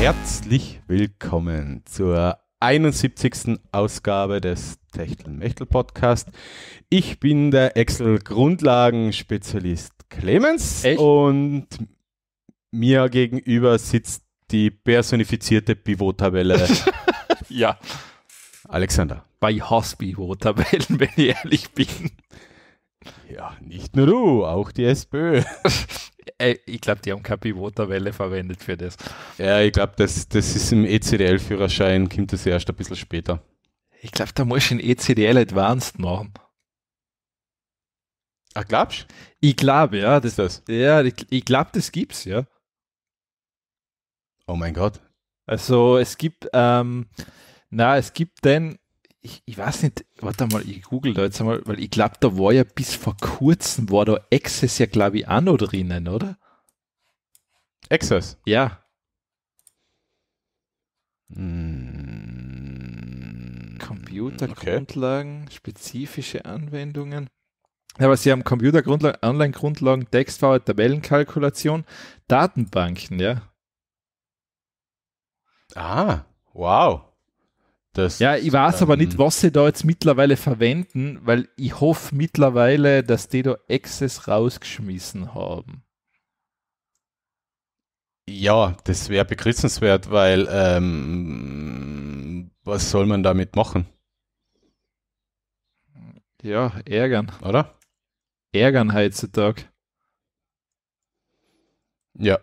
Herzlich willkommen zur 71. Ausgabe des Techtel-Mechtel-Podcast. Ich bin der Excel-Grundlagen-Spezialist Clemens Echt? und mir gegenüber sitzt die personifizierte Pivot-Tabelle. ja. Alexander. Bei Hass-Pivot-Tabellen, wenn ich ehrlich bin. Ja, nicht nur du, auch die SPÖ. ich glaube, die haben keine Pivoterwelle verwendet für das. Ja, ich glaube, das, das ist im ECDL-Führerschein, kommt das erst ein bisschen später. Ich glaube, da muss ich in ECDL Advanced machen. Ach, glaubst Ich glaube, ja. Das, ist das? Ja, ich, ich glaube, das gibt's, ja. Oh mein Gott. Also es gibt, ähm, na, es gibt denn, ich, ich weiß nicht, warte mal, ich google da jetzt einmal, weil ich glaube, da war ja bis vor kurzem, war da Access ja, glaube ich, auch noch drinnen, oder? Access? Ja. Hm, Computergrundlagen, okay. spezifische Anwendungen. Aber Sie haben Computergrundlagen, Online-Grundlagen, Textverarbeitung, Tabellenkalkulation, Datenbanken, ja. Ah, wow. Das, ja, ich weiß ähm, aber nicht, ähm, was sie da jetzt mittlerweile verwenden, weil ich hoffe mittlerweile, dass die da Access rausgeschmissen haben. Ja, das wäre begrüßenswert, weil ähm, was soll man damit machen? Ja, ärgern. Oder? Ärgern heutzutage. Ja,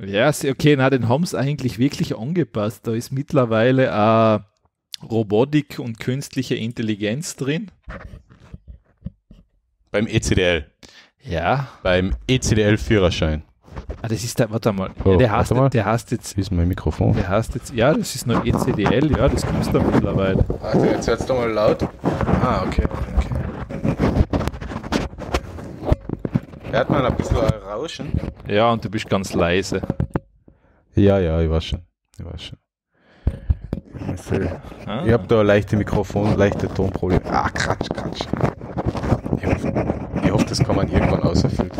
ja, okay, na, den haben sie eigentlich wirklich angepasst. Da ist mittlerweile äh, Robotik und künstliche Intelligenz drin. Beim ECDL. Ja. Beim ECDL-Führerschein. Ah, das ist der, warte mal. Oh, ja, der heißt, mal. Der heißt jetzt. Ist mein Mikrofon. Der heißt jetzt, ja, das ist noch ECDL, ja, das gibt's da mittlerweile. Warte, jetzt hört es doch mal laut. Ah, okay. okay. Hört man ein bisschen Rauschen? Ja, und du bist ganz leise. Ja, ja, ich weiß schon. Ich weiß schon. Also, ah. Ich habe da leichte Mikrofon, leichte Tonprobleme. Ah, kratsch, kratsch. Ich hoffe, ich hoffe das kann man irgendwann auserfüllen.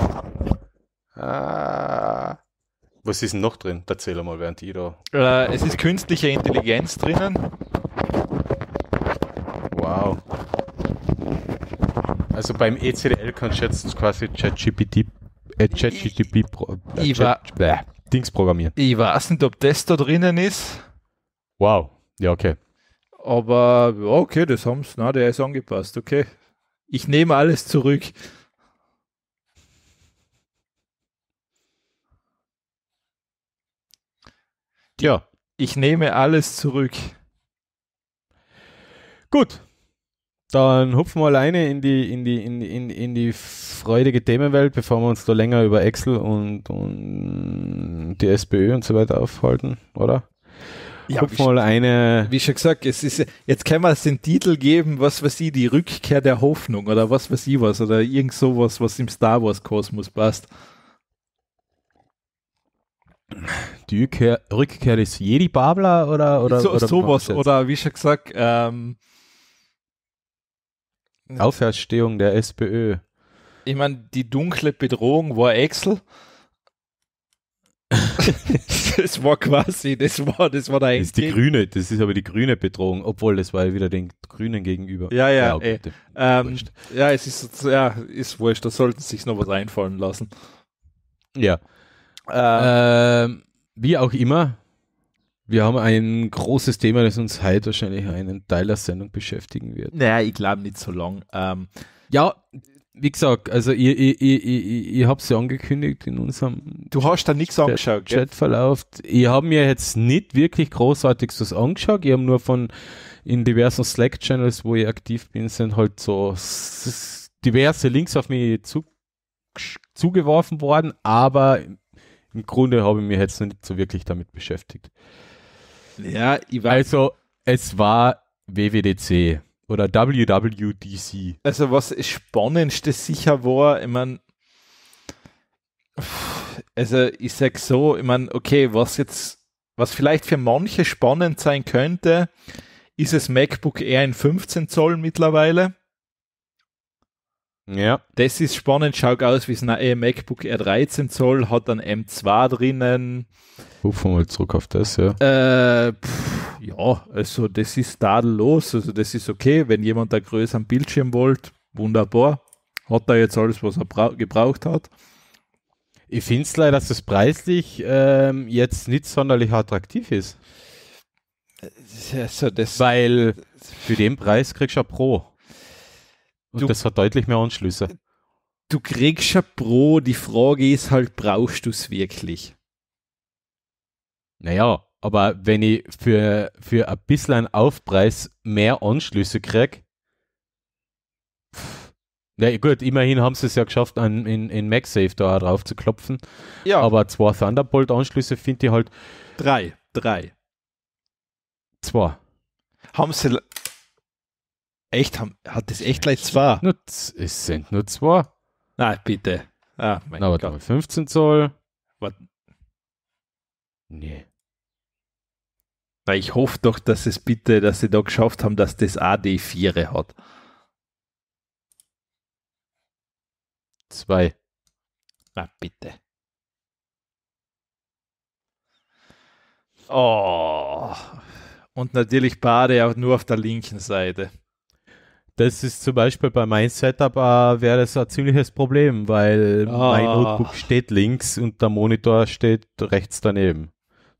Ah. Was ist denn noch drin? Erzähl mal, während ich da. Äh, es ist künstliche Intelligenz drinnen. Wow. Also beim ECDL kannst du jetzt quasi ChatGPT äh, ChatGPT äh, Chat, äh, Dings programmieren. Ich weiß nicht, ob das da drinnen ist. Wow, ja, okay. Aber okay, das haben sie, na, der ist angepasst, okay. Ich nehme alles zurück. Ja. Ich nehme alles zurück. Gut, dann hupfen wir alleine in die, in die, in, in, in die freudige Themenwelt, bevor wir uns da länger über Excel und, und die SPÖ und so weiter aufhalten, oder? Ja, Guck mal eine. Wie schon gesagt, es ist, jetzt können wir es den Titel geben, was weiß ich, die Rückkehr der Hoffnung oder was weiß ich was oder irgend sowas, was im Star Wars Kosmos passt. Die Rückkehr, Rückkehr des Jedi Babler oder, oder, so, oder sowas oder wie schon gesagt, ähm, ja. Auferstehung der SPÖ. Ich meine, die dunkle Bedrohung war Excel. das war quasi, das war, das war der Das ist die grüne, das ist aber die grüne Bedrohung, obwohl das war ja wieder den Grünen gegenüber. Ja, ja, ja, eh. ähm, ja es ist, ja, ist wurscht, da sollten sich noch was einfallen lassen. Ja. Ähm, ähm, wie auch immer, wir haben ein großes Thema, das uns heute wahrscheinlich einen Teil der Sendung beschäftigen wird. Naja, ich glaube nicht so lang. Ähm, ja, wie gesagt, also ihr, ihr, ihr, ihr, ihr habt es ja angekündigt in unserem Du hast da nichts Chat, angeschaut, gell? Chatverlauf. Ich habe mir jetzt nicht wirklich großartig großartiges angeschaut. Ich habe nur von in diversen Slack-Channels, wo ich aktiv bin, sind halt so diverse Links auf mich zu, zugeworfen worden, aber im Grunde habe ich mich jetzt nicht so wirklich damit beschäftigt. Ja, Ivan. Also, es war WWDC oder WWDC. Also, was Spannendstes sicher war, ich meine, also ich sag so, ich meine, okay, was jetzt, was vielleicht für manche spannend sein könnte, ist es MacBook Air in 15 Zoll mittlerweile. Ja. Das ist spannend, schaut aus wie ein eh MacBook R13 Zoll, hat dann M2 drinnen. Rufen wir mal zurück auf das, ja. Äh, pff, ja, also das ist tadellos, also das ist okay, wenn jemand da größeren Bildschirm wollt, wunderbar. Hat er jetzt alles, was er gebraucht hat. Ich finde es leider, dass das preislich ähm, jetzt nicht sonderlich attraktiv ist. Äh, also das Weil für den Preis kriegst du ja Pro. Und du, das hat deutlich mehr Anschlüsse. Du kriegst ja Pro, die Frage ist halt, brauchst du es wirklich? Naja, aber wenn ich für, für ein bisschen einen Aufpreis mehr Anschlüsse kriege, na ja, gut, immerhin haben sie es ja geschafft, an, in, in MagSafe da drauf zu klopfen. Ja. Aber zwei Thunderbolt-Anschlüsse finde ich halt. Drei, drei. Zwei. Haben sie, Echt? Haben, hat das echt gleich zwei? es sind nur zwei. Nein, bitte. Ah, mein Na, warte mal, 15 Zoll. Warte. Nee. Na, ich hoffe doch, dass es bitte, dass sie da geschafft haben, dass das AD4 hat. Zwei. Na, bitte. Oh. Und natürlich Bade auch nur auf der linken Seite das ist zum Beispiel bei meinem Setup äh, wäre das ein ziemliches Problem, weil ah. mein Notebook steht links und der Monitor steht rechts daneben.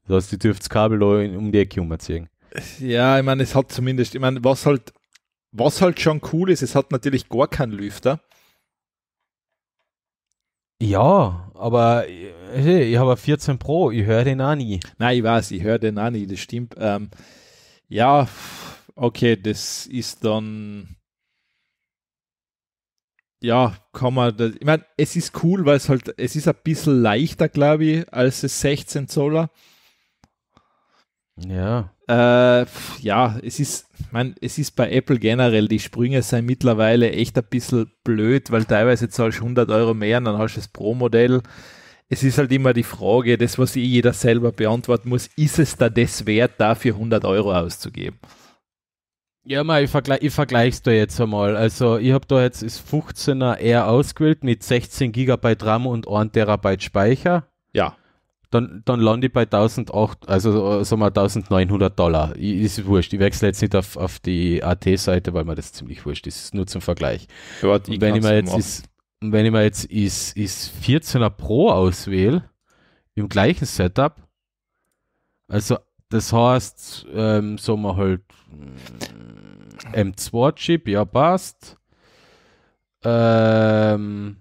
Das heißt, ich dürfte das Kabel um die Ecke umziehen. Ja, ich meine, es hat zumindest, ich meine, was halt, was halt schon cool ist, es hat natürlich gar keinen Lüfter. Ja, aber hey, ich habe ein 14 Pro, ich höre den auch nie. Nein, ich weiß, ich höre den auch nie, das stimmt. Ähm, ja, okay, das ist dann ja, kann man, das, ich meine, es ist cool, weil es halt, es ist ein bisschen leichter, glaube ich, als das 16 Zoller. Ja. Äh, ja, es ist, mein, es ist bei Apple generell, die Sprünge sind mittlerweile echt ein bisschen blöd, weil teilweise zahlst du 100 Euro mehr und dann hast du das Pro-Modell. Es ist halt immer die Frage, das, was jeder selber beantworten muss, ist es da das wert, dafür 100 Euro auszugeben? Ja, mal, ich, vergleich, ich vergleich's da jetzt einmal. Also, ich habe da jetzt das 15er R ausgewählt mit 16 GB RAM und 1 Terabyte Speicher. Ja. Dann, dann lande ich bei 1008, also sagen wir 1900 Dollar. Ich, ist wurscht. Ich wechsle jetzt nicht auf, auf die AT-Seite, weil mir das ziemlich wurscht ist. nur zum Vergleich. Ja, ich wenn, ich mir jetzt ist, wenn ich mir jetzt ist, ist 14er Pro auswähle, im gleichen Setup, also das heißt, ähm, so mal halt. Hm, M2-Chip, ähm, ja, passt. Ähm,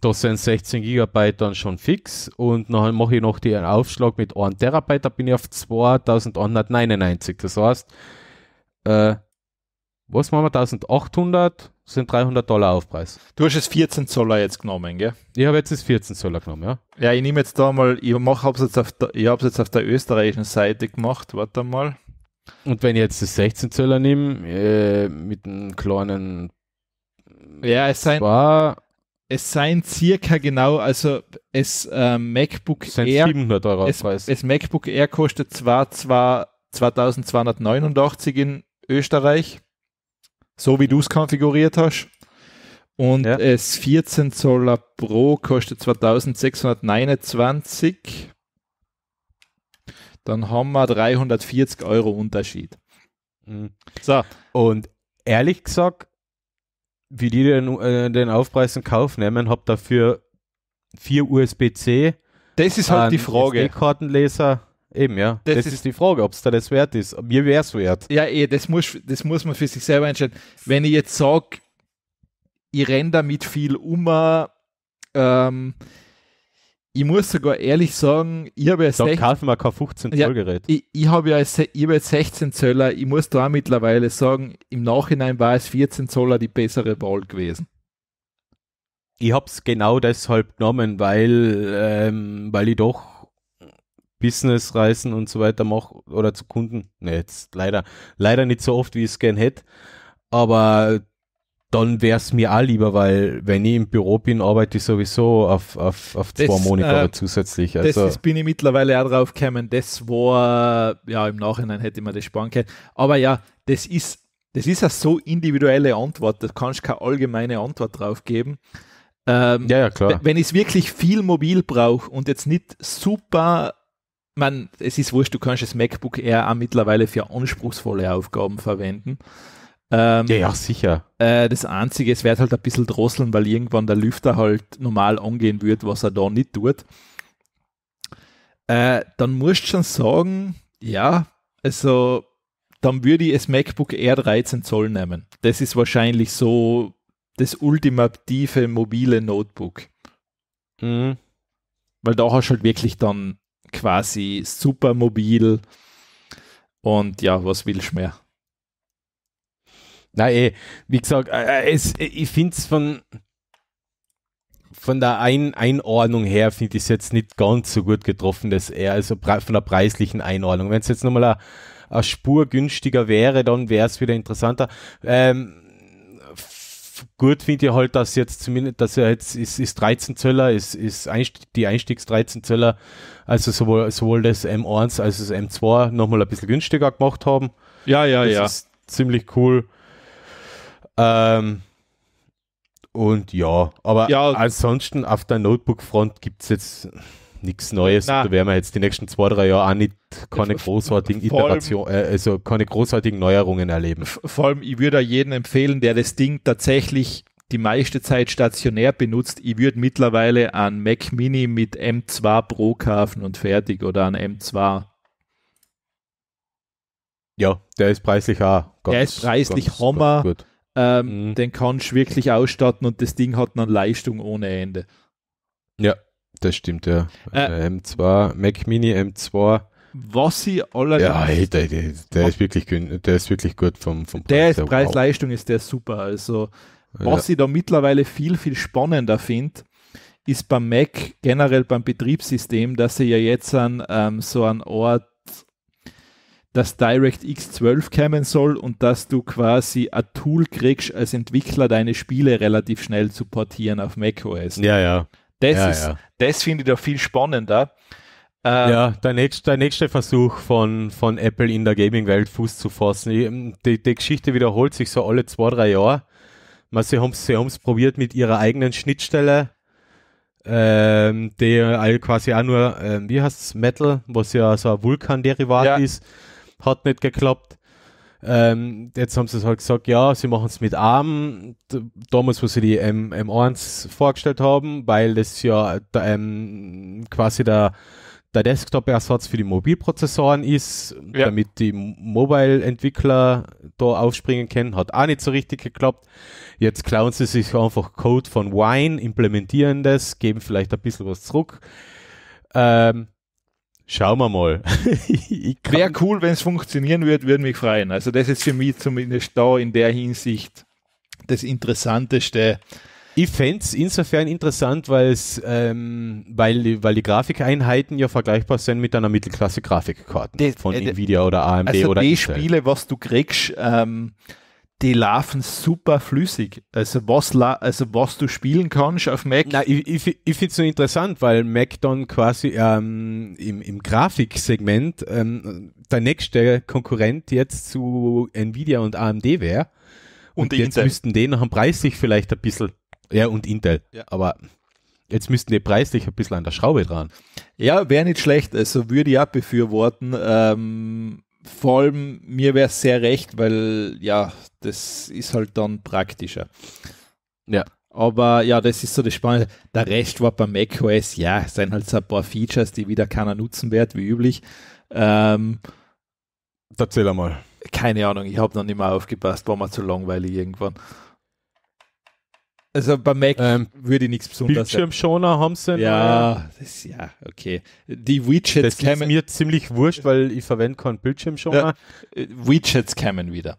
das sind 16 GB dann schon fix und dann mache ich noch den Aufschlag mit 1 Terabyte, da bin ich auf 2199. Das heißt, äh, was machen wir, 1800 sind 300 Dollar Aufpreis. Du hast es 14 Zoller jetzt genommen, gell? Ich habe jetzt das 14 Zoller genommen, ja. Ja, ich nehme jetzt da mal, ich habe es jetzt, jetzt auf der österreichischen Seite gemacht, warte mal. Und wenn ich jetzt das 16 Zöller nehme, äh, mit einem kleinen. Ja, es sein. Es seien circa genau, also es äh, MacBook es Air. 700 Euro es, es MacBook Air kostet zwar, zwar 2289 in Österreich, so wie du es konfiguriert hast. Und ja. es 14 Zoller Pro kostet 2629 dann haben wir 340 Euro Unterschied. Mhm. So. Und ehrlich gesagt, wie die den, äh, den Aufpreis in Kauf nehmen, habe dafür vier USB-C. Das ist halt die Frage. SD-Kartenleser. Eben, ja. Das, das ist, ist, die Frage, ob es da das wert ist. Mir wäre es wert. Ja, eh, das muss, das muss man für sich selber entscheiden. Wenn ich jetzt sage, ich renne damit viel um, ähm, ich muss sogar ehrlich sagen, ich habe ja da kaufen wir kein 15 Zoll Gerät. Ja, ich, ich habe ja ich habe jetzt 16 Zöller, ich muss da auch mittlerweile sagen, im Nachhinein war es 14 Zoller die bessere Wahl gewesen. Ich habe es genau deshalb genommen, weil, ähm, weil ich doch Businessreisen und so weiter mache oder zu Kunden. Ne, jetzt leider, leider nicht so oft, wie ich es gern hätte. Aber dann wäre es mir auch lieber, weil wenn ich im Büro bin, arbeite ich sowieso auf, auf, auf zwei das, Monitore äh, zusätzlich. Also. Das bin ich mittlerweile auch drauf gekommen. Das war, ja, im Nachhinein hätte man das sparen können. Aber ja, das ist, das ist eine so individuelle Antwort. Da kannst du keine allgemeine Antwort drauf geben. Ähm, ja, ja, klar. Wenn ich wirklich viel mobil brauche und jetzt nicht super man, es ist wurscht, du kannst das MacBook Air auch mittlerweile für anspruchsvolle Aufgaben verwenden. Ähm, ja, ja, sicher. Äh, das Einzige, es wird halt ein bisschen drosseln, weil irgendwann der Lüfter halt normal angehen wird, was er da nicht tut. Äh, dann musst du schon sagen, ja, also dann würde ich es MacBook Air 13 Zoll nehmen. Das ist wahrscheinlich so das ultimative mobile Notebook. Mhm. Weil da hast du halt wirklich dann quasi super mobil und ja, was willst du mehr? Nein, eh, wie gesagt, äh, äh es, äh, ich finde es von, von der Ein Einordnung her, finde ich es jetzt nicht ganz so gut getroffen, dass er, also von der preislichen Einordnung. Wenn es jetzt nochmal eine, Spur günstiger wäre, dann wäre es wieder interessanter. Ähm, gut finde ich halt, dass jetzt zumindest, dass er jetzt ist, ist 13 Zöller, ist, ist Einstieg, die Einstiegs 13 Zöller, also sowohl, sowohl das M1 als das M2 nochmal ein bisschen günstiger gemacht haben. Ja, ja, das ja. ziemlich cool. Ähm, und ja, aber ja. ansonsten auf der Notebook-Front gibt es jetzt nichts Neues. Na. Da werden wir jetzt die nächsten zwei, drei Jahre auch nicht keine großartigen Iteration, äh, also keine großartigen Neuerungen erleben. Vor allem, ich würde jedem empfehlen, der das Ding tatsächlich die meiste Zeit stationär benutzt. Ich würde mittlerweile an Mac Mini mit M2 Pro kaufen und fertig oder an M2. Ja, der ist preislich auch. Ganz, der ist preislich ganz, Hammer. Ganz ähm, mhm. den kannst du wirklich ausstatten und das Ding hat dann Leistung ohne Ende. Ja, das stimmt, ja. Äh, äh M2, Mac Mini M2. Was sie allerdings. Ja, hey, der, der, der ist wirklich, der ist wirklich gut vom, vom Preis. Der ist Preis-Leistung wow. ist der super. Also, was ja. ich da mittlerweile viel, viel spannender finde, ist beim Mac generell beim Betriebssystem, dass sie ja jetzt an ähm, so einen Ort dass DirectX 12 kommen soll und dass du quasi ein Tool kriegst, als Entwickler deine Spiele relativ schnell zu portieren auf macOS. Ja, ja. Das, ja, ja. das finde ich da viel spannender. Ähm, ja, der nächste, der nächste Versuch von, von Apple in der Gaming-Welt Fuß zu fassen. Ähm, die, die Geschichte wiederholt sich so alle zwei, drei Jahre. sie haben es probiert mit ihrer eigenen Schnittstelle, ähm, die quasi auch nur, ähm, wie heißt es, Metal, was ja so ein Vulkan-Derivat ja. ist hat nicht geklappt. Ähm, jetzt haben sie es halt gesagt, ja, sie machen es mit ARM, damals, wo sie die M M1 vorgestellt haben, weil das ja der, ähm, quasi der, der Desktop-Ersatz für die Mobilprozessoren ist, ja. damit die Mobile-Entwickler da aufspringen können, hat auch nicht so richtig geklappt. Jetzt klauen sie sich einfach Code von Wine, implementieren das, geben vielleicht ein bisschen was zurück. Ähm, Schauen wir mal. Wäre cool, wenn es funktionieren würde, würde mich freuen. Also das ist für mich zumindest da in der Hinsicht das Interessanteste. Ich fände es insofern interessant, ähm, weil, weil die Grafikeinheiten ja vergleichbar sind mit einer Mittelklasse-Grafikkarte von äh, Nvidia oder AMD also oder die Intel. Spiele, was du kriegst, ähm, die Larven super flüssig. Also was, also was du spielen kannst auf Mac. Na, ich, ich, ich finde es so interessant, weil Mac dann quasi ähm, im, im Grafiksegment ähm, der nächste Konkurrent jetzt zu Nvidia und AMD wäre. Und, und jetzt Intel. müssten die nach dem Preis sich vielleicht ein bisschen, ja und Intel, ja. aber jetzt müssten die preislich ein bisschen an der Schraube dran. Ja, wäre nicht schlecht. Also würde ich auch befürworten. Ähm, vor allem mir wäre es sehr recht, weil ja, das ist halt dann praktischer. Ja. Aber ja, das ist so das Spannende. Der Rest war bei macOS, ja, es sind halt so ein paar Features, die wieder keiner nutzen wird, wie üblich. Ähm, Erzähl einmal. Keine Ahnung, ich habe noch nicht mal aufgepasst, war mal zu langweilig irgendwann. Also bei Mac ähm, würde ich nichts Besonderes Bildschirmschoner haben sie. Ja, das, ja, okay. Die Widgets das kämen. Das ist mir ziemlich wurscht, weil ich verwende keinen Bildschirmschoner. Ja, äh, Widgets kämen wieder.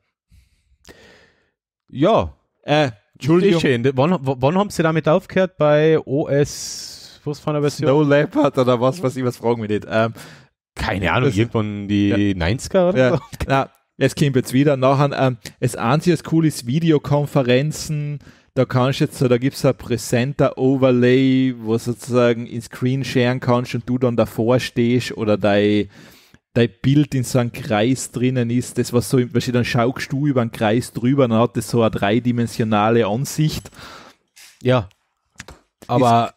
Ja. Äh, Entschuldigung. Schön. Wann, wann haben sie damit aufgehört? Bei OS, was von der Version? Snow Leopard oder was, was ich was fragen wir nicht. Ähm, Keine Ahnung, das, irgendwann die ja. 90er oder ja. so. Na, es kommt jetzt wieder. Nachher, ähm, das einzige, was cool ist, Videokonferenzen, da kannst jetzt, so, da gibt es ein Presenter-Overlay, wo sozusagen in Screen sharen kannst und du dann davor stehst oder dein, dein Bild in so einem Kreis drinnen ist, das was so, weißt du, dann schaust du über einen Kreis drüber, dann hat das so eine dreidimensionale Ansicht. Ja, aber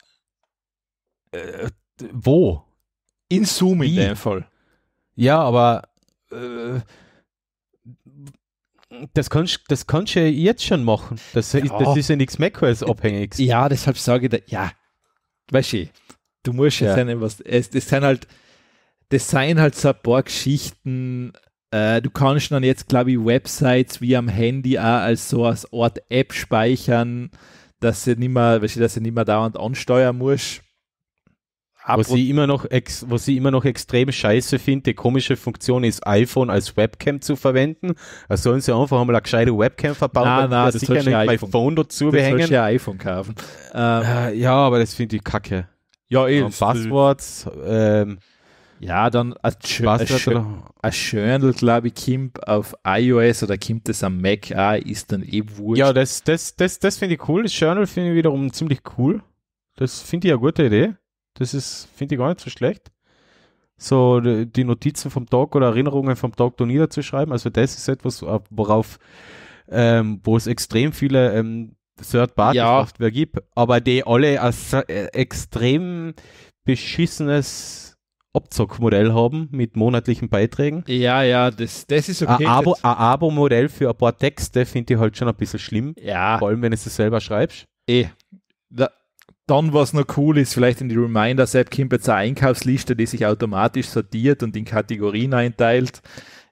äh, wo? In Zoom in dem Fall. Ja, aber äh, das kannst, das kannst du ja jetzt schon machen. Das, ja. Ist, das ist ja nichts macOS abhängig. Ja, deshalb sage ich da, ja, weißt du, du musst ja, ja was, es, das sind halt, das sind halt so ein paar Geschichten, äh, du kannst dann jetzt, glaube ich, Websites wie am Handy auch als so als Ort App speichern, dass sie nicht mehr, weißt du, dass sie nicht mehr dauernd ansteuern musst. Was ich, immer noch ex, was ich immer noch extrem scheiße finde, die komische Funktion ist, iPhone als Webcam zu verwenden. Also sollen sie einfach einmal eine gescheite Webcam verbauen, nein, nein, das sicher nicht mein iPhone dazu das behängen. ja iPhone kaufen. Ähm, äh, ja, aber das finde ich kacke. Ja, eh. Passworts, ähm, ja, dann ein Journal, glaube ich, kommt auf iOS oder kommt das am Mac auch, ist dann eh wurscht. Ja, das, das, das, das finde ich cool. Das Journal finde ich wiederum ziemlich cool. Das finde ich eine gute Idee. Das ist, finde ich gar nicht so schlecht. So die Notizen vom Tag oder Erinnerungen vom Tag da niederzuschreiben. Also das ist etwas, äh, worauf, ähm, wo es extrem viele ähm, Third-Party-Software ja. gibt, aber die alle als äh, extrem beschissenes Abzockmodell haben mit monatlichen Beiträgen. Ja, ja, das, das ist okay. Ein Abo, Abo-Modell für ein paar Texte finde ich halt schon ein bisschen schlimm. Ja. Vor allem, wenn du es selber schreibst. Eh. Dann, was noch cool ist, vielleicht in die Reminders-App kommt jetzt eine Einkaufsliste, die sich automatisch sortiert und in Kategorien einteilt.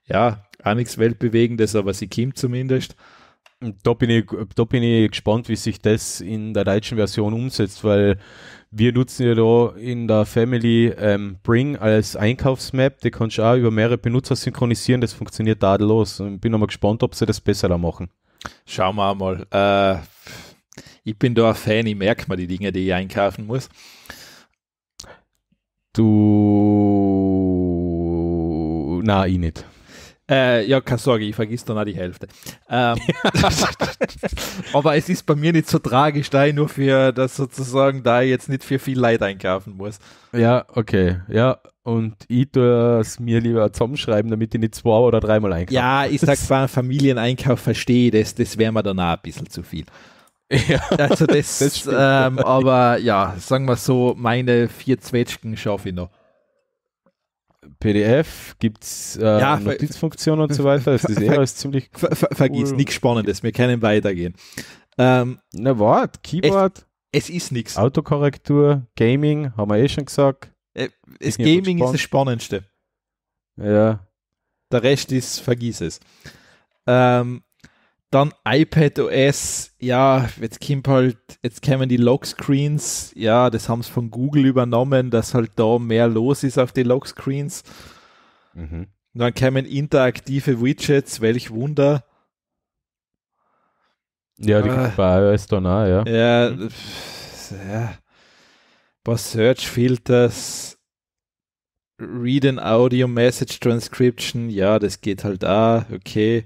Ja, auch nichts Weltbewegendes, aber sie kommt zumindest. Da bin, ich, da bin ich gespannt, wie sich das in der deutschen Version umsetzt, weil wir nutzen ja da in der Family ähm, Bring als Einkaufsmap, die kannst du auch über mehrere Benutzer synchronisieren, das funktioniert tadellos. Ich bin nochmal gespannt, ob sie das besser da machen. Schauen wir mal. Äh, ich bin da ein Fan, ich merke mir die Dinge, die ich einkaufen muss. Du. Na, ich nicht. Äh, ja, keine Sorge, ich vergiss dann auch die Hälfte. Ähm, aber es ist bei mir nicht so tragisch, da ich nur für das sozusagen, da ich jetzt nicht für viel Leid einkaufen muss. Ja, okay. Ja, und ich tue es mir lieber zusammenschreiben, damit ich nicht zwei oder dreimal einkaufe. Ja, ich sag, zwar, Familieneinkauf verstehe ich das, das wäre mir dann auch ein bisschen zu viel. Ja. Also das, das ähm, aber ja, sagen wir so, meine vier Zwetschgen schaffe ich noch. PDF, gibt es äh, ja, Notizfunktion und so weiter. Das ist eh alles ziemlich. Ver ver vergiss cool. nichts Spannendes, wir können weitergehen. Ähm, Na, Wort, Keyboard. Es, es ist nichts. Autokorrektur, Gaming, haben wir eh schon gesagt. Äh, das Gaming ist das Spannendste. Ja. Der Rest ist, vergiss es. Ähm, dann iPad OS, ja, jetzt kommt halt, jetzt kämen die Lockscreens, ja, das haben sie von Google übernommen, dass halt da mehr los ist auf die Lockscreens. Mhm. Dann kämen interaktive Widgets, welch Wunder. Ja, die äh, bei iOS dann auch, ja. Ja, mhm. ja. Bei Search Filters, Read an Audio Message Transcription, ja, das geht halt da, okay.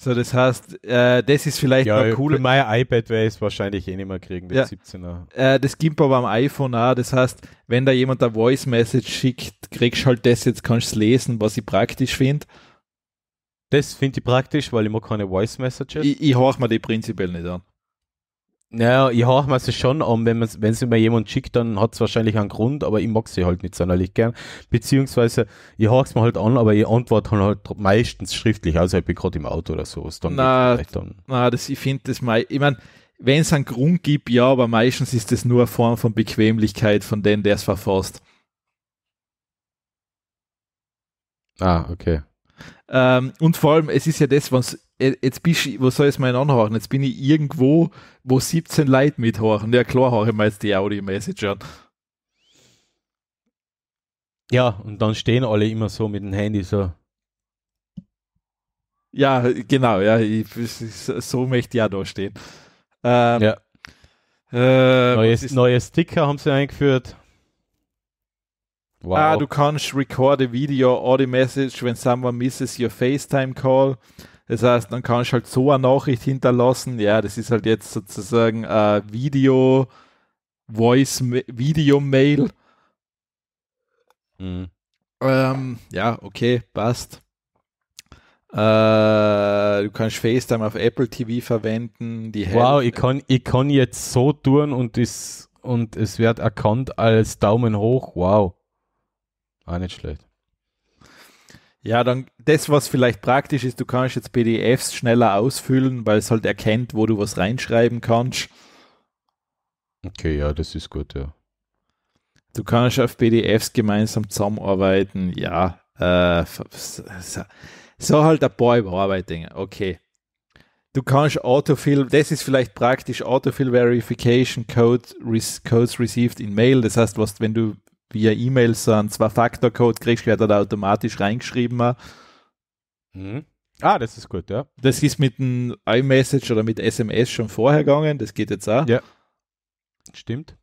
So, das heißt, äh, das ist vielleicht ja, cool. Ja, mein iPad wäre es wahrscheinlich eh nicht mehr kriegen, den ja. 17er. Äh, das gibt aber am iPhone auch. Das heißt, wenn da jemand eine Voice Message schickt, kriegst du halt das, jetzt kannst du lesen, was ich praktisch finde. Das finde ich praktisch, weil ich mag keine Voice Messages. Ich, ich höre mir die prinzipiell nicht an. Naja, ich hauche mir sie schon an. Wenn es mir jemand schickt, dann hat es wahrscheinlich einen Grund, aber ich mag sie halt nicht sonderlich gern. Beziehungsweise, ich hauche es mir halt an, aber ich antworte halt meistens schriftlich, also ich bin gerade im Auto oder sowas. Dann na, dann. na das, ich finde das mal, ich meine, wenn es einen Grund gibt, ja, aber meistens ist das nur eine Form von Bequemlichkeit von denen, der es verfasst. Ah, okay. Ähm, und vor allem, es ist ja das, was äh, jetzt bist ich, soll ich mal anhören? Jetzt bin ich irgendwo, wo 17 Leute mithören. Ja, klar, höre ich mal jetzt die Audi-Message an. Ja, und dann stehen alle immer so mit dem Handy so. Ja, genau, ja, ich, so möchte ich ja da stehen. Ähm, ja. Äh, neue, neue Sticker haben sie eingeführt. Wow. Ah, du kannst record a video or a message when someone misses your FaceTime call. Das heißt, dann kannst du halt so eine Nachricht hinterlassen. Ja, das ist halt jetzt sozusagen äh, Video, Voice, Video Mail. Mhm. Ähm, ja, okay, passt. Äh, du kannst FaceTime auf Apple TV verwenden. wow, ich kann, ich kann jetzt so tun und, das, und es wird erkannt als Daumen hoch. Wow. Auch nicht schlecht. Ja, dann das, was vielleicht praktisch ist, du kannst jetzt PDFs schneller ausfüllen, weil es halt erkennt, wo du was reinschreiben kannst. Okay, ja, das ist gut, ja. Du kannst auf PDFs gemeinsam zusammenarbeiten, ja. Äh, so halt ein paar Überarbeitungen, okay. Du kannst Autofill, das ist vielleicht praktisch, Autofill Verification Code, Codes Received in Mail. Das heißt, was, wenn du via E-Mail so einen Zwei-Faktor-Code kriegst, wird er da automatisch reingeschrieben. Mhm. Ah, das ist gut, ja. Das ist mit einem iMessage oder mit SMS schon vorher gegangen, das geht jetzt auch. Ja. Stimmt.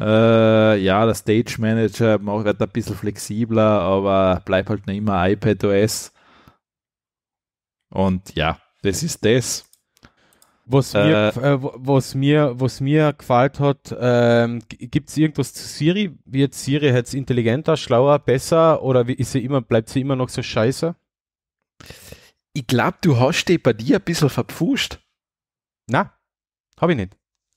Äh, ja, der Stage Manager macht halt ein bisschen flexibler, aber bleibt halt nicht immer iPadOS. Und ja, das ist das. Was mir, äh, äh was mir, was mir gefällt hat, ähm, gibt es irgendwas zu Siri? Wird Siri jetzt intelligenter, schlauer, besser oder wie ist sie immer, bleibt sie immer noch so scheiße? Ich glaube, du hast die bei dir ein bisschen verpfuscht. Na, habe ich nicht.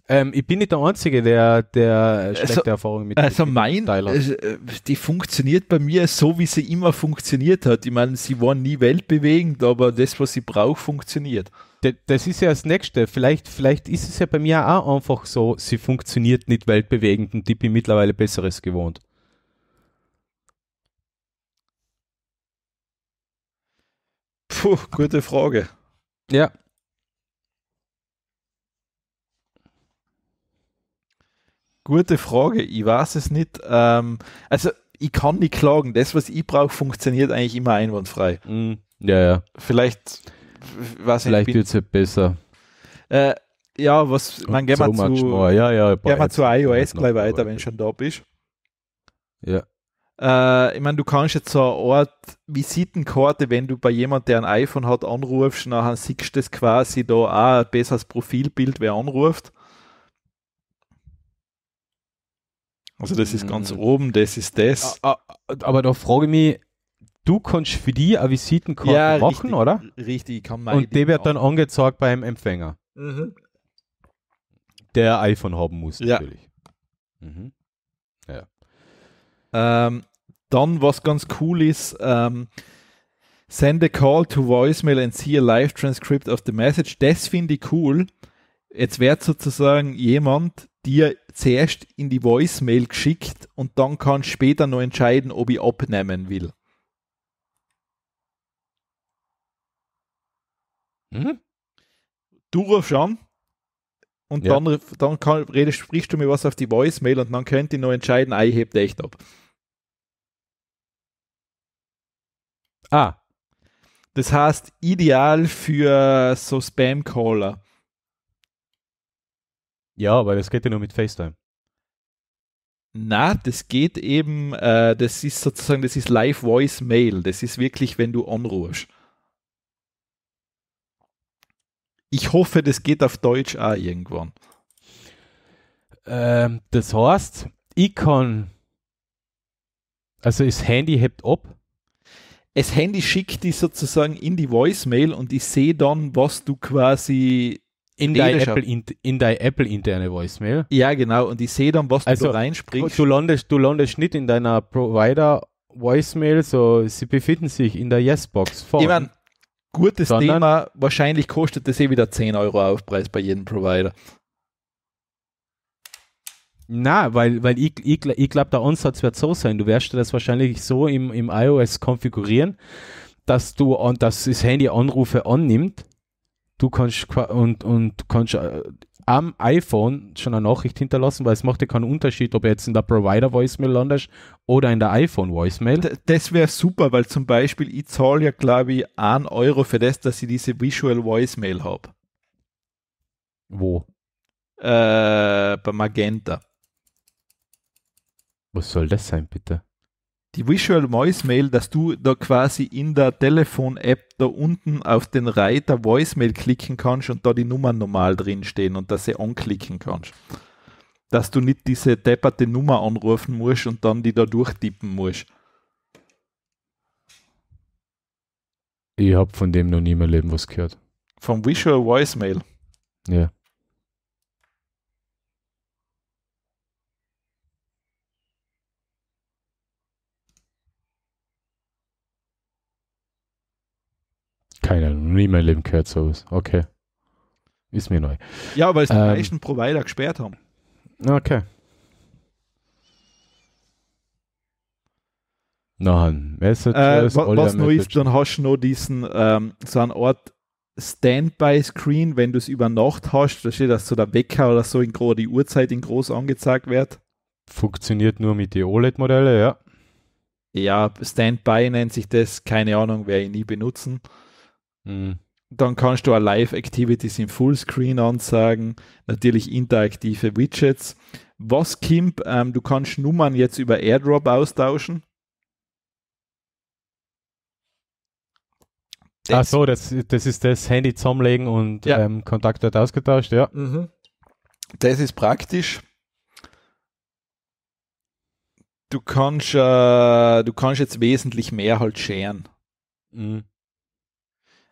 Ähm, ich bin nicht der Einzige, der, der äh, schlechte also, Erfahrungen mit Also mein, hat. Äh, also, die funktioniert bei mir so, wie sie immer funktioniert hat. Ich meine, sie war nie weltbewegend, aber das, was sie braucht, funktioniert das ist ja das Nächste. Vielleicht, vielleicht ist es ja bei mir auch einfach so, sie funktioniert nicht weltbewegend und ich bin mittlerweile Besseres gewohnt. Puh, gute Frage. Ja. Gute Frage, ich weiß es nicht. Ähm, also, ich kann nicht klagen. Das, was ich brauche, funktioniert eigentlich immer einwandfrei. Mm, ja, ja. Vielleicht weiß Vielleicht wird es ja besser. Äh, ja, was, man gehen so wir zu, ja, ja, gehen wir zu iOS gleich weiter, wenn du schon da bist. Ja. Äh, ich meine, du kannst jetzt so eine Art Visitenkarte, wenn du bei jemandem, der ein iPhone hat, anrufst, nachher siehst du das quasi da auch ein besseres Profilbild, wer anruft. Also das ist ganz hm. oben, das ist das. Aber da frage ich mich, du kannst für die eine Visitenkarte ja, machen, richtig, oder? Richtig, kann man. Und die wird machen. dann angezeigt beim Empfänger. Mhm. Der iPhone haben muss, ja. natürlich. Mhm. Ja. Ähm, dann, was ganz cool ist, ähm, send a call to voicemail and see a live transcript of the message. Das finde ich cool. Jetzt wird sozusagen jemand dir zuerst in die Voicemail geschickt und dann kann später noch entscheiden, ob ich abnehmen will. Hm? Du rufst an und ja. dann, dann kann, redest, sprichst du mir was auf die Voicemail und dann könnt ihr noch entscheiden, ah, ich hebt echt ab. Ah. Das heißt, ideal für so Spam-Caller. Ja, weil das geht ja nur mit FaceTime. Na, das geht eben, äh, das ist sozusagen, das ist Live Voice Mail. Das ist wirklich, wenn du anrufst. Ich hoffe, das geht auf Deutsch auch irgendwann. Ähm, das heißt, ich kann, also das Handy hebt ab. Das Handy schickt dich sozusagen in die Voicemail und ich sehe dann, was du quasi in deine Apple, in, in Apple interne Voicemail. Ja, genau. Und ich sehe dann, was also, du da reinspringst. Du landest, du landest nicht in deiner Provider Voicemail, so sie befinden sich in der Yes-Box. Ich meine, Gutes Sondern Thema, wahrscheinlich kostet das eh wieder 10 Euro Aufpreis bei jedem Provider. Na, weil, weil ich, ich, ich glaube, der Ansatz wird so sein. Du wirst das wahrscheinlich so im, im iOS konfigurieren, dass du und dass das Handy Anrufe annimmt. Du kannst und, und kannst äh, am iPhone schon eine Nachricht hinterlassen, weil es macht ja keinen Unterschied, ob jetzt in der Provider-Voicemail landet oder in der iPhone-Voicemail. D- das wäre super, weil zum Beispiel ich zahle ja, glaube ich, 1 Euro für das, dass ich diese Visual Voicemail habe. Wo? Äh, bei Magenta. Was soll das sein, bitte? die Visual Mail, dass du da quasi in der Telefon-App da unten auf den Reiter Voicemail klicken kannst und da die Nummern normal drinstehen und dass sie anklicken kannst. Dass du nicht diese depperte Nummer anrufen musst und dann die da durchtippen musst. Ich habe von dem noch nie im Leben was gehört. Vom Visual Voicemail? Ja. Keine Ahnung, nie mein Leben gehört sowas. Okay. Ist mir neu. Ja, weil es ähm, die meisten Provider gesperrt haben. Okay. Nein, Messages. Äh, was, was neu ist, dann hast du noch diesen, ähm, so einen Ort Standby-Screen, wenn du es über Nacht hast, da steht, dass so der Wecker oder so in groß, die Uhrzeit in groß angezeigt wird. Funktioniert nur mit den OLED-Modellen, ja. Ja, Standby nennt sich das, keine Ahnung, werde ich nie benutzen. Mhm. Dann kannst du auch Live-Activities im Fullscreen ansagen, natürlich interaktive Widgets. Was, Kimp, ähm, du kannst Nummern jetzt über Airdrop austauschen. Das Ach so, das, das ist das Handy zusammenlegen und ja. ähm, Kontakt wird ausgetauscht, ja. Mhm. Das ist praktisch. Du kannst, äh, du kannst jetzt wesentlich mehr halt scheren. Mhm.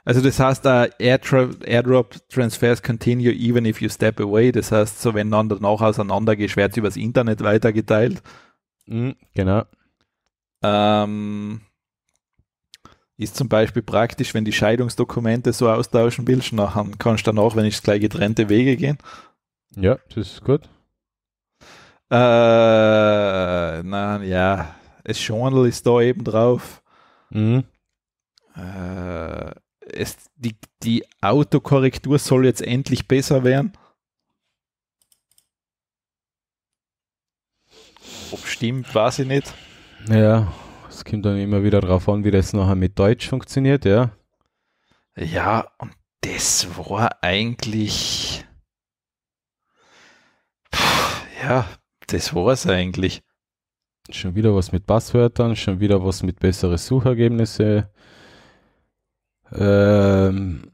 Also das heißt, uh, äh, Airdrop-Transfers continue even if you step away. Das heißt, so wenn dann danach auseinandergeschwert übers Internet weitergeteilt. Mhm, genau. Ähm, ist zum Beispiel praktisch, wenn die Scheidungsdokumente so austauschen willst, nachher kannst du danach, wenn ich gleich getrennte Wege gehen. Ja, das ist gut. Äh, na ja, das Journal ist da eben drauf. Mhm. Äh, es, die, die Autokorrektur soll jetzt endlich besser werden. Ob stimmt, weiß ich nicht. Ja, es kommt dann immer wieder darauf an, wie das nachher mit Deutsch funktioniert, ja. Ja, und das war eigentlich. Puh, ja, das war es eigentlich. Schon wieder was mit Passwörtern, schon wieder was mit besseren Suchergebnissen. Ähm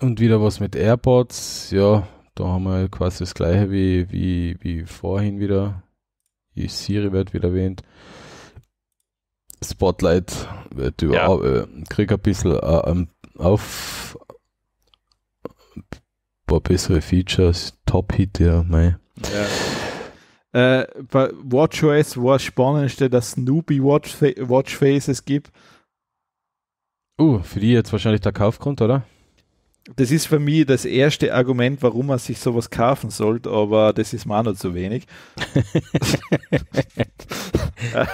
und wieder was mit AirPods. Ja, da haben wir halt quasi das gleiche wie, wie, wie vorhin wieder. Die Siri wird wieder erwähnt. Spotlight wird über ja. äh, krieg ein bisschen äh, ähm, auf ein paar bessere Features, Top Hit, ja, mei. Ja äh, bei Watchface war spannendste, dass Snoopy Watch Watchfaces gibt. Uh, für die jetzt wahrscheinlich der Kaufgrund, oder? Das ist für mich das erste Argument, warum man sich sowas kaufen sollte, aber das ist mir auch noch zu wenig.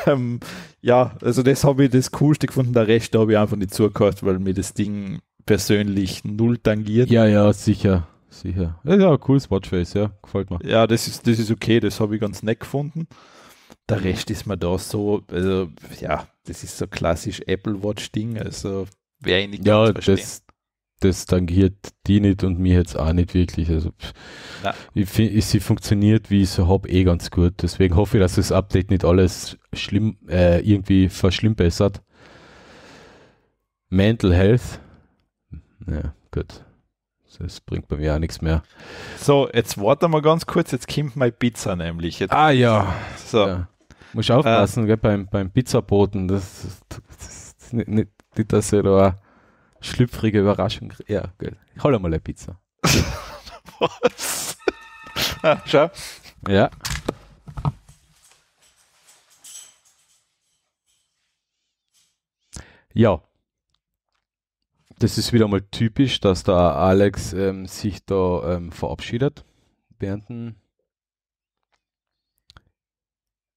ähm, ja, also das habe ich das coolste gefunden, der Rest habe ich einfach nicht zugehört, weil mir das Ding persönlich null tangiert. Ja, ja, sicher. Sicher. Ja, cooles Watchface, ja, gefällt mir. Ja, das ist, das ist okay, das habe ich ganz nett gefunden. Der Rest ist mir da so, also ja, das ist so klassisch Apple Watch-Ding, also wer ihn nicht ja, verstehen. Das, das tangiert die nicht und mir jetzt auch nicht wirklich. Also ich, ich, sie funktioniert, wie ich so habe, eh ganz gut. Deswegen hoffe ich, dass das Update nicht alles schlimm äh, irgendwie verschlimmbessert. Mental Health. Ja, gut das bringt bei mir auch nichts mehr. So, jetzt warte mal ganz kurz, jetzt kommt meine Pizza nämlich. Jetzt. Ah ja. So. Ja. Muss aufpassen, äh, gell, beim, beim Pizzaboten, das, das, das nicht, nicht, nicht, dass ich da eine schlüpfrige Überraschung kriege. Ja, gell. Hol mal eine Pizza. Was? ah, schau. Ja. Ja das ist wieder mal typisch, dass da Alex ähm, sich da ähm, verabschiedet während, den,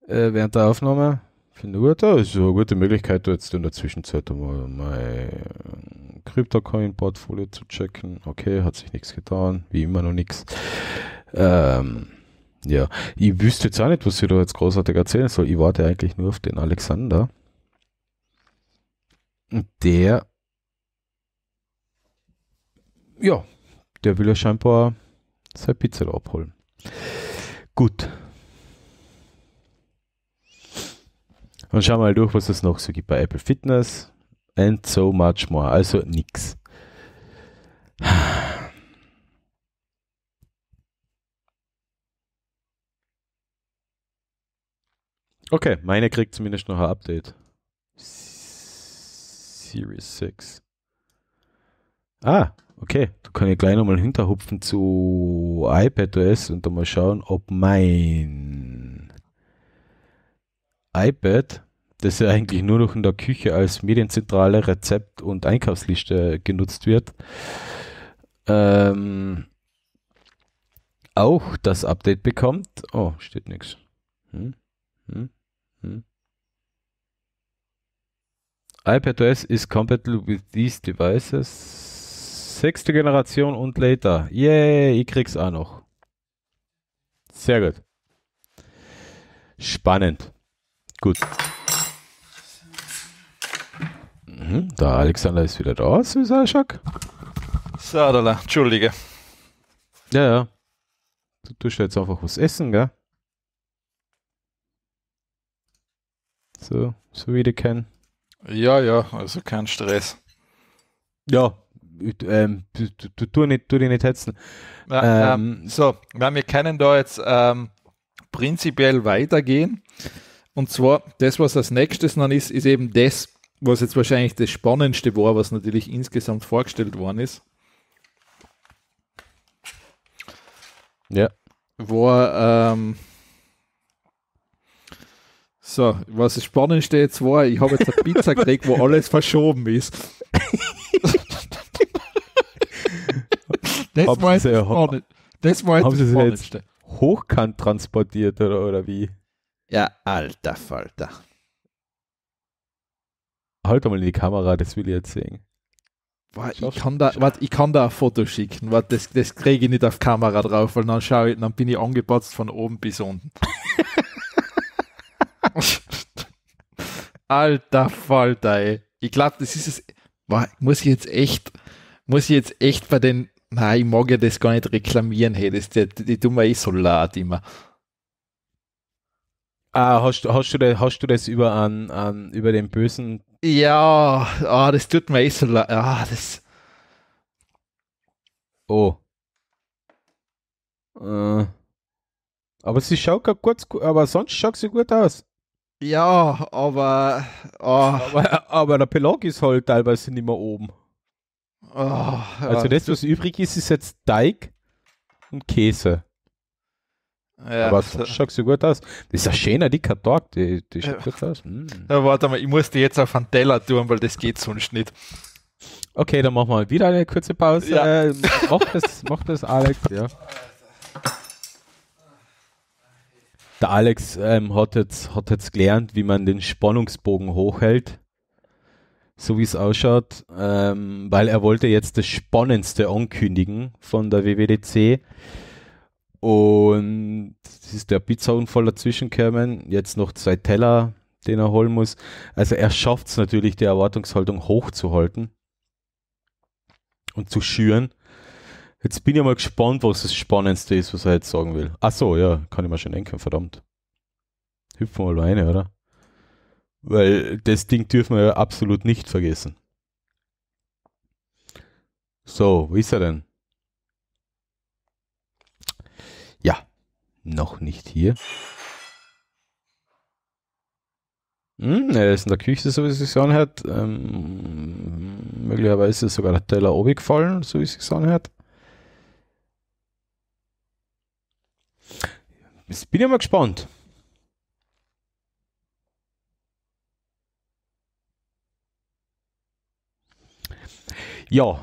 äh, während der Aufnahme. Finde ich gut. da ist eine gute Möglichkeit, jetzt in der Zwischenzeit mal mein ähm, Crypto-Coin-Portfolio zu checken. Okay, hat sich nichts getan. Wie immer noch nichts. Ähm, ja, ich wüsste jetzt auch nicht, was ich da jetzt großartig erzählen soll. Ich warte eigentlich nur auf den Alexander. Der ja, der will ja scheinbar sein Pizza abholen. Gut. Dann schauen wir mal durch, was es noch so gibt bei Apple Fitness. And so much more. Also nix. Okay, meine kriegt zumindest noch ein Update. Series 6. Ah, okay, da kann ich gleich nochmal hinterhupfen zu iPadOS und dann mal schauen, ob mein iPad, das ja eigentlich nur noch in der Küche als Medienzentrale, Rezept- und Einkaufsliste genutzt wird, ähm, auch das Update bekommt. Oh, steht nichts. Hm, hm, hm. iPadOS is compatible with these devices Sechste Generation und later. Yay, ich krieg's auch noch. Sehr gut. Spannend. Gut. Mhm, der Alexander ist wieder da, Süßaschak. Sadala, entschuldige. Ja, ja. Du tust jetzt einfach was essen, gell? So, so wie du kennst. Ja, ja, also kein Stress. Ja, ähm, nicht, tu dich nicht hetzen. Ja, ähm, so, wir können da jetzt ähm, prinzipiell weitergehen. Und zwar, das, was als nächstes dann ist, ist eben das, was jetzt wahrscheinlich das Spannendste war, was natürlich insgesamt vorgestellt worden ist. Ja. War, ähm, so, was das Spannendste jetzt war, ich habe jetzt eine Pizza gekriegt, wo alles verschoben ist. Das haben weiß ich gar nicht. Das war jetzt das Spannendste. hochkant transportiert oder, oder wie? Ja, alter Falter. Halt mal in die Kamera, das will ich jetzt sehen. Boah, ich, kann da, wart, ich kann da ein Foto schicken. Wart, das das kriege ich nicht auf Kamera drauf, weil dann schaue ich, dann bin ich angepatzt von oben bis unten. alter Falter, ey. Ich glaube, das ist es. muss ich jetzt echt, muss ich jetzt echt bei den Nein, ich mag ja das gar nicht reklamieren, hey, das, die, die tun mir eh so laut immer. Ah, hast, hast, du das, hast du das über, an, an, über den bösen. Ja, ah, das tut mir eh so leid. Ah, das. Oh. Äh. Aber sie schaut kurz, aber sonst schaut sie gut aus. Ja, aber, oh. aber. Aber der Pelag ist halt teilweise nicht mehr oben. Oh, also ja. das, was übrig ist, ist jetzt Teig und Käse. Ja, aber sonst schaut so gut aus. Das ist ein schöner, dicker Tag, die, die schaut ja. gut aus. Hm. Ja, warte mal, ich muss die jetzt auf einen Teller tun, weil das geht sonst nicht. Okay, dann machen wir wieder eine kurze Pause. Ja. Äh, mach, das, mach das, Alex, ja. Der Alex ähm, hat, jetzt, hat jetzt gelernt, wie man den Spannungsbogen hochhält so wie es ausschaut, ähm, weil er wollte jetzt das Spannendste ankündigen von der WWDC. Und es ist der Pizza-Unfall dazwischen gekommen. Jetzt noch zwei Teller, den er holen muss. Also er schafft es natürlich, die Erwartungshaltung hochzuhalten und zu schüren. Jetzt bin ich mal gespannt, was das Spannendste ist, was er jetzt sagen will. Ach so, ja, kann ich mal schon denken, verdammt. Hüpfen wir mal rein, oder? Weil das Ding dürfen wir ja absolut nicht vergessen. So, wo ist er denn? Ja, noch nicht hier. Hm, er ist in der Küche, so wie es sich anhört. Ähm, möglicherweise ist sogar der Teller oben gefallen, so wie es sich anhört. Jetzt bin ich mal gespannt. Ja,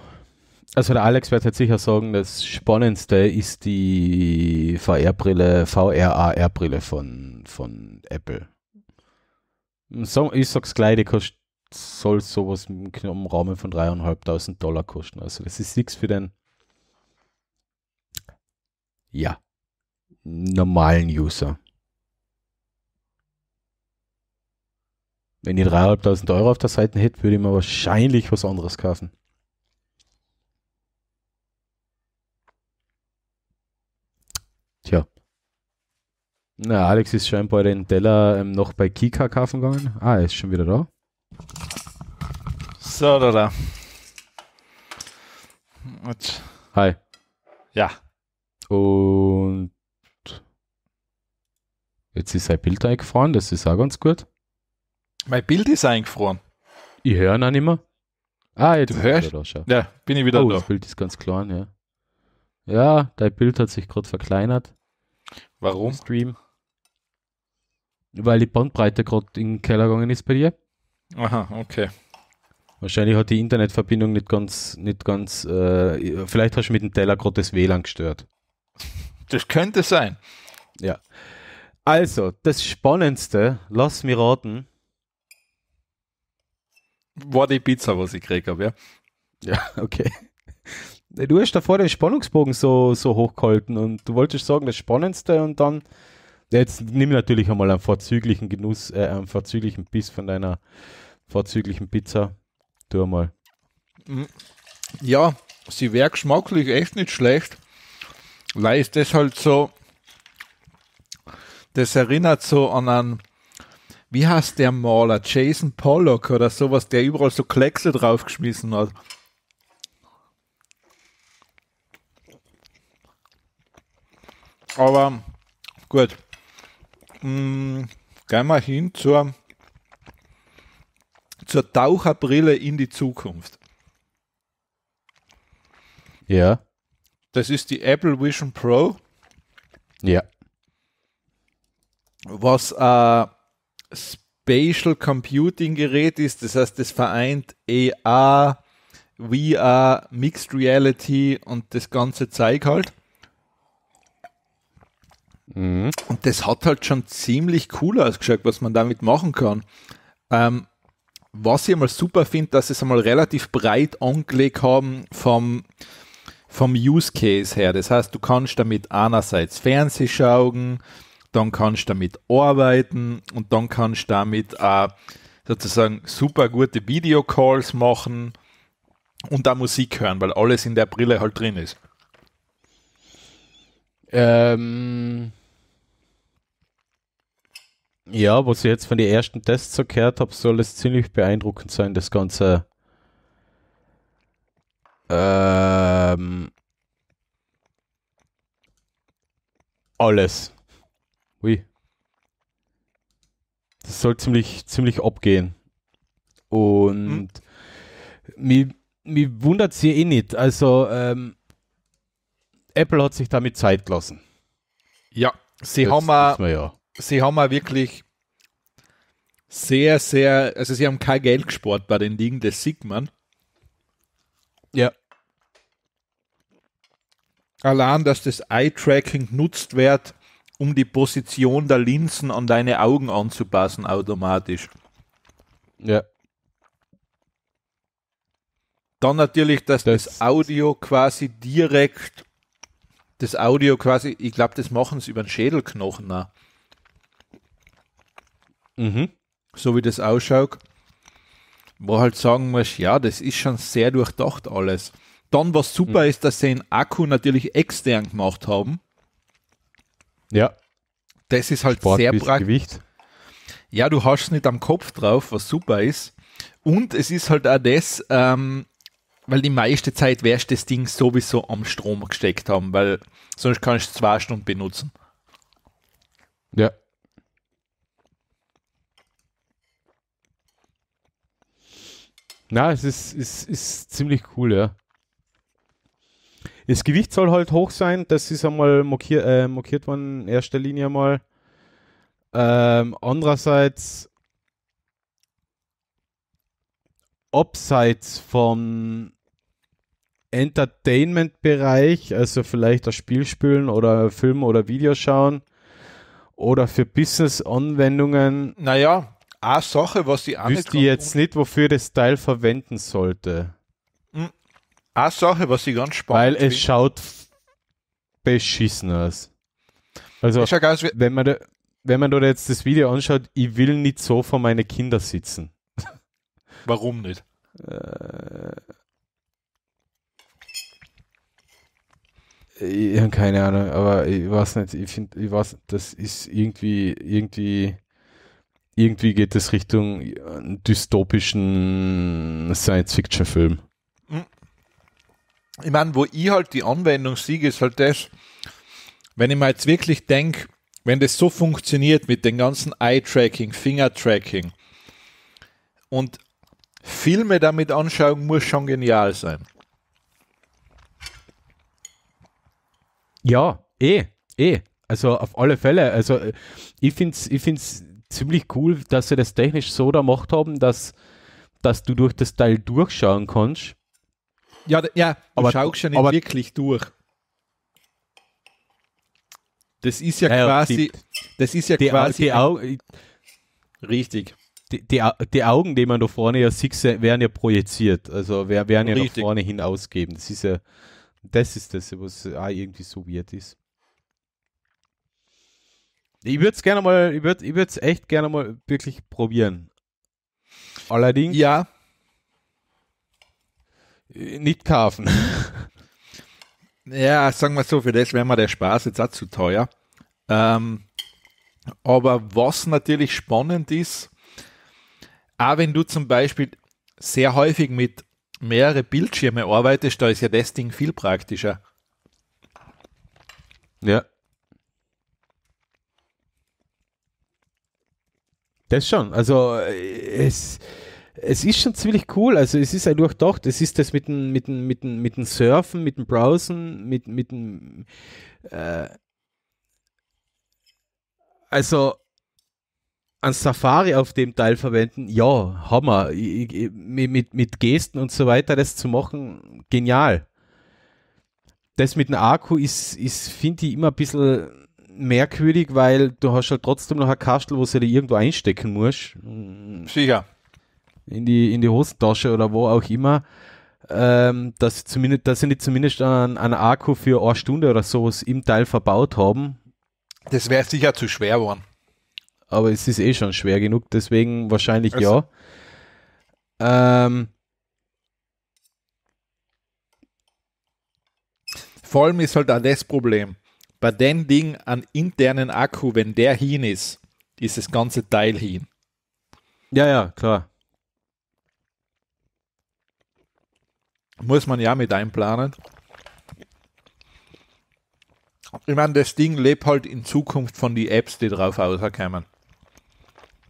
also der Alex wird jetzt sicher sagen, das Spannendste ist die VR-Brille, VR-AR-Brille von, von Apple. Hm, so, ich sag's gleich, die kostet, soll sowas im, im Rahmen von 3.500 Dollar kosten. Also das ist nichts für den ja, normalen User. Wenn ich 3.500 Euro auf der Seite hätte, würde ich mir wahrscheinlich was anderes kaufen. Na, Alex ist scheinbar den Teller ähm, noch bei Kika kaufen gegangen. Ah, er ist schon wieder da. So, da, da. Und Hi. Ja. Und jetzt ist sein Bild eingefroren, das ist auch ganz gut. Mein Bild ist eingefroren. Ich höre ihn auch nicht mehr. Ah, jetzt du hörst? Da, schau. ja, bin ich wieder oh, da. Das Bild ist ganz klein, ja. Ja, dein Bild hat sich gerade verkleinert. Warum? Stream weil die Bandbreite gerade in den Keller gegangen ist bei dir. Aha, okay. Wahrscheinlich hat die Internetverbindung nicht ganz, nicht ganz, äh, vielleicht hast du mit dem Teller gerade das WLAN gestört. Das könnte sein. Ja. Also, das Spannendste, lass mir raten. War die Pizza, was ich gekriegt habe, ja. Ja, okay. Du hast davor den Spannungsbogen so, so hochgehalten und du wolltest sagen, das Spannendste und dann Jetzt nimm natürlich einmal einen vorzüglichen Genuss, äh, einen vorzüglichen Biss von deiner vorzüglichen Pizza. Tu mal. Mhm. Ja, sie wäre geschmacklich echt nicht schlecht. Weil ist das halt so, das erinnert so an einen, wie heißt der Maler? Jason Pollock oder sowas, der überall so Kleckse draufgeschmissen hat. Aber gut mh, mm, gehen wir hin zur, zur Taucherbrille in die Zukunft. Ja. Das ist die Apple Vision Pro. Ja. Was äh, Spatial Computing Gerät ist. Das heißt, das vereint AR, VR, Mixed Reality und das ganze Zeug halt. Mhm. Und das hat halt schon ziemlich cool ausgeschaut, was man damit machen kann. Ähm, was ich einmal super finde, dass sie es einmal relativ breit angelegt haben vom, vom Use Case her. Das heißt, du kannst damit einerseits Fernseh schauen, dann kannst du damit arbeiten und dann kannst du damit äh, sozusagen super gute Videocalls machen und da Musik hören, weil alles in der Brille halt drin ist. Ähm, ja, was ich jetzt von den ersten Tests so gehört habe, soll es ziemlich beeindruckend sein, das Ganze. Ähm, alles. Ui. Das soll ziemlich, ziemlich abgehen. Und hm. mich, mich wundert sie eh nicht. Also, ähm, Apple hat sich damit Zeit gelassen. Ja, sie jetzt haben. Äh, ja sie haben auch wirklich sehr, sehr, also sie haben kein Geld gespart bei den Ligen, das sieht man. Ja. Allein, dass das Eye-Tracking genutzt wird, um die Position der Linsen an deine Augen anzupassen, automatisch. Ja. Dann natürlich, dass das, das Audio quasi direkt, das Audio quasi, ich glaube, das machen sie über den Schädelknochen. Auch. Mhm. So wie das ausschaut, wo halt sagen muss, ja, das ist schon sehr durchdacht alles. Dann, was super mhm. ist, dass sie den Akku natürlich extern gemacht haben. Ja. Das ist halt Sport sehr praktisch. Ja, du hast es nicht am Kopf drauf, was super ist. Und es ist halt auch das, ähm, weil die meiste Zeit wirst das Ding sowieso am Strom gesteckt haben, weil sonst kannst du zwei Stunden benutzen. Ja. Na, es ist, ist, ist ziemlich cool, ja. Das Gewicht soll halt hoch sein, das ist einmal markier, äh, markiert worden in erster Linie mal. Ähm, andererseits, abseits vom Entertainment-Bereich, also vielleicht das Spiel spielen oder Film oder Video schauen oder für Business-Anwendungen. Naja, eine ah, Sache, was ich Wüsste ich jetzt nicht, wofür das Teil verwenden sollte. Eine hm. ah, Sache, was ich ganz spannend Weil es finde. schaut beschissen aus. Also, ganz, wenn man, da, wenn man da jetzt das Video anschaut, ich will nicht so vor meine Kinder sitzen. Warum nicht? Äh. ich habe keine Ahnung, aber ich weiß nicht, ich finde, ich weiß, das ist irgendwie, irgendwie irgendwie geht es Richtung äh, dystopischen Science-Fiction-Film. Hm. Ich meine, wo ich halt die Anwendung sehe, ist halt das, wenn ich mir jetzt wirklich denke, wenn das so funktioniert mit dem ganzen Eye-Tracking, Finger-Tracking und Filme damit anschauen, muss schon genial sein. Ja, eh, eh. Also auf alle Fälle. Also ich äh, finde es ich find's ziemlich cool, dass sie das technisch so gemacht haben, dass, dass du durch das Teil durchschauen kannst. Ja, ja du aber, schaust ja nicht aber, wirklich durch. Das ist ja, ja quasi. Die, das ist ja die, quasi. Die Augen, richtig. Die, die, die, Augen, die man da vorne ja sieht, werden ja projiziert. Also werden ja richtig. nach vorne hin ausgeben. Das ist ja. Das ist das, was auch irgendwie so weird ist. Ich würde es gerne mal, ich würde es echt gerne mal wirklich probieren. Allerdings. Ja. Nicht kaufen. Ja, sagen wir so, für das wäre mir der Spaß jetzt auch zu teuer. Ähm, aber was natürlich spannend ist, auch wenn du zum Beispiel sehr häufig mit mehreren Bildschirmen arbeitest, da ist ja das Ding viel praktischer. Ja. Das schon. Also äh, es, es ist schon ziemlich cool. Also es ist ja durchdacht. Es ist das mit dem, mit dem, mit dem, mit dem Surfen, mit dem Browsen, mit, mit dem äh, also ein Safari auf dem Teil verwenden, ja, Hammer. mit, mit Gesten und so weiter das zu machen, genial. Das mit dem Akku ist, ist finde ich, immer ein bisschen merkwürdig, weil du hast halt trotzdem noch ein Kastel, wo du dir irgendwo einstecken musst. Sicher. In die, in die Hosentasche oder wo auch immer. Ähm, dass, zumindest, dass sie nicht zumindest einen, einen Akku für eine Stunde oder sowas im Teil verbaut haben. Das wäre sicher zu schwer geworden. Aber es ist eh schon schwer genug, deswegen wahrscheinlich also. ja. Ähm, Vor allem ist halt auch das Problem. Bei dem Ding an internen Akku, wenn der hin ist, ist das ganze Teil hin. Ja, ja, klar. Muss man ja mit einplanen. Ich meine, das Ding lebt halt in Zukunft von den Apps, die drauf rauskommen.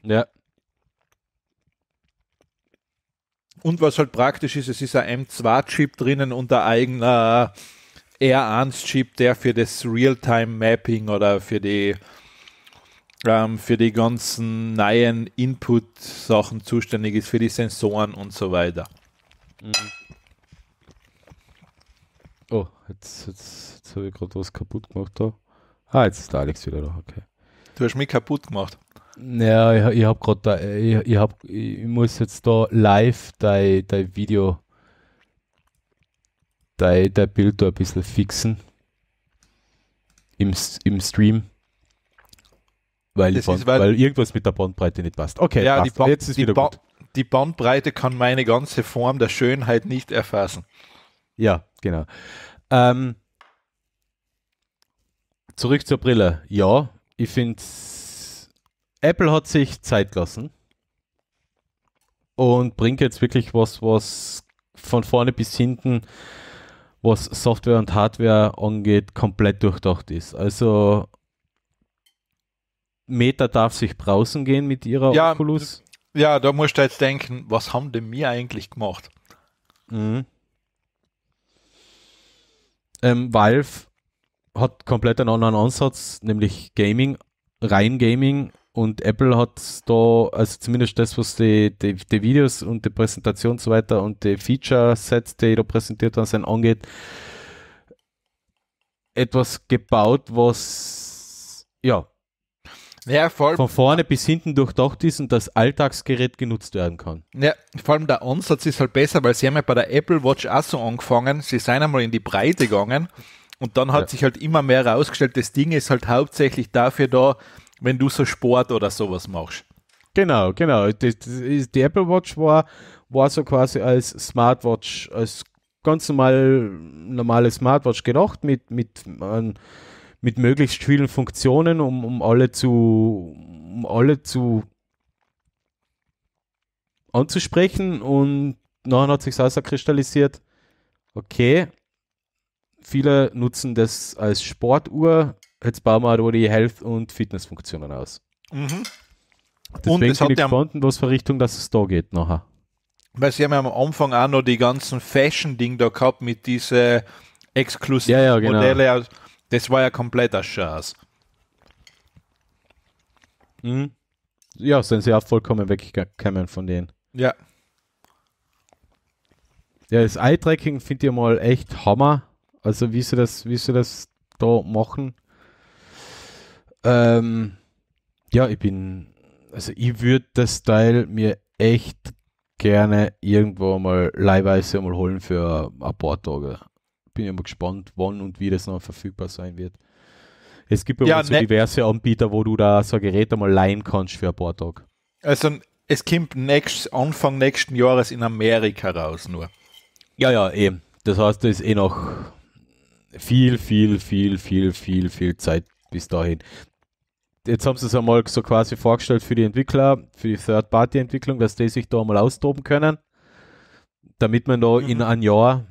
Ja. Und was halt praktisch ist, es ist ein M2-Chip drinnen und ein eigener eher Ernst-Chip, der für das Real-Time-Mapping oder für die ähm, für die ganzen neuen Input-Sachen zuständig ist, für die Sensoren und so weiter. Mhm. Oh, jetzt, jetzt, jetzt habe ich gerade was kaputt gemacht da. Ah, jetzt ist der Alex wieder da, okay. Du hast mich kaputt gemacht. Ja, ich, ich habe gerade da, ich, ich, hab, ich muss jetzt da live dein, dein Video dein, dein Bild da ein bisschen fixen im, im Stream. Weil, Band, ist, weil, weil, irgendwas mit der Bandbreite nicht passt. Okay, ja, passt. Die, ba Jetzt ist die, wieder ba gut. die Bandbreite kann meine ganze Form der Schönheit nicht erfassen. Ja, genau. Ähm, zurück zur Brille. Ja, ich finde, Apple hat sich Zeit lassen und bringt jetzt wirklich was, was von vorne bis hinten was Software und Hardware angeht, komplett durchdacht ist. Also Meta darf sich brausen gehen mit ihrer ja, Oculus. Ja, da musst du jetzt denken, was haben denn mir eigentlich gemacht? Mhm. Ähm, Valve hat komplett einen anderen Ansatz, nämlich Gaming, rein Gaming und Apple hat da, also zumindest das, was die, die, die Videos und die Präsentation und so weiter und die Feature-Sets, die da präsentiert worden sind, angeht, etwas gebaut, was ja, ja, voll. Von vorne bis hinten durchdacht ist und das Alltagsgerät genutzt werden kann. Ja, vor allem der Ansatz ist halt besser, weil sie haben ja bei der Apple Watch auch so angefangen, sie sind einmal in die Breite gegangen und dann hat ja. sich halt immer mehr herausgestellt, das Ding ist halt hauptsächlich dafür da, wenn du so Sport oder sowas machst. Genau, genau. Das, das, die Apple Watch war, war so quasi als Smartwatch, als ganz normal, normale Smartwatch gedacht, mit, mit, ähm, mit möglichst vielen Funktionen, um, um alle zu um alle zu anzusprechen und dann hat sich also kristallisiert. okay, viele nutzen das als Sportuhr, jetzt bauen wir da die Health- und Fitnessfunktionen aus. Mhm. Deswegen bin ich gespannt, was für Richtung das es da geht nachher. Weil sie haben ja am Anfang auch noch die ganzen Fashion-Ding da gehabt mit diesen exklusiven ja, ja, genau. Modelle. Das war ja komplett ein Schatz. Mhm. Ja, sind sie auch vollkommen weggekommen von denen. Ja. Ja, das Eye-Tracking finde ich mal echt Hammer. Also wie sie das, wie sie das da machen. Ähm, ja, ich bin, also ich würde das Teil mir echt gerne irgendwo mal leihweise mal holen für ein paar Tage. Bin ja mal gespannt, wann und wie das noch verfügbar sein wird. Es gibt ja so ne- diverse Anbieter, wo du da so ein Gerät einmal leihen kannst für ein paar Tage. Also es kommt nächst, Anfang nächsten Jahres in Amerika raus nur. Ja, ja, eben. Das heißt, da ist eh noch viel, viel, viel, viel, viel, viel Zeit bis dahin jetzt haben sie es einmal so quasi vorgestellt für die Entwickler, für die Third-Party-Entwicklung, dass die sich da mal austoben können, damit man da mhm. in ein Jahr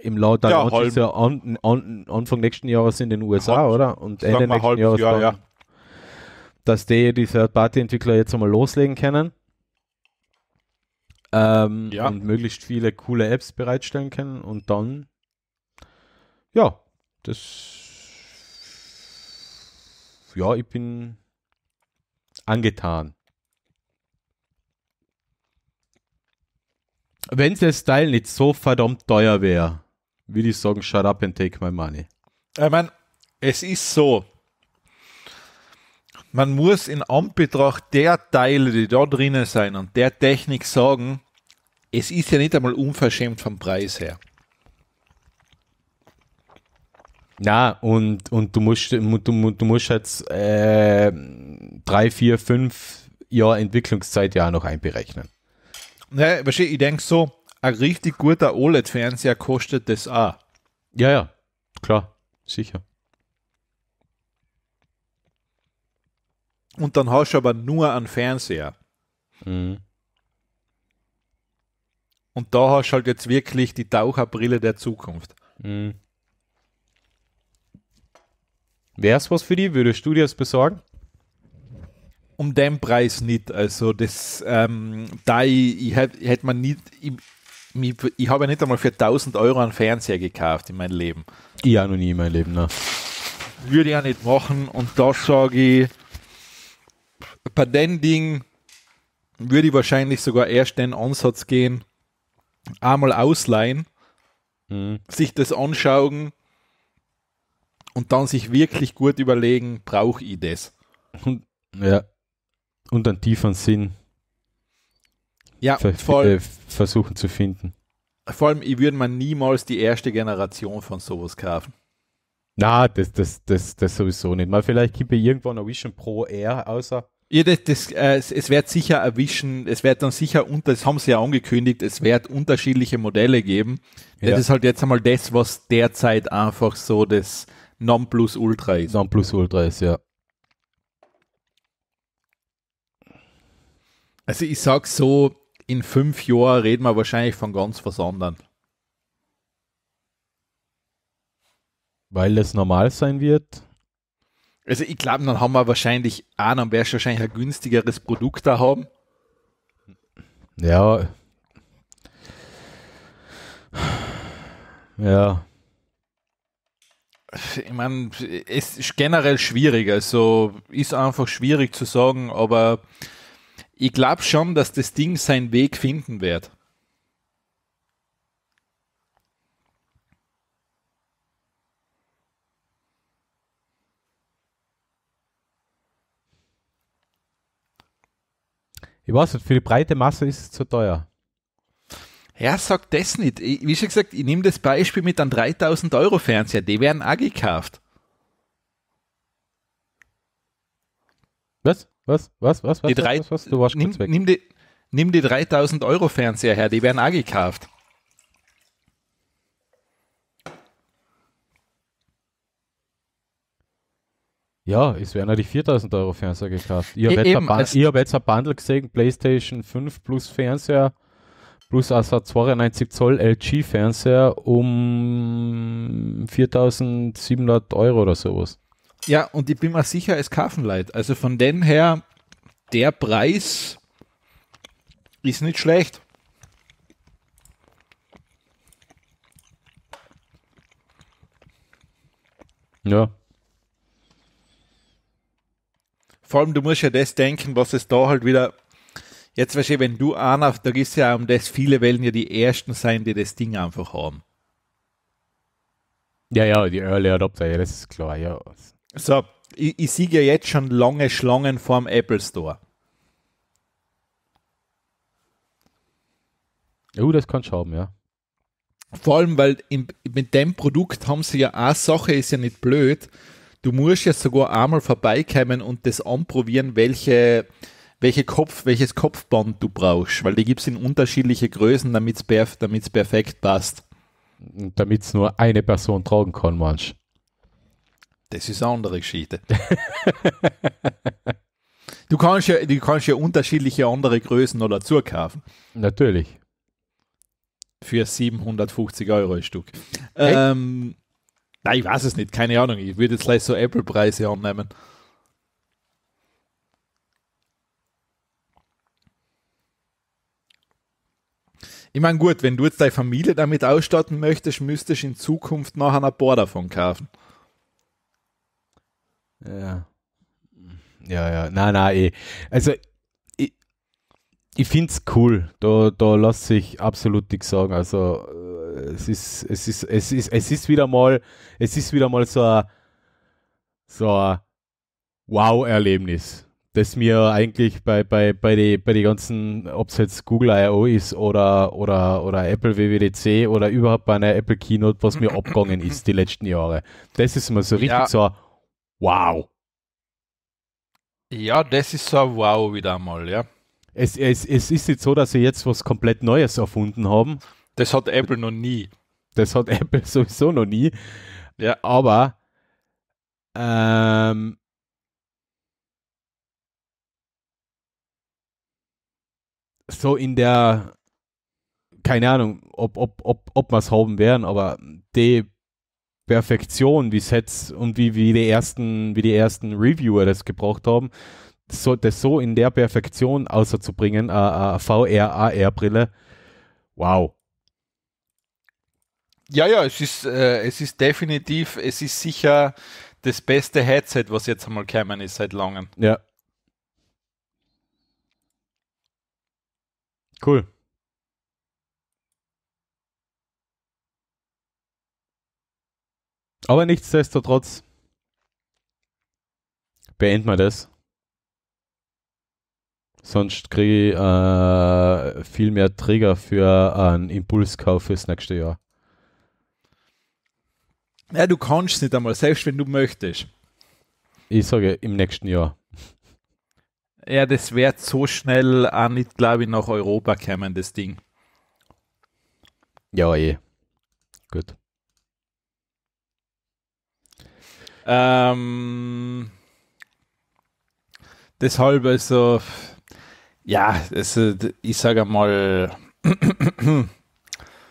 im Laut ja, halb, ja an, an, Anfang nächsten Jahres in den USA, halb, oder? Und Ende nächsten Jahres Jahr, dann, ja. dass die, die Third-Party-Entwickler jetzt einmal loslegen können ähm, ja. und möglichst viele coole Apps bereitstellen können und dann ja, das ja, ich bin angetan. Wenn der Style nicht so verdammt teuer wäre, würde ich sagen, shut up and take my money. Äh, ich meine, es ist so. Man muss in Anbetracht der Teile, die da drinnen sind und der Technik sagen, es ist ja nicht einmal unverschämt vom Preis her. Na und, und du musst, du, du musst jetzt äh, drei, vier, fünf Jahre Entwicklungszeit ja noch einberechnen. Ne, ich denke so, ein richtig guter OLED-Fernseher kostet das auch. Ja, ja, klar, sicher. Und dann hast du aber nur einen Fernseher. Mhm. Und da hast du halt jetzt wirklich die Taucherbrille der Zukunft. Mhm. Wäre es was für die? Würdest du dir das besorgen? Um den Preis nicht. Also das, ähm, da ich, ich hätte hätt man nicht, ich, ich, habe ja nicht einmal für 1000 Euro einen Fernseher gekauft in meinem Leben. Ich auch noch nie in meinem Leben, ne? Würde ich auch nicht machen und da sage ich, bei dem Ding würde ich wahrscheinlich sogar erst den Ansatz gehen, einmal ausleihen, mhm. sich das anschauen, und dann sich wirklich gut überlegen, brauche ich das? Und, ja. Und einen tieferen Sinn. Ja, voll. Äh, versuchen zu finden. Vor allem, ich würde mir niemals die erste Generation von sowas kaufen. Na, das, das, das, das sowieso nicht. Mal vielleicht gibt es irgendwann ein Vision Pro Air, außer. Ja, das, das, äh, es, wird sicher erwischen, es wird dann sicher, unter, das haben sie ja angekündigt, es wird unterschiedliche Modelle geben. Ja. Das ist halt jetzt einmal das, was derzeit einfach so das, Non plus Ultra ist. Non plus Ultra ist, ja. Also ich sag so, in fünf Jahren reden wir wahrscheinlich von ganz was anderem. Weil es normal sein wird? Also ich glaube, dann haben wir wahrscheinlich, ah, dann wäre du wahrscheinlich ein günstigeres Produkt da haben. Ja. Ja ich meine, es ist generell schwierig. Also ist einfach schwierig zu sagen, aber ich glaube schon, dass das Ding seinen Weg finden wird. Ich weiß nicht, für die breite Masse ist es zu teuer. Ja, sag das nicht. Ich, wie schon gesagt, ich nehme das Beispiel mit einem 3000 Euro Fernseher. Die werden auch gekauft. Was? Was? Was? Was? Was? Die drei, was, was, Du warst nimm, weg. Nimm die, nimm die 3000 Euro Fernseher her. Die werden auch gekauft. Ja, es werden natürlich 4000 Euro Fernseher gekauft. Ich habe jetzt, ein Bundle gesehen, PlayStation 5 plus Fernseher Plus also 92 Zoll LG Fernseher um 4700 Euro oder sowas. Ja, und ich bin mir sicher, es kaufen Leute. Also von dem her, der Preis ist nicht schlecht. Ja. Vor allem, du musst ja das denken, was es da halt wieder Jetzt weißt du, wenn du einer, da ist ja um das, viele wollen ja die Ersten sein, die das Ding einfach haben. Ja, ja, die Early Adopter, ja, das ist klar, ja. So, ich, ich sehe ja jetzt schon lange Schlangen vorm Apple Store. Ja, uh, das kannst du haben, ja. Vor allem, weil im, mit dem Produkt haben sie ja eine Sache, ist ja nicht blöd. Du musst ja sogar einmal vorbeikommen und das anprobieren, welche welche Kopf, welches Kopfband du brauchst, weil die gibt es in unterschiedliche Größen, damit es perf perfekt passt. Damit es nur eine Person tragen kann, manch. Das ist eine andere Geschichte. du, kannst ja, du kannst ja unterschiedliche andere Größen oder dazu kaufen. Natürlich. Für 750 Euro ein Stück. Ähm, nein, ich weiß es nicht, keine Ahnung. Ich würde jetzt gleich so Apple-Preise annehmen. Ich meine, gut, wenn du jetzt deine Familie damit ausstatten möchtest, müsstest du in Zukunft noch ein paar davon kaufen. Ja. Ja, ja. Nein, nein, eh. Also, ich, ich finde es cool. Da, da lasse ich absolut nichts sagen. Also, äh, es ist, es ist, es ist, es ist wieder mal, es ist wieder mal so ein, so ein Wow-Erlebnis das mir eigentlich bei, bei, bei den bei die ganzen, ob es jetzt Google I.O. ist oder, oder, oder Apple WWDC oder überhaupt bei einer Apple Keynote, was mir abgegangen ist die letzten Jahre. Das ist mir so richtig ja. so, wow. Ja, das ist so ein wow wieder einmal, ja. Es, es, es ist nicht so, dass sie jetzt was komplett Neues erfunden haben. Das hat Apple noch nie. Das hat Apple sowieso noch nie. Ja. Aber ähm, so in der, keine Ahnung, ob, ob, ob, ob wir es haben werden, aber die Perfektion, wie Sets und wie, wie, die ersten, wie die ersten Reviewer das gebraucht haben, so, das so in der Perfektion außerzubringen, eine VR, AR-Brille, wow. Ja, ja, es ist, äh, es ist definitiv, es ist sicher das beste Headset, was jetzt einmal gekommen ist seit langem. Ja. Cool. Aber nichtsdestotrotz beenden wir das. Sonst kriege ich äh, viel mehr Trigger für einen Impulskauf fürs nächste Jahr. Ja, du kannst es nicht einmal, selbst wenn du möchtest. Ich sage im nächsten Jahr. Ja, das wird so schnell auch nicht, glaube ich, nach Europa kommen, das Ding. Ja, eh. Gut. Ähm, deshalb, also, ja, also, ich sage mal,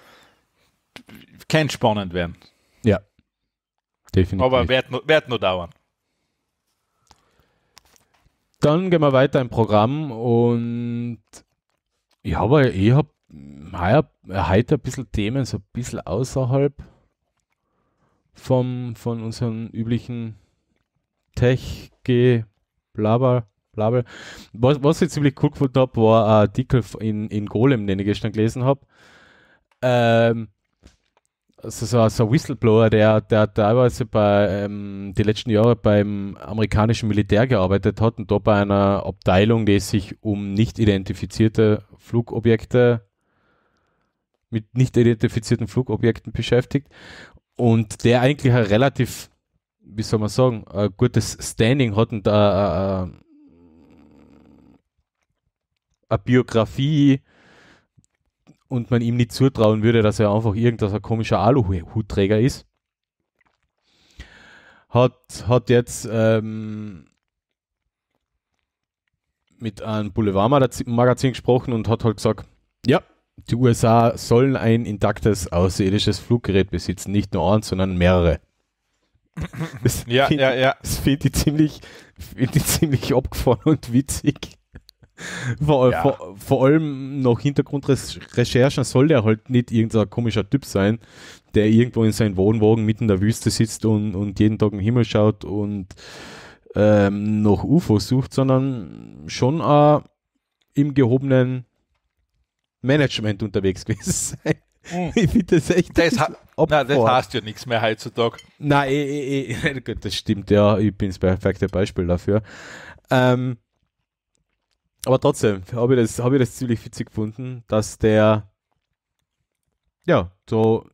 kann spannend werden. Ja, definitiv. Aber wird, wird nur dauern. Dann gehen wir weiter im Programm und ich habe ich hab heute ein bisschen Themen, so ein bisschen außerhalb vom, von unseren üblichen Tech, G, Blabla. Blabla. Was, was ich ziemlich cool gefunden habe, war ein Artikel in, in Golem, den ich gestern gelesen habe. Ähm, also so, so ein Whistleblower, der, der teilweise bei ähm, die letzten Jahre beim amerikanischen Militär gearbeitet hat und da bei einer Abteilung, die sich um nicht identifizierte Flugobjekte mit nicht identifizierten Flugobjekten beschäftigt und der eigentlich ein relativ, wie soll man sagen, ein øh, gutes Standing hat und eine, øh, eine, øh, eine Biografie und man ihm nicht zutrauen würde, dass er einfach irgendwas ein komischer Aluhutträger ist, hat, hat jetzt ähm, mit einem Boulevardmagazin gesprochen und hat halt gesagt, ja, die USA sollen ein intaktes außerirdisches Fluggerät besitzen, nicht nur eins, sondern mehrere. Das ja, find, ja, ja. Das finde ich find ich ziemlich abgefahren und witzig vor, ja. vor, vor, allem nach Hintergrundrecherchen soll der halt nicht irgendein komischer Typ sein, der irgendwo in seinem Wohnwagen mitten in der Wüste sitzt und, und jeden Tag im Himmel schaut und ähm, nach UFO sucht, sondern schon äh, im gehobenen Management unterwegs gewesen sein. Mhm. Ich finde das echt. Das, ha Nein, das heißt ja nichts mehr heutzutage. Nein, ich, ich, ich, das stimmt, ja. Ich bin das perfekte Beispiel dafür. Ähm, aber trotzdem habe ich, das, hab ich das ziemlich witzig gefunden, dass der ja so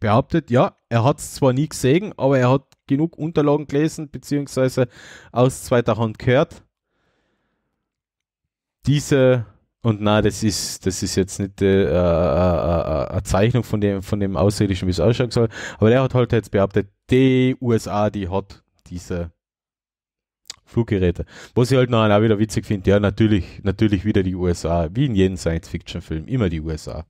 behauptet, ja, er hat es zwar nie gesehen, aber er hat genug Unterlagen gelesen, beziehungsweise aus zweiter Hand gehört. Diese, und na, das ist, das ist jetzt nicht eine äh, äh, äh, Zeichnung von dem, von dem Außerirdischen, wie es ausschauen soll, aber er hat halt jetzt behauptet, die USA, die hat diese Fluggeräte. Was ich halt noch auch wieder witzig finde, ja, natürlich, natürlich wieder die USA, wie in jedem Science-Fiction-Film, immer die USA.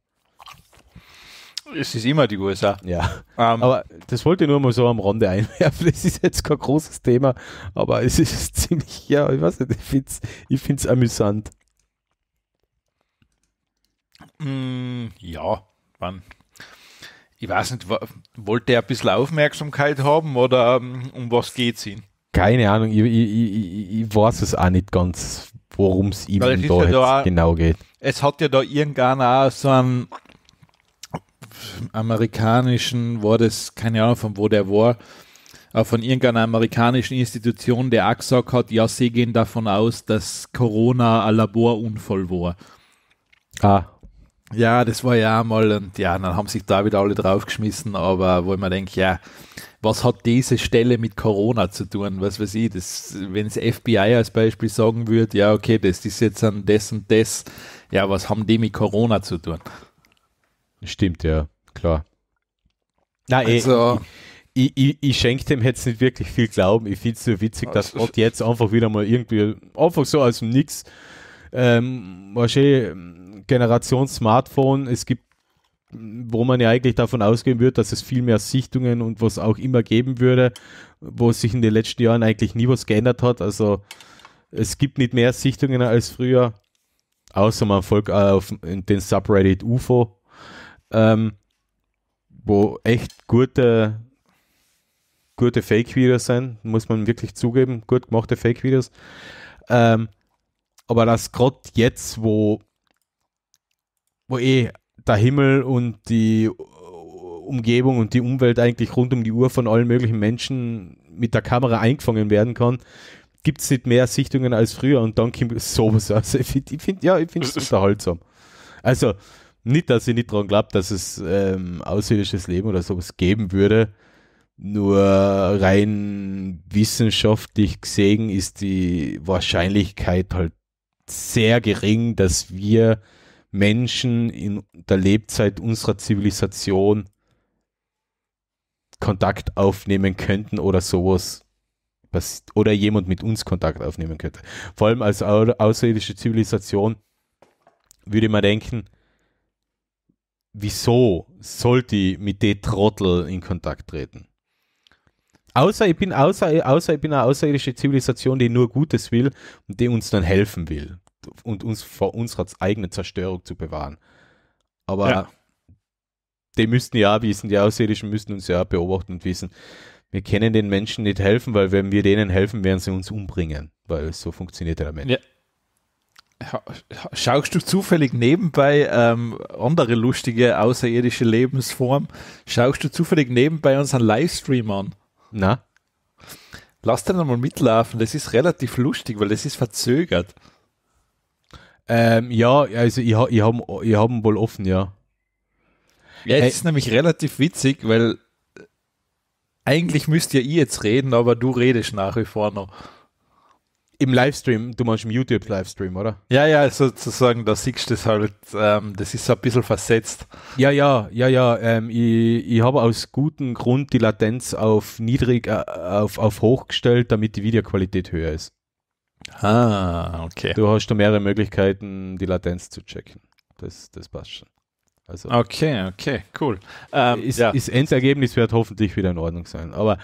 Es ist immer die USA. Ja. Ähm, aber das wollte ich nur mal so am Rande einwerfen. Das ist jetzt kein großes Thema, aber es ist ziemlich, ja, ich weiß nicht, ich finde es ich find's amüsant. Mm, ja, wann? Ich weiß nicht, wollte er ein bisschen Aufmerksamkeit haben oder ähm, um was geht es ihm? keine Ahnung, ich, ich, ich, ich weiß es auch nicht ganz, worum es ihm da ja da, genau geht. Es hat ja da irgendwann auch so einen amerikanischen, war das, keine Ahnung von wo der war, von irgendeiner amerikanischen Institution, der auch gesagt hat, ja, sie gehen davon aus, dass Corona ein Laborunfall war. Ah. Ja, das war ja einmal, und ja, dann haben sich da wieder alle draufgeschmissen, aber wo ich mir denke, ja, was hat diese Stelle mit Corona zu tun? Was weiß ich, das, wenn das FBI als Beispiel sagen würde, ja, okay, das ist jetzt an das und das, ja, was haben die mit Corona zu tun? Stimmt, ja, klar. Nein, eh, also, ich, ich, ich, ich schenke dem jetzt nicht wirklich viel Glauben. Ich finde es so witzig, dass Gott also- jetzt einfach wieder mal irgendwie, einfach so aus dem Nix, ähm, Generation Smartphone, es gibt wo man ja eigentlich davon ausgehen würde, dass es viel mehr Sichtungen und was auch immer geben würde, wo sich in den letzten Jahren eigentlich nie was geändert hat. Also es gibt nicht mehr Sichtungen als früher, außer man folgt äh, auf den Subreddit UFO, ähm, wo echt gute, gute Fake-Videos sind, muss man wirklich zugeben, gut gemachte Fake-Videos. Ähm, aber das gerade jetzt, wo, wo eh der Himmel und die äh, Umgebung und die Umwelt eigentlich rund um die Uhr von allen möglichen Menschen mit der Kamera eingefangen werden kann, gibt es nicht mehr Sichtungen als früher und dann kommt sowas Also Ich finde, ich find, ja, ich finde es unterhaltsam. Also, nicht, dass ich nicht daran glaube, dass es ähm, außerirdisches Leben oder sowas geben würde, nur rein wissenschaftlich gesehen ist die Wahrscheinlichkeit halt sehr gering, dass wir Menschen in der Lebzeit unserer Zivilisation Kontakt aufnehmen könnten oder sowas oder jemand mit uns Kontakt aufnehmen könnte. Vor allem als außerirdische Zivilisation würde man denken, wieso sollte ich mit dem Trottel in Kontakt treten? Außer ich bin außer, außer ich bin eine außerirdische Zivilisation, die nur Gutes will und die uns dann helfen will und uns vor unserer eigenen Zerstörung zu bewahren. Aber ja. die müssten ja wissen, die Außerirdischen müssten uns ja beobachten und wissen, wir können den Menschen nicht helfen, weil wenn wir denen helfen, werden sie uns umbringen, weil so funktioniert der Mensch. Ja. Schaust du zufällig nebenbei ähm, andere lustige außerirdische Lebensform? Schaust du zufällig nebenbei unseren Livestream an? Na? Lass den einmal mitlaufen, das ist relativ lustig, weil das ist verzögert. Ähm, ja, also ich, ich habe ich hab ihn wohl offen, ja. Ja, es hey. ist nämlich relativ witzig, weil eigentlich müsst ja ich jetzt reden, aber du redest nach wie vor noch. Im Livestream, du machst im YouTube-Livestream, oder? Ja, ja, also sozusagen, da siehst du es halt, ähm, das ist so ein bisschen versetzt. Ja, ja, ja, ja, ähm, ich, ich habe aus gutem Grund die Latenz auf niedrig, äh, auf, auf hoch gestellt, damit die Videoqualität höher ist. Ah, okay. Du hast da mehrere Möglichkeiten, die Latenz zu checken. Das, das passt schon. Also okay, okay, cool. Ähm, ist, ja. ist Endergebnis wird hoffentlich wieder in Ordnung sein. Aber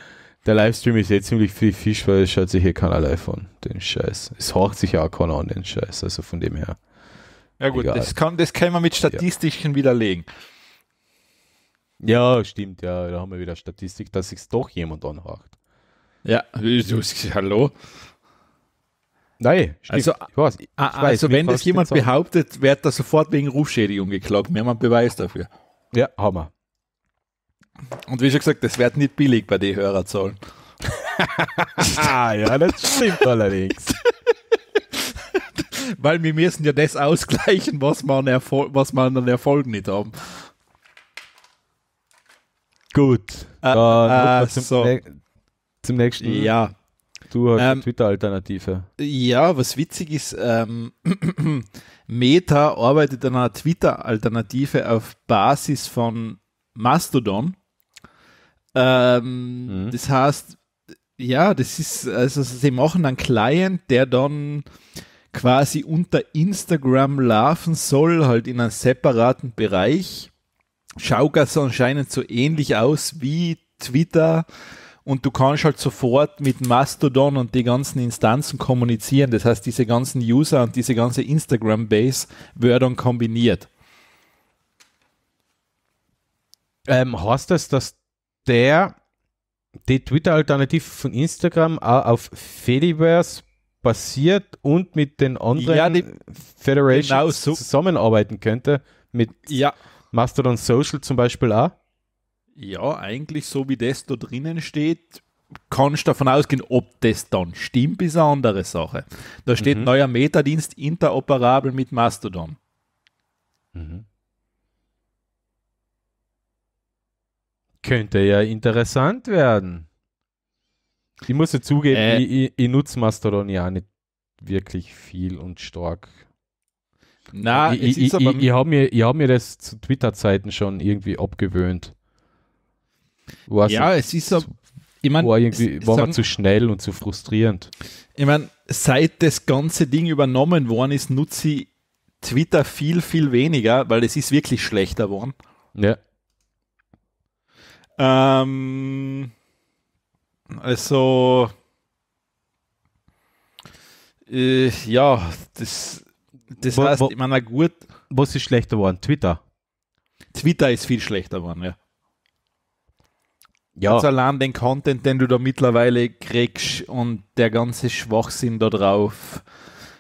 der Livestream ist jetzt ziemlich viel Fisch, weil es schaut sich hier keiner live an, den Scheiß. Es horcht sich ja auch keiner an, den Scheiß. Also von dem her. Ja gut, egal. das kann, das kann man mit Statistischen ja. widerlegen. Ja, stimmt, ja, da haben wir wieder Statistik, dass sich doch jemand anhakt. Ja, hallo. Nein, stimmt. Also, ich weiß, ich also weiß, wenn das jemand behauptet, wird er sofort wegen Rufschädigung geklagt. Wir haben einen Beweis dafür. Ja, haben wir. Und wie schon gesagt, das wird nicht billig bei den Hörerzahlen. ah, ja, das stimmt allerdings. Weil wir müssen ja das ausgleichen, was wir an, Erfol was wir an Erfolg nicht haben. Gut. Äh, äh, zum, so. zum nächsten. Ja du hast ähm, Twitter-Alternative. Ja, was witzig ist, ähm, Meta arbeitet an einer Twitter-Alternative auf Basis von Mastodon. Ähm, mhm. Das heißt, ja, das ist, also sie machen einen Client, der dann quasi unter Instagram laufen soll, halt in einem separaten Bereich. Schaut das anscheinend so ähnlich aus wie Twitter und du kannst halt sofort mit Mastodon und die ganzen Instanzen kommunizieren. Das heißt, diese ganzen User und diese ganze Instagram-Base werden dann kombiniert. Ähm, heißt das, dass der die Twitter-Alternative von Instagram auch auf Fediverse basiert und mit den anderen ja, Federations genau so. zusammenarbeiten könnte? Mit ja. Mastodon Social zum Beispiel auch? Ja, eigentlich so wie das da drinnen steht, kannst du davon ausgehen, ob das dann stimmt, ist eine andere Sache. Da steht mhm. neuer Metadienst interoperabel mit Mastodon. Mhm. Könnte ja interessant werden. Ich muss ja zugeben, äh, ich, ich, ich nutze Mastodon ja nicht wirklich viel und stark. Nein, ich, ich, ich, ich habe mir, hab mir das zu Twitter-Zeiten schon irgendwie abgewöhnt. War ja, so, es ist so, ich mein, war irgendwie war sagen, zu schnell und zu frustrierend. Ich meine, seit das ganze Ding übernommen worden ist, nutze ich Twitter viel, viel weniger, weil es ist wirklich schlechter geworden. Ja. Ähm, also, äh, ja, das, das wo, heißt, wo, ich meine, gut. Was ist schlechter geworden? Twitter? Twitter ist viel schlechter geworden, ja. Ja. Ganz allein den Content, den du da mittlerweile kriegst und der ganze Schwachsinn da drauf,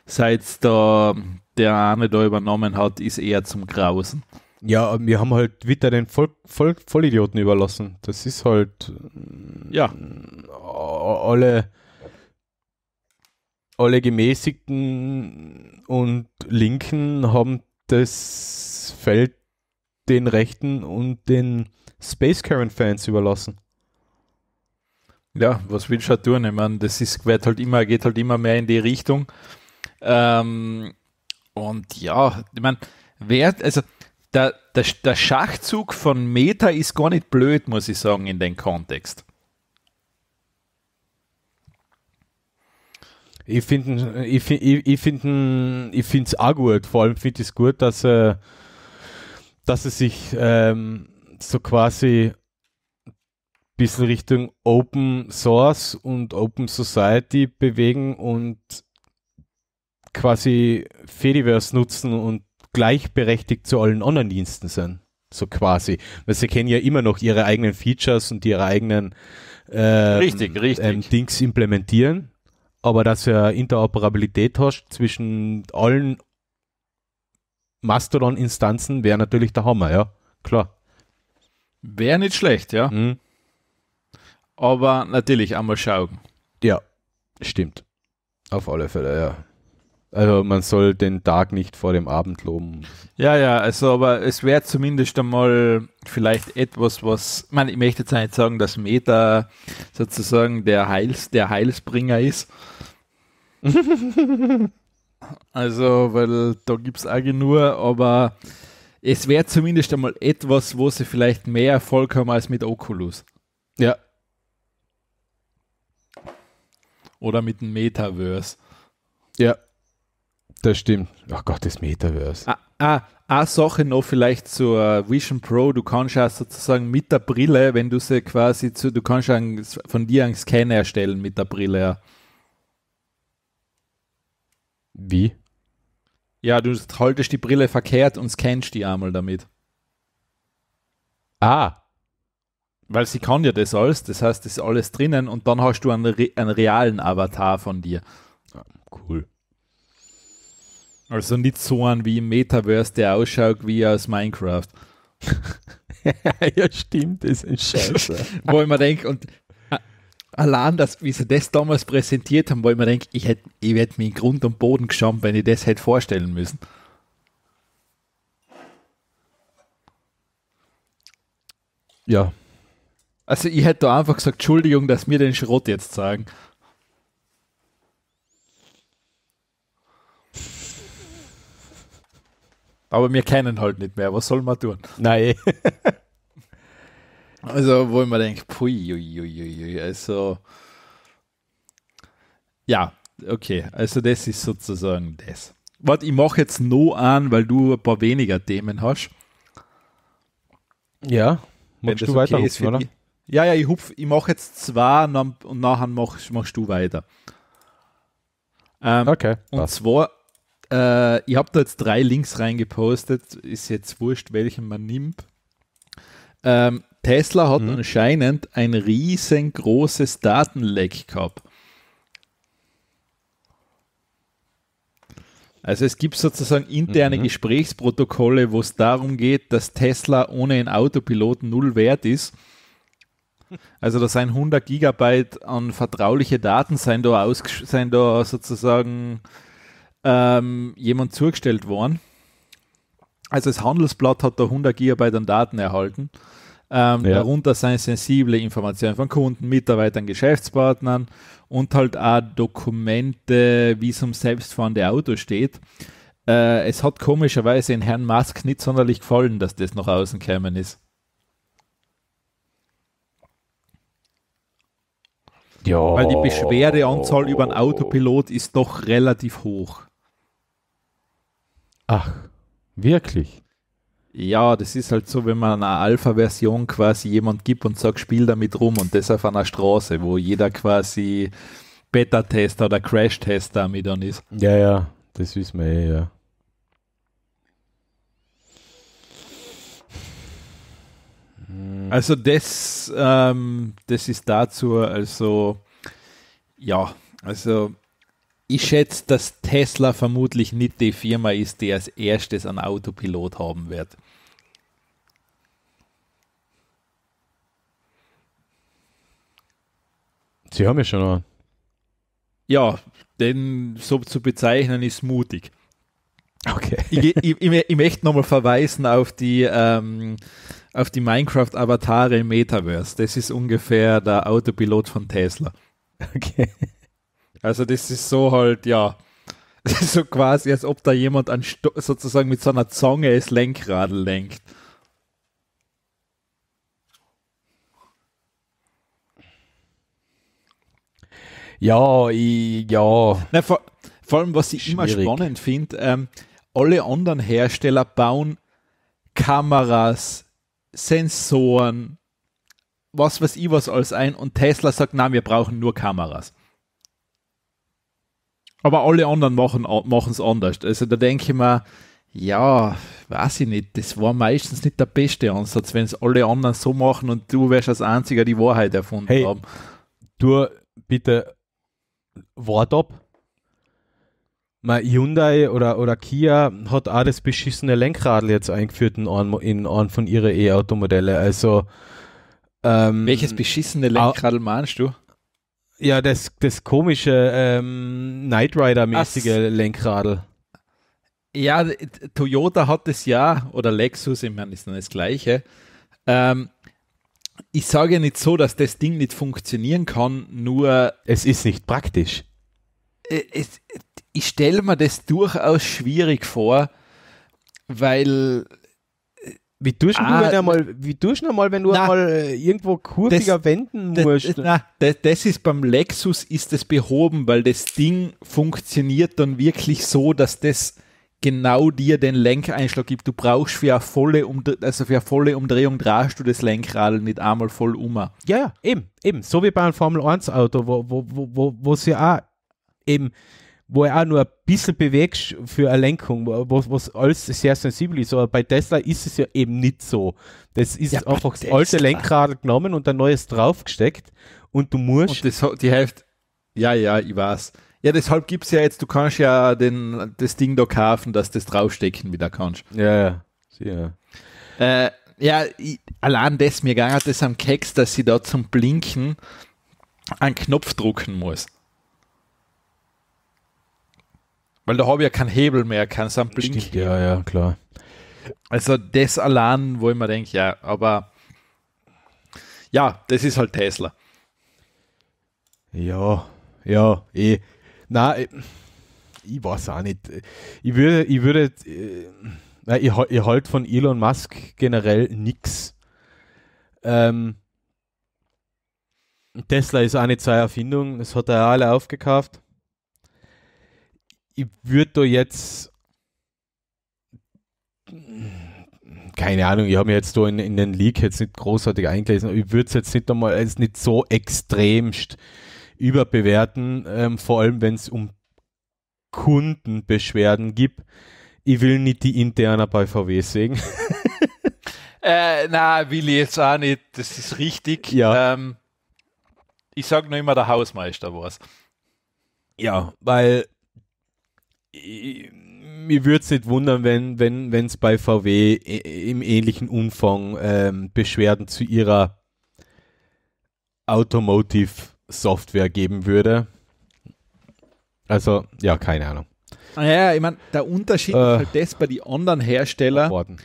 seit da der eine da übernommen hat, ist eher zum Grausen. Ja, wir haben halt wieder den Voll, Voll, Vollidioten überlassen. Das ist halt. Ja. Äh, alle. Alle Gemäßigten und Linken haben das Feld den Rechten und den Space Current Fans überlassen. Ja, was willst du tun? Ich meine, das ist, wird halt immer, geht halt immer mehr in die Richtung. Ähm, und ja, ich meine, wer, also der, der, der Schachzug von Meta ist gar nicht blöd, muss ich sagen, in dem Kontext. Ich finde ich find, ich, ich auch gut. Vor allem finde ich es gut, dass, äh, dass es sich ähm, so quasi bisschen Richtung Open Source und Open Society bewegen und quasi Fediverse nutzen und gleichberechtigt zu allen anderen Diensten sind. So quasi. Weil sie kennen ja immer noch ihre eigenen Features und ihre eigenen äh, richtig, richtig. Ähm, Dings implementieren. Aber dass ja Interoperabilität hast zwischen allen Mastodon-Instanzen, wäre natürlich der Hammer, ja. Klar. Wäre nicht schlecht, ja. Mhm aber natürlich einmal schauen. Ja, stimmt. Auf alle Fälle, ja. Also man soll den Tag nicht vor dem Abend loben. Ja, ja, also aber es wäre zumindest einmal vielleicht etwas, was, man, ich möchte jetzt nicht sagen, dass Meta sozusagen der, Heils, der Heilsbringer ist. also, weil da gibt es auch genug, aber es wäre zumindest einmal etwas, wo sie vielleicht mehr Erfolg haben als mit Oculus. Ja, oder mit dem Metaverse. Ja, das stimmt. Ach Gott, das Metaverse. Ah, ah, eine Sache noch vielleicht zur äh, Vision Pro. Du kannst ja sozusagen mit der Brille, wenn du sie quasi zu, du kannst ja von dir einen Scan erstellen mit der Brille. Wie? Ja, du haltest die Brille verkehrt und scannst die einmal damit. Ah, weil sie kann ja das alles, das heißt, das ist alles drinnen und dann hast du einen, einen realen Avatar von dir. Ja, cool. Also nicht so ein wie im Metaverse, der ausschaut wie aus Minecraft. ja, stimmt, das ist scheiße. wo ich mir denke, und allein, das, wie sie das damals präsentiert haben, wo ich mir denke, ich hätte ich hätt mich in Grund und Boden geschaut, wenn ich das hätte vorstellen müssen. Ja, also ich hätte da einfach gesagt, Entschuldigung, dass mir den Schrott jetzt sagen. Aber wir kennen halt nicht mehr. Was soll man tun? Nein. also, wo man denkt, pui, ui, ui, ui, also ja, okay. Also das ist sozusagen das. Warte, ich mache jetzt nur an, weil du ein paar weniger Themen hast. Ja, möchtest du weitermachen, weiter, okay oder? Die, ja, ja, ich, hupf, ich mache jetzt zwei und, nachher machst, machst du weiter. Ähm, okay. Und passt. zwar, äh, ich habe da jetzt drei Links reingepostet, ist jetzt wurscht, welchen man nimmt. Ähm, Tesla hat mhm. anscheinend ein riesengroßes Datenleck gehabt. Also es gibt sozusagen interne mhm. Gesprächsprotokolle, wo es darum geht, dass Tesla ohne einen Autopiloten null wert ist also da sind 100 Gigabyte an vertrauliche Daten, seien da, aus, seien da sozusagen ähm, jemand zugestellt worden. Also das Handelsblatt hat da 100 Gigabyte an Daten erhalten. Ähm, ja. Darunter sind sensible Informationen von Kunden, Mitarbeitern, Geschäftspartnern und halt auch Dokumente, wie es um selbstfahrende Autos steht. Äh, es hat komischerweise in Herrn Musk nicht sonderlich gefallen, dass das nach außen gekommen ist. Ja. Weil die Beschwerdeanzahl über einen Autopilot ist doch relativ hoch. Ach, wirklich? Ja, das ist halt so, wenn man eine Alpha-Version quasi jemand gibt und sagt, spiel damit rum und das auf einer Straße, wo jeder quasi Beta-Tester oder Crash-Tester damit dann ist. Ja, ja, das wissen wir eh, ja. Mhm. Also das, ähm, das ist dazu, also ja, also ich schätze, dass Tesla vermutlich nicht die Firma ist, die als erstes einen Autopilot haben wird. Sie haben ja schon einen. Ja, denn so zu bezeichnen ist mutig. Okay. ich, ich, ich, ich möchte nochmal verweisen auf die ähm, auf die Minecraft-Avatare im Metaverse. Das ist ungefähr der Autopilot von Tesla. Okay. Also das ist so halt, ja, so quasi, als ob da jemand an sozusagen mit so Zange das Lenkrad lenkt. Ja, ich, ja. Nein, vor, vor, allem, was ich Schwierig. immer spannend finde, ähm, alle anderen Hersteller bauen Kameras, Sensoren, was weiß ich was alles ein und Tesla sagt, nein, wir brauchen nur Kameras. Aber alle anderen machen es anders. Also da denke ich mir, ja, weiß ich nicht, das war meistens nicht der beste Ansatz, wenn es alle anderen so machen und du wärst als Einziger die Wahrheit erfunden hey, haben. Du, bitte, wart ab mal Hyundai oder, oder Kia hat auch das beschissene Lenkradl jetzt eingeführt in einen, von ihren e auto modellen Also ähm, Welches beschissene Lenkradl meinst du? Ja, das, das komische ähm, Knight Rider-mäßige Lenkradl. Ja, Toyota hat es ja, oder Lexus, ich meine, ist dann das Gleiche. Ähm, ich sage nicht so, dass das Ding nicht funktionieren kann, nur. Es ist nicht praktisch. Äh, es, ich stelle mir das durchaus schwierig vor, weil äh, wie tust ah, wenn einmal, wie tust du einmal, wenn du na, einmal äh, irgendwo kurviger das, wenden musst? Das, na, das, das, ist beim Lexus ist das behoben, weil das Ding funktioniert dann wirklich so, dass das genau dir den Lenkeinschlag gibt. Du brauchst für eine volle, Umdre also für volle Umdrehung drehst du das Lenkrad nicht einmal voll um. Ja, eben, eben. So wie bei einem Formel 1 Auto, wo, wo, wo, wo, wo sie auch eben wo er auch nur ein bisschen bewegt für eine Lenkung, was, was alles sehr sensibel ist. Aber bei Tesla ist es ja eben nicht so. Das ist ja, einfach das alte Lenkrad genommen und ein neues draufgesteckt und du musst. Und das, die Hälfte, ja, ja, ich weiß. Ja, deshalb gibt es ja jetzt, du kannst ja den, das Ding da kaufen, dass das draufstecken wieder kannst. Ja, ja. Äh, ja, ich, allein das mir gegangen das am Keks, dass sie da zum Blinken einen Knopf drucken muss. Weil da habe ich ja keinen Hebel mehr, kein Sampling. ja, ja, klar. Also das allein, wo ich mir denke, ja, aber ja, das ist halt Tesla. Ja, ja, eh. Nein, ich, ich weiß auch nicht. Ich würde, ich würde, äh, ich, ich halte von Elon Musk generell nichts. Ähm, Tesla ist auch nicht seine Erfindung, das hat er alle aufgekauft ich würde da jetzt keine Ahnung, ich habe mir jetzt da in, in den Leak jetzt nicht großartig eingelesen, ich würde es jetzt nicht einmal als nicht so extremst überbewerten, ähm, vor allem wenn es um Kundenbeschwerden gibt. Ich will nicht die interner bei VW sehen. äh, na, will ich jetzt auch nicht, das ist richtig. Ja. Ähm, ich sage nur immer, der Hausmeister war es. Ja, weil äh, mir würde es nicht wundern, wenn wenn wenn, es bei VW äh, im ähnlichen Umfang ähm, Beschwerden zu ihrer Automotive Software geben würde. Also, ja, keine Ahnung. Naja, ah, ich meine, der Unterschied äh, ist halt das bei den anderen Herstellern.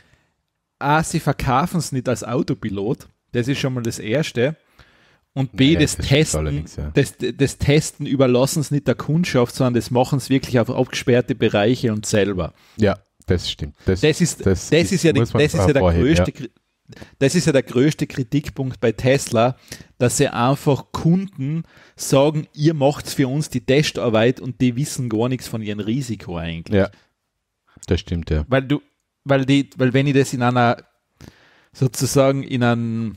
Ah, sie verkaufen es nicht als Autopilot. Das ist schon mal das Erste und B, Nein, das, das, Testen, ja. das, das Testen überlassen es nicht der Kundschaft, sondern das machen es wirklich auf abgesperrte Bereiche und selber. Ja, das stimmt. Das, ist, ja, der größte, ist ja der größte Kritikpunkt bei Tesla, dass sie einfach Kunden sagen, ihr macht für uns die Testarbeit und die wissen gar nichts von ihrem Risiko eigentlich. Ja, das stimmt, ja. Weil du, weil die, weil wenn ich das in einer sozusagen in einem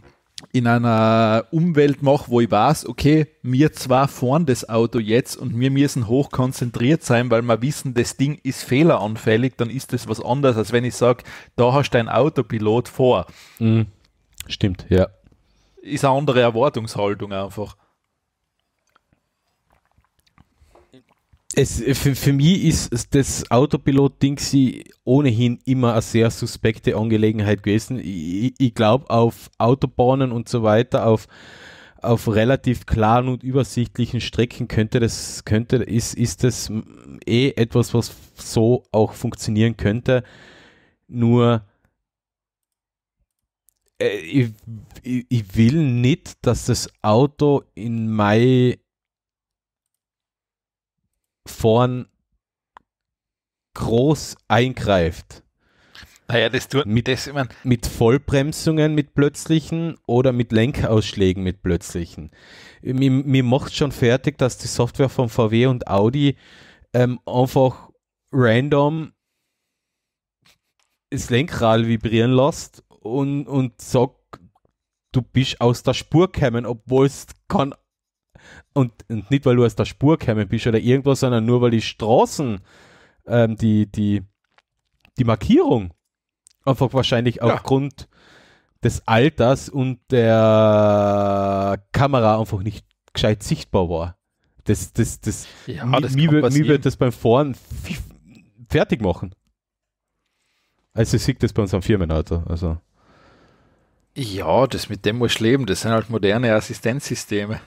in einer Umwelt mache, wo ich weiß, okay, mir zwar fahren das Auto jetzt und wir müssen hoch konzentriert sein, weil wir wissen, das Ding ist fehleranfällig, dann ist das was anderes, als wenn ich sage, da hast dein Autopilot vor. Mhm. Stimmt, ja. Ist eine andere Erwartungshaltung einfach. es, für, für mich ist das Autopilot-Ding ohnehin immer eine sehr suspekte Angelegenheit gewesen. Ich, ich glaube, auf Autobahnen und so weiter, auf, auf relativ klaren und übersichtlichen Strecken könnte das, könnte, ist, ist das eh etwas, was so auch funktionieren könnte. Nur äh, ich, ich, ich will nicht, dass das Auto in meine vorn groß eingreift. Naja, das tut mit, das, ich mein mit Vollbremsungen, mit plötzlichen oder mit Lenkausschlägen, mit plötzlichen. Mir, mir macht schon fertig, dass die Software von VW und Audi ähm, einfach random das Lenkrad vibrieren lässt und, und sagt, du bist aus der Spur gekommen, obwohl es kann und, und nicht, weil du aus der Spur gekommen bist oder irgendwas, sondern nur, weil die Straßen, ähm, die, die, die Markierung einfach wahrscheinlich ja. aufgrund des Alters und der Kamera einfach nicht gescheit sichtbar war. Das, das, das, ja, mi, das mi, mi wird das beim Fahren fertig machen. Also sieht das bei unserem Firmenauto. Also. Ja, das mit dem muss ich leben. Das sind halt moderne Assistenzsysteme.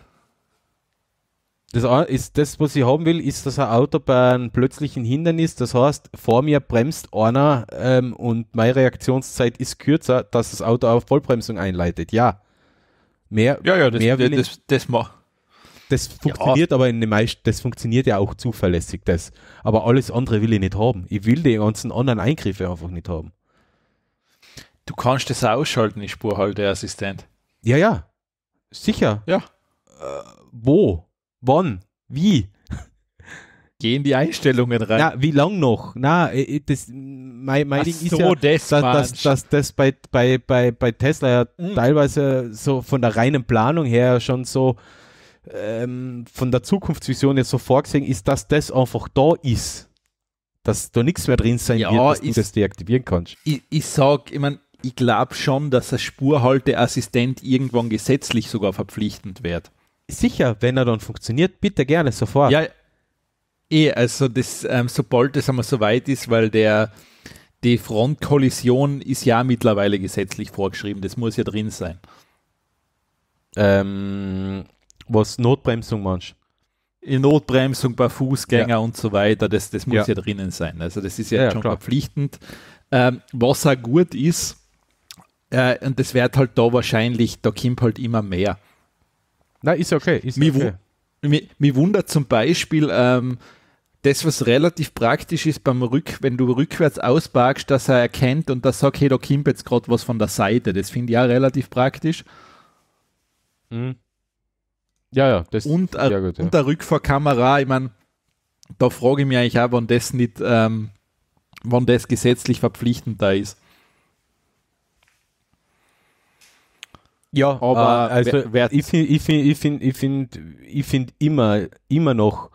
Das, ist, das, was ich haben will, ist, dass ein Auto bei einem plötzlichen Hindernis, das heißt, vor mir bremst einer ähm, und meine Reaktionszeit ist kürzer, dass das Auto auf Vollbremsung einleitet. Ja. Mehr, ja, ja, das, mehr will das, das, das, das funktioniert ja. aber in den meisten, das funktioniert ja auch zuverlässig, das. Aber alles andere will ich nicht haben. Ich will die ganzen anderen Eingriffe einfach nicht haben. Du kannst das ausschalten, die Spurhalteassistent. Ja, ja. Sicher. Ja. Äh, wo? Wann? Wie? Gehen die Einstellungen rein? Na, wie lang noch? Na, das, mein, mein Ach Ding so, ja, das dass, dass, dass, das bei, bei, bei, bei Tesla ja mhm. teilweise so von der reinen Planung her schon so ähm, von der Zukunftsvision jetzt so vorgesehen ist, dass das einfach da ist. Dass da nichts mehr drin sein ja, wird, dass ich, du das deaktivieren kannst. Ich, ich sag, ich meine, ich glaube schon, dass ein Spurhalteassistent irgendwann gesetzlich sogar verpflichtend wird sicher, wenn er dann funktioniert, bitte gerne sofort. Ja, eh, also das, ähm, sobald es einmal so weit ist, weil der die Frontkollision ist ja mittlerweile gesetzlich vorgeschrieben, das muss ja drin sein. Ähm, was Notbremsung manch? Notbremsung bei Fußgänger ja. und so weiter, das, das muss ja. ja. drinnen sein. Also das ist ja, ja schon klar. verpflichtend. Ähm, was auch gut ist, äh, und das wird halt da wahrscheinlich, da kommt halt immer mehr. Nein, ist okay. Ist mir, okay. Mich, mich wundert zum Beispiel ähm, das, was relativ praktisch ist, beim Rück, wenn du rückwärts ausparkst, dass er erkennt und das sagt, hey, da kommt jetzt gerade was von der Seite. Das finde ich auch relativ praktisch. Mhm. Ja, ja, das und, äh, a, gut, ja. und der Rückfahrkamera, ich meine, da frage ich mich eigentlich auch, wann das nicht, ähm, wann das gesetzlich verpflichtend da ist. Ja, aber äh, also wer, ich finde ich find, ich find, ich find, ich find immer, immer noch,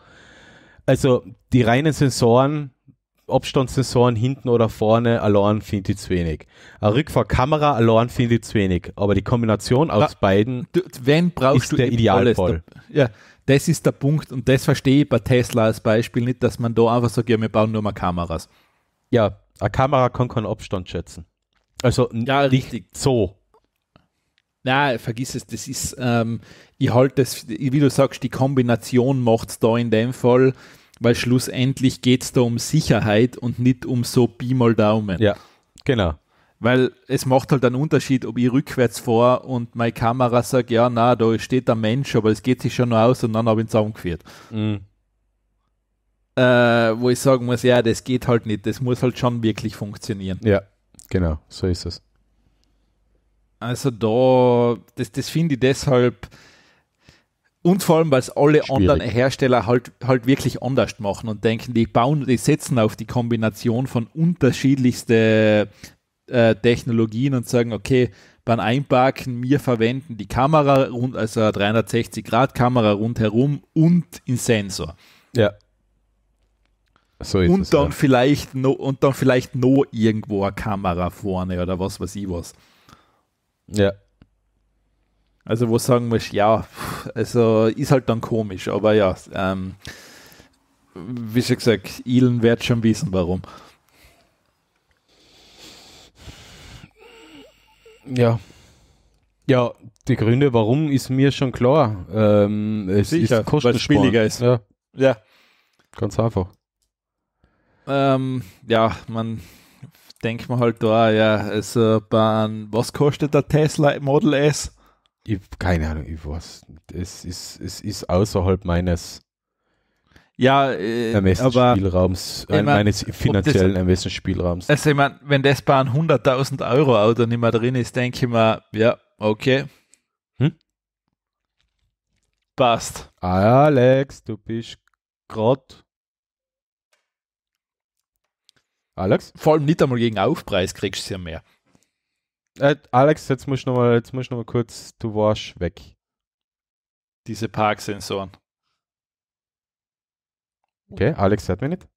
also die reinen Sensoren, Abstandssensoren hinten oder vorne, allein finde ich zu wenig. Eine Rückfahrkamera allein finde ich zu wenig. Aber die Kombination aus da, beiden du, wenn brauchst ist du der Idealfall. ja, das ist der Punkt und das verstehe ich bei Tesla als Beispiel nicht, dass man da einfach sagt, ja, wir bauen nur mal Kameras. Ja, eine Kamera kann keinen Abstand schätzen. Also ja, richtig. so. Nein, vergiss es, das ist, ähm, ich halte das, wie du sagst, die Kombination macht es da in dem Fall, weil schlussendlich geht es da um Sicherheit und nicht um so Pi mal Daumen. Ja, genau. Weil es macht halt einen Unterschied, ob ich rückwärts fahre und meine Kamera sagt, ja, na, da steht der Mensch, aber es geht sich schon noch aus und dann habe ich ihn zusammengeführt. Mhm. Äh, wo ich sagen muss, ja, das geht halt nicht, das muss halt schon wirklich funktionieren. Ja, genau, so ist es. Also da, das, das finde ich deshalb und vor allem, weil es alle anderen Hersteller halt, halt wirklich anders machen und denken, die bauen, die setzen auf die Kombination von unterschiedlichsten äh, Technologien und sagen, okay, beim Einparken, wir verwenden die Kamera, rund, also 360-Grad-Kamera rundherum und den Sensor. Ja. So und, es, dann ja. vielleicht no, und dann vielleicht noch irgendwo eine Kamera vorne oder was weiß ich was. Ja. Also wo sagen muss, ja, also ist halt dann komisch, aber ja, ähm, wie schon gesagt, Elon wird schon wissen, warum. Ja. Ja, die Gründe, warum, ist mir schon klar. Ähm, es Sicher, ist kostensparen. billiger ist. Ja. ja. Ganz einfach. Ähm, ja, man denke man halt da, ja, also dann, was kostet der Tesla Model S? Ich, keine Ahnung, ich weiß. Es ist, es ist außerhalb meines ja, äh, Ermessensspielraums, aber, ich äh, mein, meines finanziellen das, Ermessensspielraums. Also ich meine, wenn das bei einem 100.000 Euro Auto nicht mehr drin ist, denke ich mir, ja, okay. Hm? Passt. Alex, du bist gerade Alex? Vor allem nicht einmal gegen Aufpreis kriegst du ja mehr. Äh, Alex, jetzt muss ich nochmal noch, kurz, du warst weg. Diese Parksensoren. Okay, Alex hört mich nicht.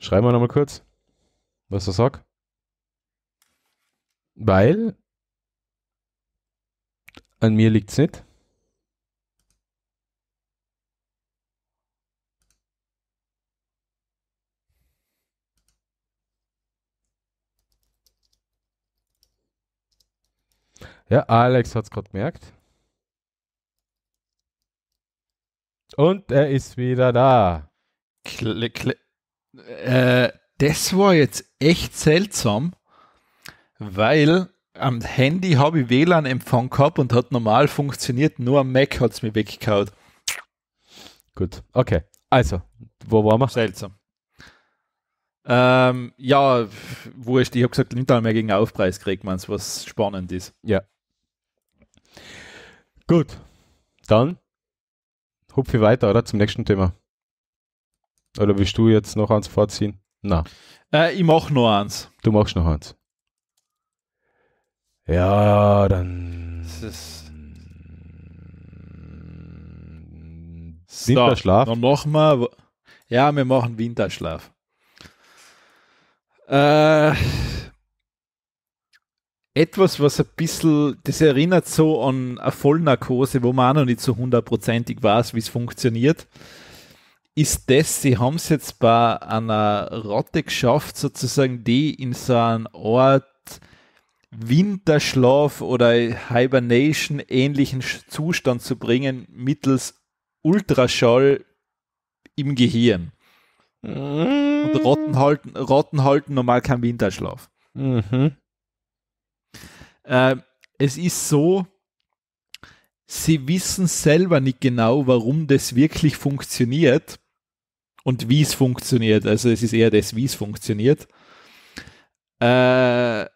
Schreiben wir nochmal kurz, was er sagt. Weil an mir liegt es nicht. Ja, Alex hat es gerade gemerkt. Und er ist wieder da. Kle, kle, äh, das war jetzt echt seltsam, weil am Handy habe ich WLAN-Empfang gehabt und hat normal funktioniert, nur am Mac hat es mir weggehauen. Gut, okay. Also, wo waren wir? Seltsam. Ähm, ja, wurscht, ich habe gesagt, Lindal mehr gegen Aufpreis kriegt man es, was spannend ist. Ja, Gut, dann hupfe weiter, oder? Zum nächsten Thema. Oder willst du jetzt noch eins vorziehen? Na. Äh, ich mach noch eins. Du machst noch eins. Ja, dann. Winterschlaf. So, dann machen wir. Ja, wir machen Winterschlaf. Äh, etwas, was ein bisschen, das erinnert so an eine Vollnarkose, wo man auch noch nicht so hundertprozentig weiß, wie es funktioniert, ist das, sie haben es jetzt bei einer Rotte geschafft, sozusagen, die in so einen Ort Winterschlaf oder Hibernation ähnlichen Zustand zu bringen, mittels Ultraschall im Gehirn. Und Rotten mm. halten, Rotten halten normal keinen Winterschlaf. Mhm. Äh, es ist so, sie wissen selber nicht genau, warum das wirklich funktioniert und wie es funktioniert. Also es ist eher das, wie es funktioniert. Äh,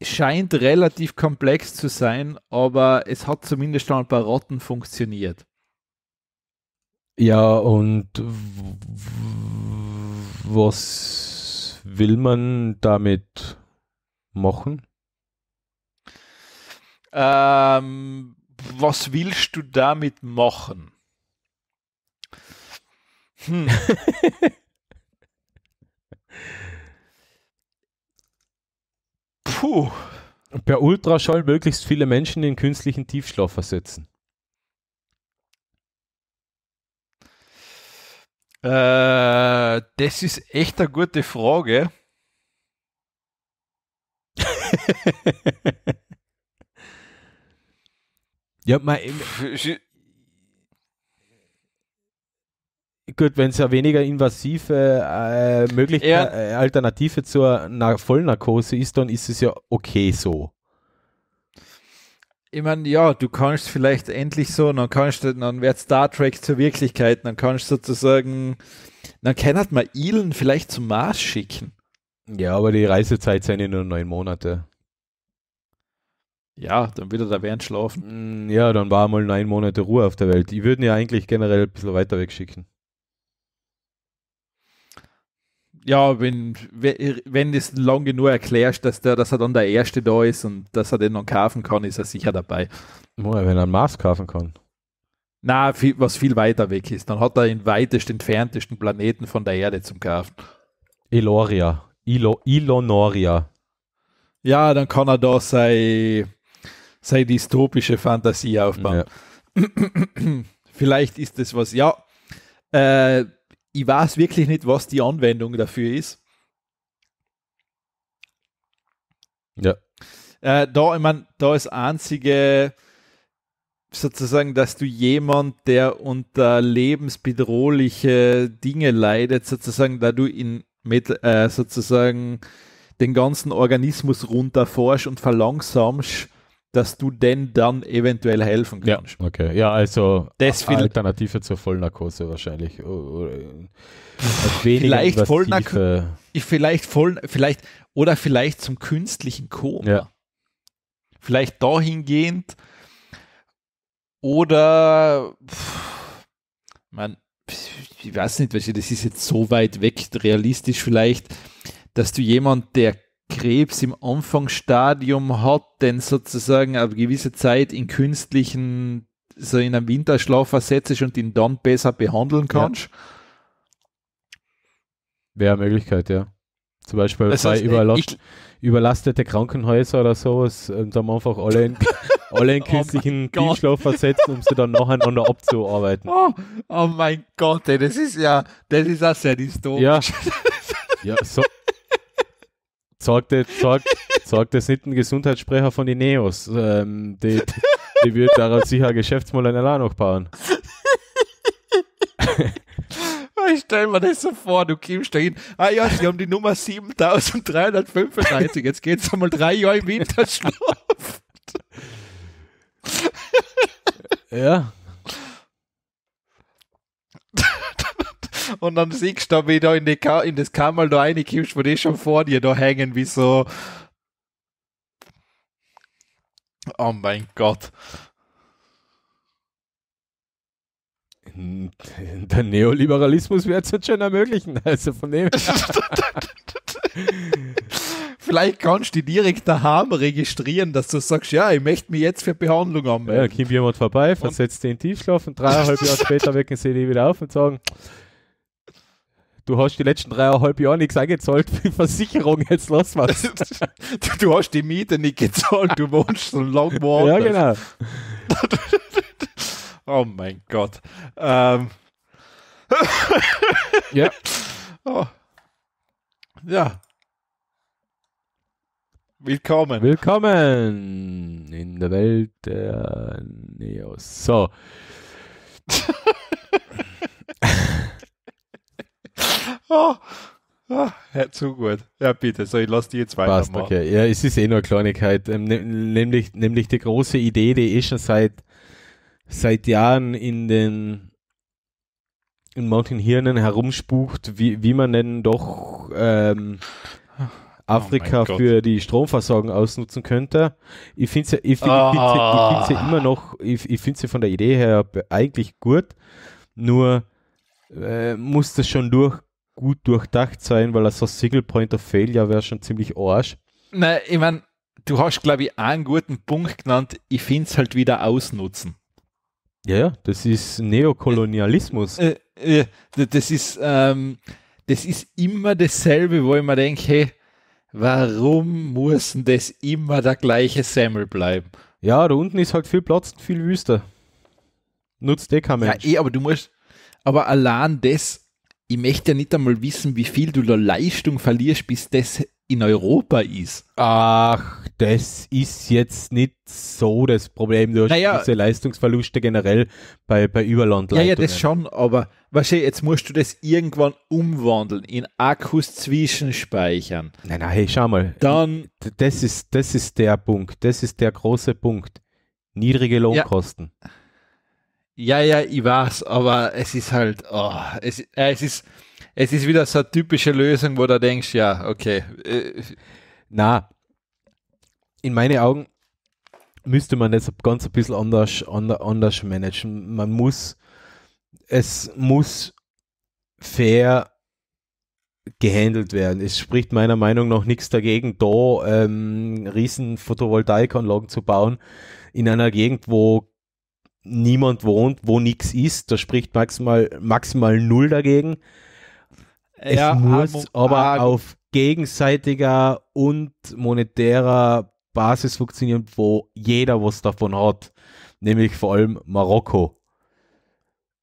scheint relativ komplex zu sein, aber es hat zumindest schon ein paar Rotten funktioniert. Ja, und was will man damit? machen? Ähm, was willst du damit machen? Hm. Puh. Per Ultraschall möglichst viele Menschen in künstlichen Tiefschlaf versetzen. Äh, das ist echt eine gute Frage ja, mal Gut, wenn es ja weniger invasive äh, Möglichkeit, ja. Äh, Alternative zur Na Vollnarkose ist, dann ist es ja okay so. Ich meine, ja, du kannst vielleicht endlich so, dann kannst du, dann wird Star Trek zur Wirklichkeit, dann kannst du sozusagen, dann kann halt man Elon vielleicht zum Mars schicken. Ja, aber die Reisezeit sind ja nur neun Monate. Ja, dann wieder da während schlafen. Mm, ja, dann war mal neun Monate Ruhe auf der Welt. Die würden ja eigentlich generell ein bisschen weiter wegschicken. Ja, wenn, wenn es lange nur erklärst, dass, der, dass er dann der Erste da ist und dass er den dann kaufen kann, ist er sicher dabei. Wenn er einen Mars kaufen kann. Na, was viel weiter weg ist. Dann hat er den weitest entferntesten Planeten von der Erde zum Kaufen. Eloria. Ilo, Ilonoria. Ja, dann kann er da seine sei dystopische Fantasie aufbauen. Ja. Vielleicht ist das was. Ja, äh, ich weiß wirklich nicht, was die Anwendung dafür ist. Ja. Äh, da, ich meine, da ist einzige sozusagen, dass du jemand, der unter lebensbedrohliche Dinge leidet, sozusagen, da du in, mit äh, sozusagen den ganzen Organismus runterforsch und verlangsamst, dass du denn dann eventuell helfen kannst. Ja, okay. Ja, also das Alternative zur Vollnarkose wahrscheinlich. Oh, oh, äh, vielleicht Vollnarkose. Vielleicht voll, vielleicht oder vielleicht zum künstlichen Koma. Ja. Vielleicht dahingehend oder man ich weiß nicht, welche, das ist jetzt so weit weg, realistisch vielleicht, dass du jemand, der Krebs im Anfangsstadium hat, denn sozusagen eine gewisse Zeit in künstlichen, so in einem Winterschlaf versetzt und ihn dann besser behandeln kannst. Ja. Wäre eine Möglichkeit, ja. Zum Beispiel das bei äh, überlast ich, überlastete Krankenhäuser oder sowas, ähm, da haben einfach alle in alle in oh künstlichen oh Tiefschlaf versetzen, um sie dann nacheinander abzuarbeiten. Oh, oh, mein Gott, ey, das ist ja, das ist auch sehr dystopisch. Ja, ja so. Sagt sag, sag das nicht ein Gesundheitssprecher von Ineos. Ähm, die, die, die wird daraus sicher ein Geschäftsmodell allein noch bauen. Ich stelle mir das so vor, du kommst da hin. Ah ja, sie haben die Nummer 7335, jetzt geht es einmal drei Jahre im Winterschlaf ja. Und dann siehst du, wie du in, Ka in das Kammerl da reinkommst, wo die schon vor dir da hängen, wie so. Oh mein Gott. Der Neoliberalismus wird es jetzt schon ermöglichen, also von dem. Vielleicht kannst du dich direkt daheim registrieren, dass du sagst, ja, ich möchte mich jetzt für Behandlung anmelden. Ja, kommt jemand vorbei, versetzt den Tiefschlaf und dreieinhalb Jahre später wecken sie dich wieder auf und sagen, du hast die letzten dreieinhalb Jahre nichts eingezahlt für die Versicherung, jetzt lass was. du, du hast die Miete nicht gezahlt, du wohnst so lang woanders. Ja, genau. oh mein Gott. Ähm. ja. Oh. Ja, Willkommen. Willkommen in der Welt der Neos. So. oh, oh, ja, zu gut. Ja, bitte. So, ich lasse die jetzt weitermachen. Passt, okay. Ja, es ist eh nur eine Kleinigkeit. Ähm, ne, nämlich, nämlich die große Idee, die eh schon seit, seit Jahren in den in manchen Hirnen herumspucht, wie, wie man denn doch ähm, Afrika oh für die Stromversorgung ausnutzen könnte. Ich finde es ja, ich find, ah. ich ja immer noch, ich, ich finde es ja von der Idee her eigentlich gut, nur äh, muss das schon durch, gut durchdacht sein, weil so Single Point of Failure wäre schon ziemlich Arsch. Nein, ich meine, du hast, glaube ich, einen guten Punkt genannt. Ich finde es halt wieder ausnutzen. Ja, ja, das ist Neokolonialismus. Äh, äh, äh, das ist, ähm, das ist immer dasselbe, wo ich mir denke, hey, warum muss denn das immer der gleiche Semmel bleiben? Ja, da unten ist halt viel Platz und viel Wüste. Nutzt eh kein Mensch. Ja, eh, aber du musst, aber allein das, ich möchte ja nicht einmal wissen, wie viel du da Leistung verlierst, bis das in Europa ist. Ach, das ist jetzt nicht so das Problem. Du hast naja, diese Leistungsverluste generell bei, bei Überlandleitungen. Ja, ja, das schon, aber weißt du, jetzt musst du das irgendwann umwandeln, in Akkus zwischenspeichern. Nein, nein, hey, schau mal. Dann. Das ist, das ist der Punkt. Das ist der große Punkt. Niedrige Lohnkosten. Ja, ja, ja ich weiß, aber es ist halt, oh, es, äh, es ist, es ist wieder so eine typische Lösung, wo du denkst, ja, okay. Äh, na, in meinen Augen müsste man das ganz ein bisschen anders, anders managen. Man muss, es muss fair gehandelt werden. Es spricht meiner Meinung nach nichts dagegen, da ähm, riesen Photovoltaikanlagen zu bauen in einer Gegend, wo niemand wohnt, wo nichts ist. Da spricht maximal, maximal null dagegen. Ja, es muss aber auf gegenseitiger und monetärer Basis funktionieren, wo jeder was davon hat, nämlich vor allem Marokko.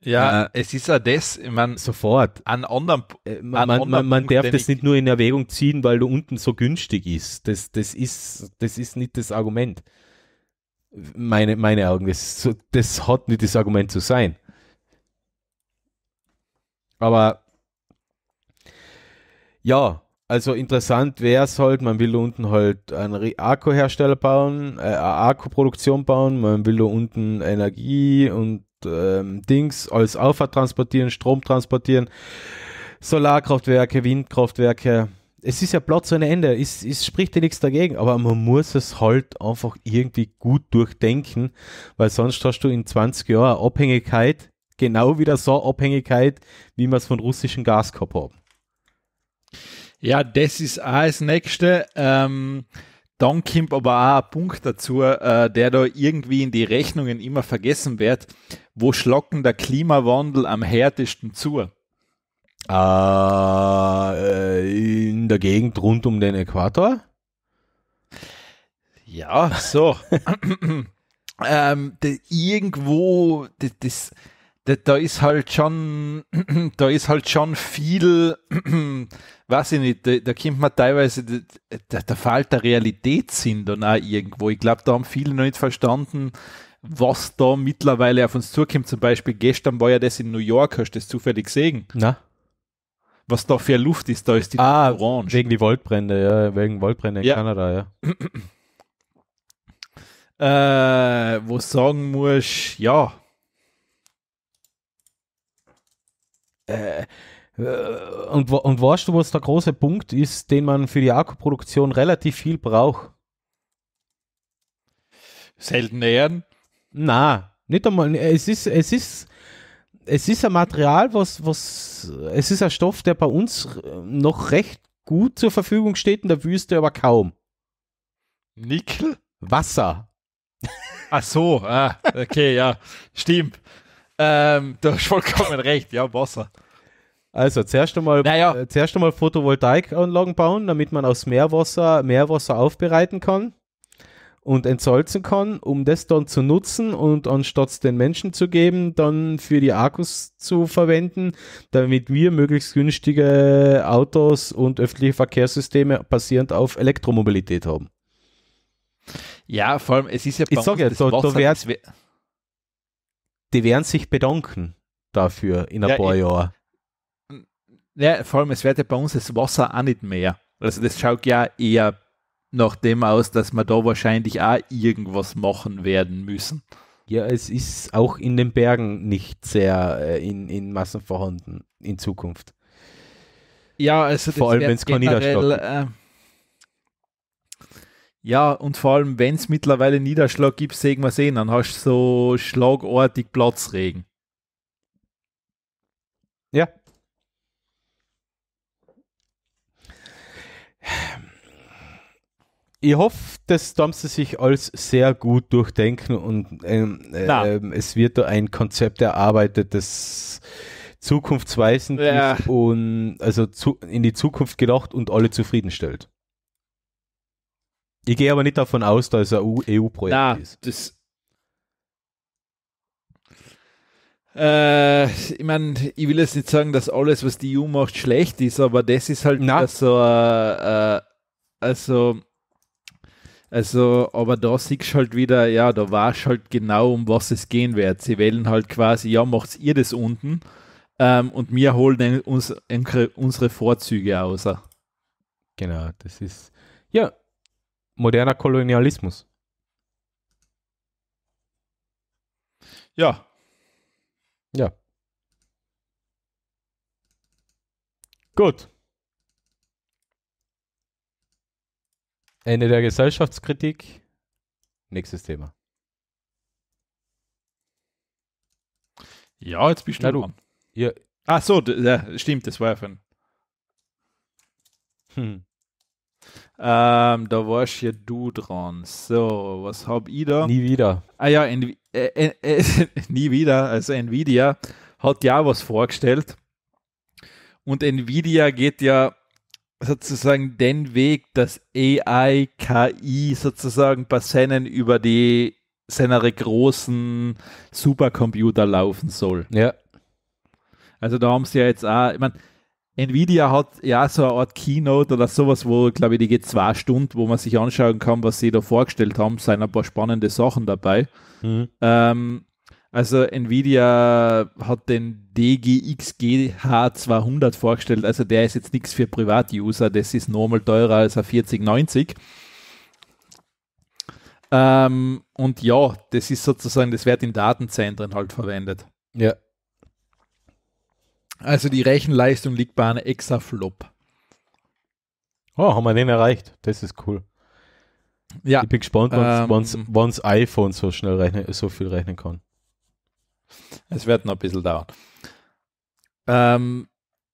Ja, äh, es ist ja das, man sofort an anderen. Äh, man, an anderen man, man Punkt, darf das nicht nur in Erwägung ziehen, weil du unten so günstig ist. Das, das ist, das ist nicht das Argument. Meine, meine Augen, das, das hat nicht das Argument zu sein. Aber ja, also interessant wäre es halt, man will da unten halt einen Akkuhersteller bauen, äh, eine Akkuproduktion bauen, man will da unten Energie und ähm, Dings als Aufwand transportieren, Strom transportieren, Solarkraftwerke, Windkraftwerke. Es ist ja Platz ohne Ende, es, es spricht dir nichts dagegen, aber man muss es halt einfach irgendwie gut durchdenken, weil sonst hast du in 20 Jahren Abhängigkeit, genau wieder so Abhängigkeit, wie wir es von russischem Gas gehabt haben. Ja, das ist alles Nächste. Ähm, dann kommt aber auch ein Punkt dazu, äh, der da irgendwie in die Rechnungen immer vergessen wird. Wo schlocken der Klimawandel am härtesten zu? Äh, äh, in der Gegend rund um den Äquator? Ja, so. ähm, irgendwo, das, das da ist halt schon, da ist halt schon viel, weiß ich nicht, da, da kommt man teilweise, da, da fehlt der Realitätssinn dann auch irgendwo. Ich glaube, da haben viele noch nicht verstanden, was da mittlerweile auf uns zukommt. Zum Beispiel gestern war ja das in New York, hast du das zufällig gesehen? Na? Was da für Luft ist, da ist die ah, Orange. Wegen die Waldbrände, ja, wegen Waldbrände in ja. Kanada, ja. äh, wo sagen muss, ja, Äh, und, und weißt du, was der große Punkt ist, den man für die Akkuproduktion relativ viel braucht? Selten Erden? Na, nicht einmal. Es ist, es ist, es ist ein Material, was, was, es ist ein Stoff, der bei uns äh, noch recht gut zur Verfügung steht, in der Wüste aber kaum. Nickel? Wasser. Ach so, ah, okay, ja, stimmt. Ähm, du hast vollkommen recht, ja, Wasser. Also zuerst einmal, naja. Äh, zuerst einmal Photovoltaikanlagen bauen, damit man aus Meerwasser Meerwasser aufbereiten kann und entsalzen kann, um das dann zu nutzen und anstatt es den Menschen zu geben, dann für die Akkus zu verwenden, damit wir möglichst günstige Autos und öffentliche Verkehrssysteme basierend auf Elektromobilität haben. Ja, vor allem, es ist ja bei ich uns, sage ja, da, da wird, die werden sich bedanken dafür in ein ja, paar Jahren. Ja, vor allem, es wird ja bei uns das Wasser auch nicht mehr. Also das schaut ja eher nach dem aus, dass wir da wahrscheinlich auch irgendwas machen werden müssen. Ja, es ist auch in den Bergen nicht sehr äh, in, in Massen vorhanden in Zukunft. Ja, also vor allem, wenn es kein Niederschlag äh, ja, und vor allem, wenn es mittlerweile Niederschlag gibt, sehen wir sehen, dann hast du so schlagartig Platzregen. Ja. Ich hoffe, dass Storms sich alles sehr gut durchdenken und ähm, äh, ähm, es wird da ein Konzept erarbeitet, das zukunftsweisend ja. ist und also zu, in die Zukunft gedacht und alle zufriedenstellt. Ich gehe aber nicht davon aus, dass es ein EU-Projekt ist. Das äh, ich meine, ich will jetzt nicht sagen, dass alles, was die EU macht, schlecht ist, aber das ist halt Nein. so, also, äh, äh, also, also, aber da siehst du halt wieder, ja, da weißt halt genau, um was es gehen wird. Sie wählen halt quasi, ja, macht ihr das unten ähm, und wir holen uns, unsere Vorzüge außer. Genau, das ist, ja, moderner Kolonialismus. Ja. Ja. Gut. Ende der Gesellschaftskritik. Nächstes Thema. Ja, jetzt bist Na, du, du dran. Ja. Ach so, ja, stimmt, das war ja von. Hm. Ähm, da warst ja du dran. So, was hab ich da? Nie wieder. Ah ja, Envi äh, äh, nie wieder. Also Nvidia hat ja was vorgestellt. Und Nvidia geht ja sozusagen den Weg, dass AI, KI sozusagen bei seinen über die seiner großen Supercomputer laufen soll. Ja. Also da haben sie ja jetzt auch, ich meine, Nvidia hat ja so eine Art Keynote oder sowas, wo, glaube ich, die geht zwei Stunden, wo man sich anschauen kann, was sie da vorgestellt haben, sind ein paar spannende Sachen dabei. Mhm. Ähm, also Nvidia hat den DGXGH 200 vorgestellt, also der ist jetzt nichts für Privatuser, das ist normal teurer als ein 4090. Ähm, und ja, das ist sozusagen, das wird in Datenzentren halt verwendet. Ja. Also die Rechenleistung liegt bei einer Exaflop. Oh, haben wir den erreicht. Das ist cool. Ja. Ich bin gespannt, wann das ähm, iPhone so schnell rechnen, so viel rechnen kann. Es wird noch ein bisschen dauern. Ähm,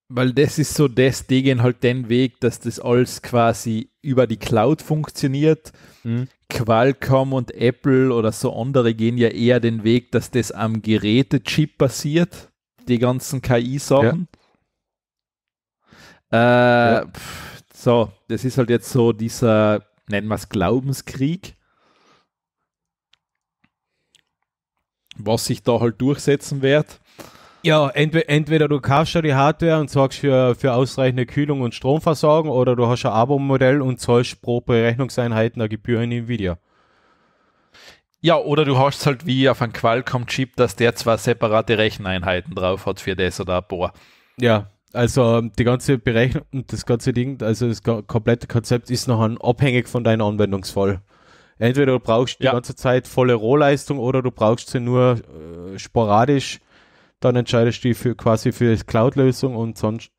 weil das ist so das, die gehen halt den Weg, dass das alles quasi über die Cloud funktioniert. Mhm. Qualcomm und Apple oder so andere gehen ja eher den Weg, dass das am Gerätechip passiert die ganzen KI-Sachen. Ja. Äh, pff, so, das ist halt jetzt so dieser, nennen wir es Glaubenskrieg, was sich da halt durchsetzen wird. Ja, entweder, entweder du kaufst ja die Hardware und sorgst für, für ausreichende Kühlung und Stromversorgung oder du hast ein Abo-Modell und zahlst pro Berechnungseinheit eine Gebühr in Nvidia. Ja, oder du hast halt wie auf einem Qualcomm-Chip, dass der zwar separate Recheneinheiten drauf hat für das oder ein paar. Ja, also ähm, die ganze Berechnung und das ganze Ding, also das komplette Konzept ist nachher abhängig von deinem Anwendungsfall. Entweder du brauchst ja. die ganze Zeit volle Rohleistung oder du brauchst sie nur äh, sporadisch. Dann entscheidest du dich für, quasi für die Cloud-Lösung und sonst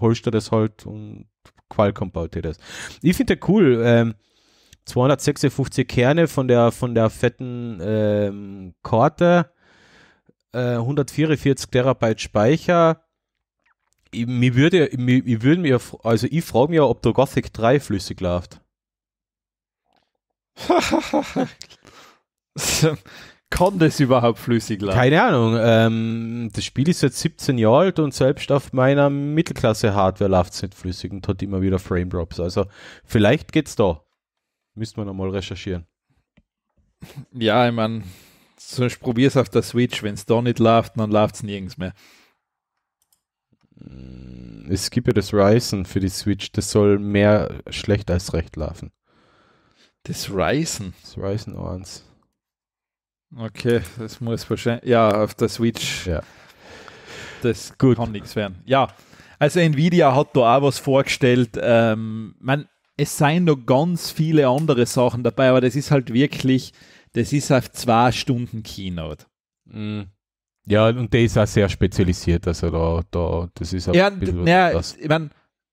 holst du das halt und Qualcomm baut dir das. Ich finde cool. Ähm, 256 Kerne von der, von der fetten ähm, Korte, äh, 144 Terabyte Speicher. Ich, mir würde, mir, ich würde mir, also ich frage mich, ob der Gothic 3 flüssig läuft. Kann das überhaupt flüssig laufen? Keine Ahnung. Ähm, das Spiel ist jetzt 17 Jahre alt und selbst auf meiner Mittelklasse-Hardware läuft es nicht flüssig und hat immer wieder Frame Drops. Also vielleicht geht's da. Müsste man nochmal recherchieren. Ja, ich meine, sonst probier es auf der Switch. Wenn es da nicht läuft, dann läuft es nirgends mehr. Mm, es gibt ja das Ryzen für die Switch. Das soll mehr schlecht als recht laufen. Das Ryzen? Das Ryzen 1. Okay, das muss wahrscheinlich. Ja, auf der Switch. Ja. Das Gut. kann nichts werden. Ja, also Nvidia hat da auch was vorgestellt. Ähm, man, es seien noch ganz viele andere Sachen dabei, aber das ist halt wirklich, das ist auf zwei Stunden Keynote. Mhm. Ja, und der ist auch sehr spezialisiert, also da, da das ist auch ja, ja, das. Ich mein,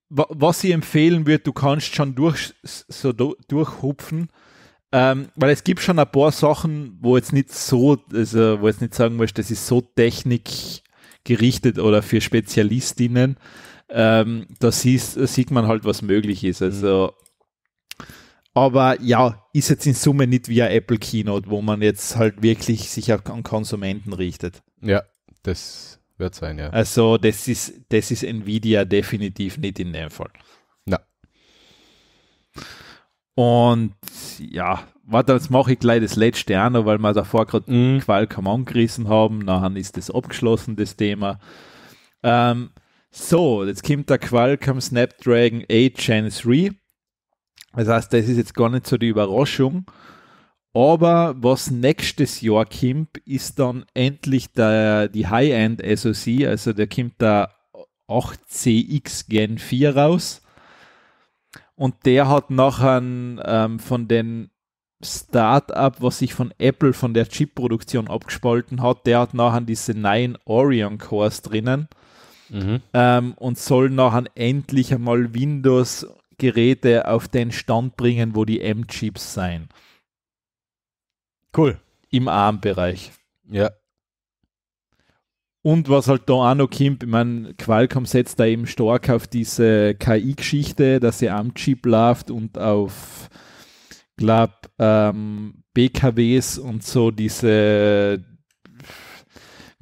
was ich empfehlen würde, du kannst schon durch, so durchhupfen, ähm, weil es gibt schon ein paar Sachen, wo jetzt nicht so, also wo jetzt nicht sagen musst, das ist so technikgerichtet oder für Spezialistinnen, ähm, da siehst, sieht man halt, was möglich ist. Mhm. Also, aber ja, ist jetzt in Summe nicht wie ein Apple Keynote, wo man jetzt halt wirklich sich an Konsumenten richtet. Ja, das wird sein, ja. Also, das ist, das ist Nvidia definitiv nicht in dem Fall. Na. Und ja, warte, jetzt mache ich gleich das letzte an, weil wir davor gerade mm. Qualcomm angerissen haben. Nachher ist das abgeschlossen, das Thema. Ähm, so, jetzt kommt der Qualcomm Snapdragon 8 Gen 3. Das heißt, das ist jetzt gar nicht so die Überraschung. Aber was nächstes Jahr kommt, ist dann endlich der, die High-End SoC, also der kommt der 8CX Gen 4 raus. Und der hat nachher ähm, von den Startup, was sich von Apple von der Chip-Produktion abgespalten hat, der hat nachher diese neuen Orion Cores drinnen mhm. ähm, und soll nachher endlich einmal Windows-Geräte auf den Stand bringen, wo die M-Chips sein. Cool. Im ARM-Bereich. Ja. Und was halt da auch noch kommt, ich meine, Qualcomm setzt da eben stark auf diese KI-Geschichte, dass sie am Chip läuft und auf, glaub, ähm, BKWs und so diese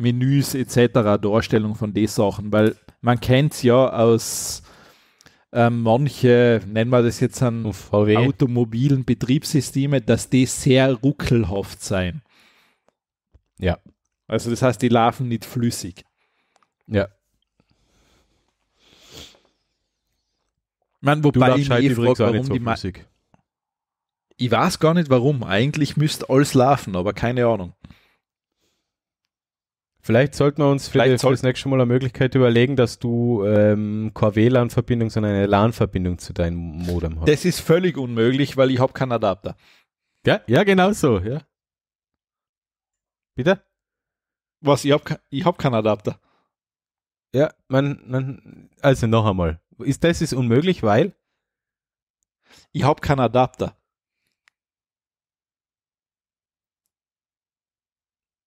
Menüs etc., Darstellung von den Sachen, weil man kennt es ja aus ähm, manche, nennen wir das jetzt an VW. automobilen Betriebssysteme, dass die sehr ruckelhaft sein. Ja. Also das heißt, die laufen nicht flüssig. Ja. Man, wobei ich mich eh frage, warum so die flüssig. Ich weiß gar nicht warum. Eigentlich müsste alles laufen, aber keine Ahnung. Vielleicht sollten wir uns für, Vielleicht für das nächste Mal eine Möglichkeit überlegen, dass du ähm, keine WLAN-Verbindung, sondern eine LAN-Verbindung zu deinem Modem hast. Das ist völlig unmöglich, weil ich habe keinen Adapter. Ja, ja, genau so, ja. Bitte? Was, ich habe ich hab keinen Adapter. Ja, man, man, also noch einmal. Ist das ist unmöglich, weil? Ich habe keinen Adapter.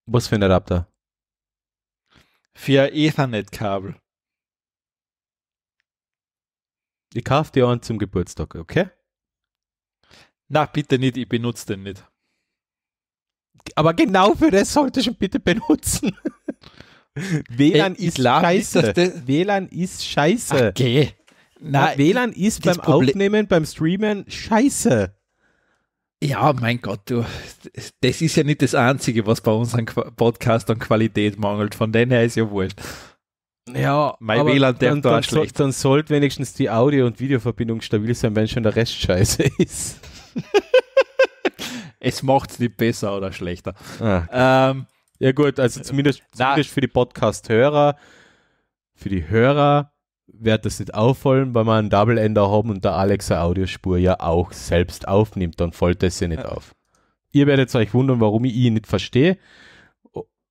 Was für ein Adapter? für Ethernet-Kabel. Ich kaufe dir einen zum Geburtstag, okay? Na, bitte nicht, ich benutze den nicht. Aber genau für das solltest du ihn bitte benutzen. WLAN, Ey, ist scheiße. Ist WLAN ist scheiße. Ach, okay. Na, WLAN ist beim Problem Aufnehmen, beim Streamen scheiße. Ja, mein Gott, du, das ist ja nicht das Einzige, was bei uns Podcast an Qualität mangelt. Von denen her ist ja wohl. Ja, mein WLAN der dann, dann, so, dann sollte wenigstens die Audio- und Videoverbindung stabil sein, wenn schon der Rest scheiße ist. es macht es nicht besser oder schlechter. Ah. Ähm, ja, gut, also zumindest, zumindest für die Podcast-Hörer, für die Hörer wird das nicht auffallen, weil wir einen Double-Ender haben und der Alexa Audiospur ja auch selbst aufnimmt, dann fällt das ja nicht ja. auf. Ihr werdet euch wundern, warum ich ihn nicht verstehe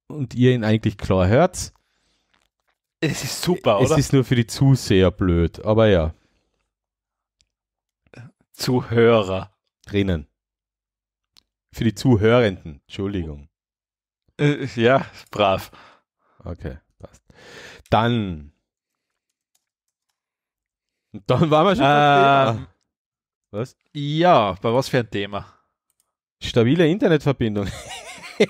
und ihr ihn eigentlich klar hört. Es ist super, es oder? Es ist nur für die Zuseher blöd, aber ja. Zuhörer. Drinnen. Für die Zuhörenden, Entschuldigung. Äh, ja, brav. Okay, passt. Dann dann waren wir schon beim Thema. Ähm, was? Ja, bei was für ein Thema? Stabile Internetverbindung.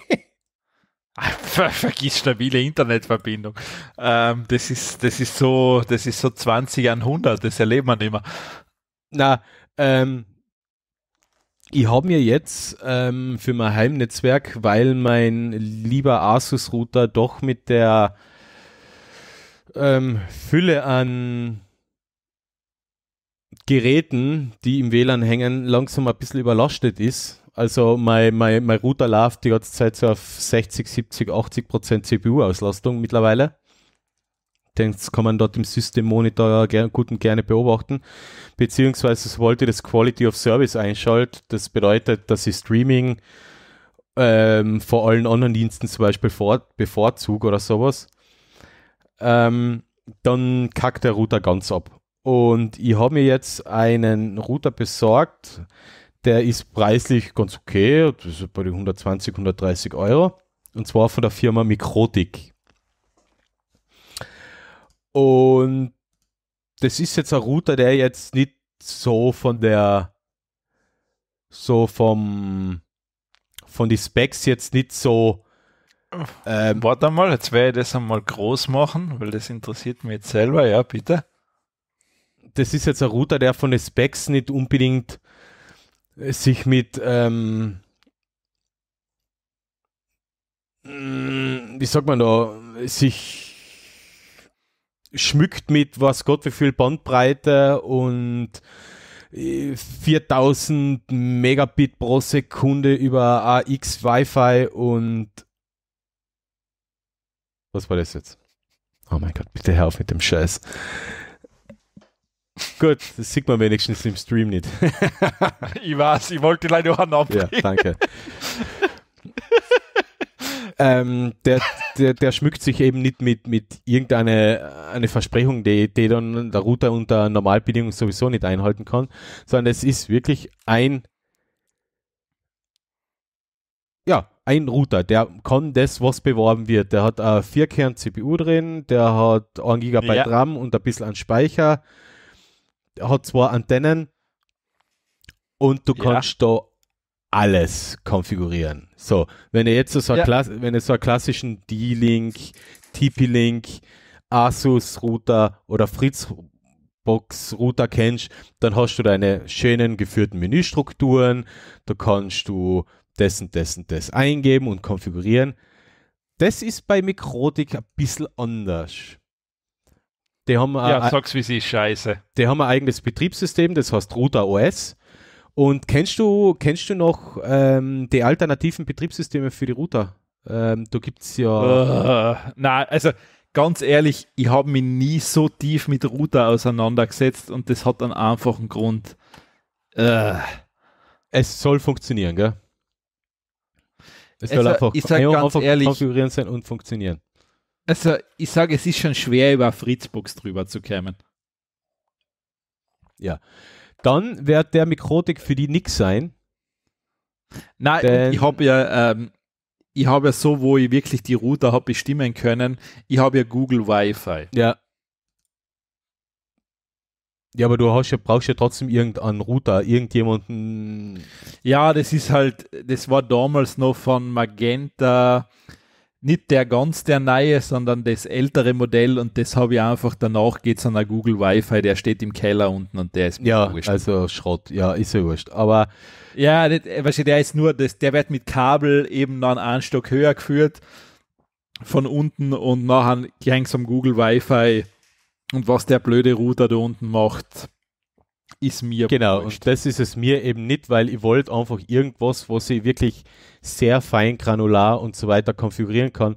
Ah, ver vergiss stabile Internetverbindung. Ähm, das, ist, das, ist so, das ist so 20 an 100, das erlebt man immer. Na, ähm, ich habe mir jetzt ähm, für mein Heimnetzwerk, weil mein lieber Asus-Router doch mit der ähm, Fülle an Geräten, die im WLAN hängen, langsam ein bisschen überlastet ist. Also mein, mein, mein Router läuft die ganze Zeit so auf 60, 70, 80 Prozent CPU-Auslastung mittlerweile. Das kann man dort im Systemmonitor gern, gut und gerne beobachten. Beziehungsweise sobald ich das Quality of Service einschalte, das bedeutet, dass ich Streaming ähm, vor allen anderen Diensten zum Beispiel vor, bevorzuge oder sowas, ähm, dann kackt der Router ganz ab. Und ich habe mir jetzt einen Router besorgt, der ist preislich ganz okay, das ist bei den 120, 130 Euro. Und zwar von der Firma Mikrotik. Und das ist jetzt ein Router, der jetzt nicht so von der, so vom, von den Specs jetzt nicht so. Ähm, Warte mal, jetzt werde ich das einmal groß machen, weil das interessiert mich jetzt selber, ja, bitte das ist jetzt ein Router, der von den Specs nicht unbedingt äh, sich mit, ähm, mm, wie sagt man da, sich schmückt mit was Gott wie viel Bandbreite und 4000 äh, Megabit pro Sekunde über AX Wi-Fi und was war das jetzt? Oh mein Gott, bitte hör auf mit dem Scheiß. Gut, das sieht man wenigstens im Stream nicht. ich weiß, ich wollte die Leute auch anbringen. Ja, danke. ähm, der, der, der, schmückt sich eben nicht mit, mit irgendeiner eine Versprechung, die, die dann der Router unter Normalbedingungen sowieso nicht einhalten kann, sondern es ist wirklich ein ja, ein Router, der kann das, was beworben wird. Der hat eine äh, 4 Vierkern-CPU drin, der hat 1 GB ja. RAM und ein bisschen an Speicher hat zwei Antennen und du kannst da alles konfigurieren. So, wenn ihr jetzt so, so, ja. Klass wenn ihr so einen klassischen D-Link, TP-Link, Asus-Router oder Fritzbox-Router kennst, dann hast du deine schönen geführten Menüstrukturen, da kannst du dessen, dessen, das eingeben und konfigurieren. Das ist bei Mikrotik ein bisschen anders. Die haben ja, sag's wie sie ist, scheiße. Die haben ein eigenes Betriebssystem, das heißt Router OS. Und kennst du, kennst du noch ähm, die alternativen Betriebssysteme für die Router? Ähm, da gibt es ja. Uh, äh, na, also ganz ehrlich, ich habe mich nie so tief mit Router auseinandergesetzt und das hat einen einfachen Grund. Uh. Es soll funktionieren, gell? Es also soll einfach, ich sag einfach ehrlich, konfigurieren sein und funktionieren. Also, ich sage, es ist schon schwer, über Fritzbox drüber zu kämen. Ja. Dann wird der Mikrotik für die nix sein. Nein, ich habe ja, ähm, ich ja so, wo ich wirklich die Router habe bestimmen können, ich habe ja Google Wi-Fi. Ja. Ja, aber du ja, brauchst ja trotzdem irgendeinen Router, irgendjemanden. Ja, das ist halt, das war damals noch von Magenta nicht der ganz der neue, sondern das ältere Modell und das habe ich einfach danach geht es an der Google Wi-Fi, der steht im Keller unten und der ist ja wurscht. also Schrott, ja ist ja wurscht, aber ja, äh, weißt der ist nur, das, der wird mit Kabel eben dann einen Stock höher geführt von unten und nachher ging zum Google Wi-Fi und was der blöde Router da unten macht, ist mir genau wurscht. und das ist es mir eben nicht, weil ich wollte einfach irgendwas, was ich wirklich sehr fein granular und so weiter konfigurieren kann.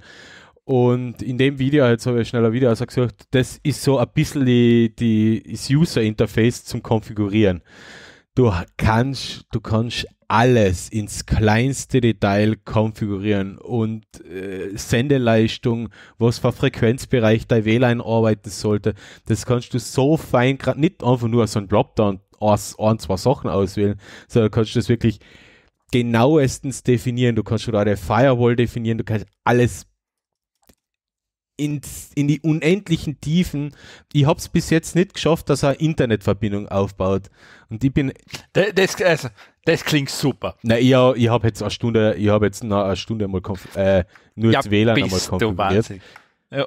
Und in dem Video, jetzt habe ich schneller Video gesagt, das ist so ein bisschen die, die, das User Interface zum Konfigurieren. Du kannst, du kannst alles ins kleinste Detail konfigurieren und äh, Sendeleistung, was für Frequenzbereich dein WLAN arbeiten sollte, das kannst du so fein, nicht einfach nur so ein Dropdown aus ein, zwei Sachen auswählen, sondern kannst du das wirklich genauestens definieren. Du kannst schon eine Firewall definieren, du kannst alles ins, in die unendlichen Tiefen. Ich habe es bis jetzt nicht geschafft, dass er Internetverbindung aufbaut. Und ich bin. Das, das, also, das klingt super. Na, ich, ich habe jetzt eine Stunde, ich habe jetzt eine Stunde mal äh, nur ja, das WLAN einmal konfiguriert.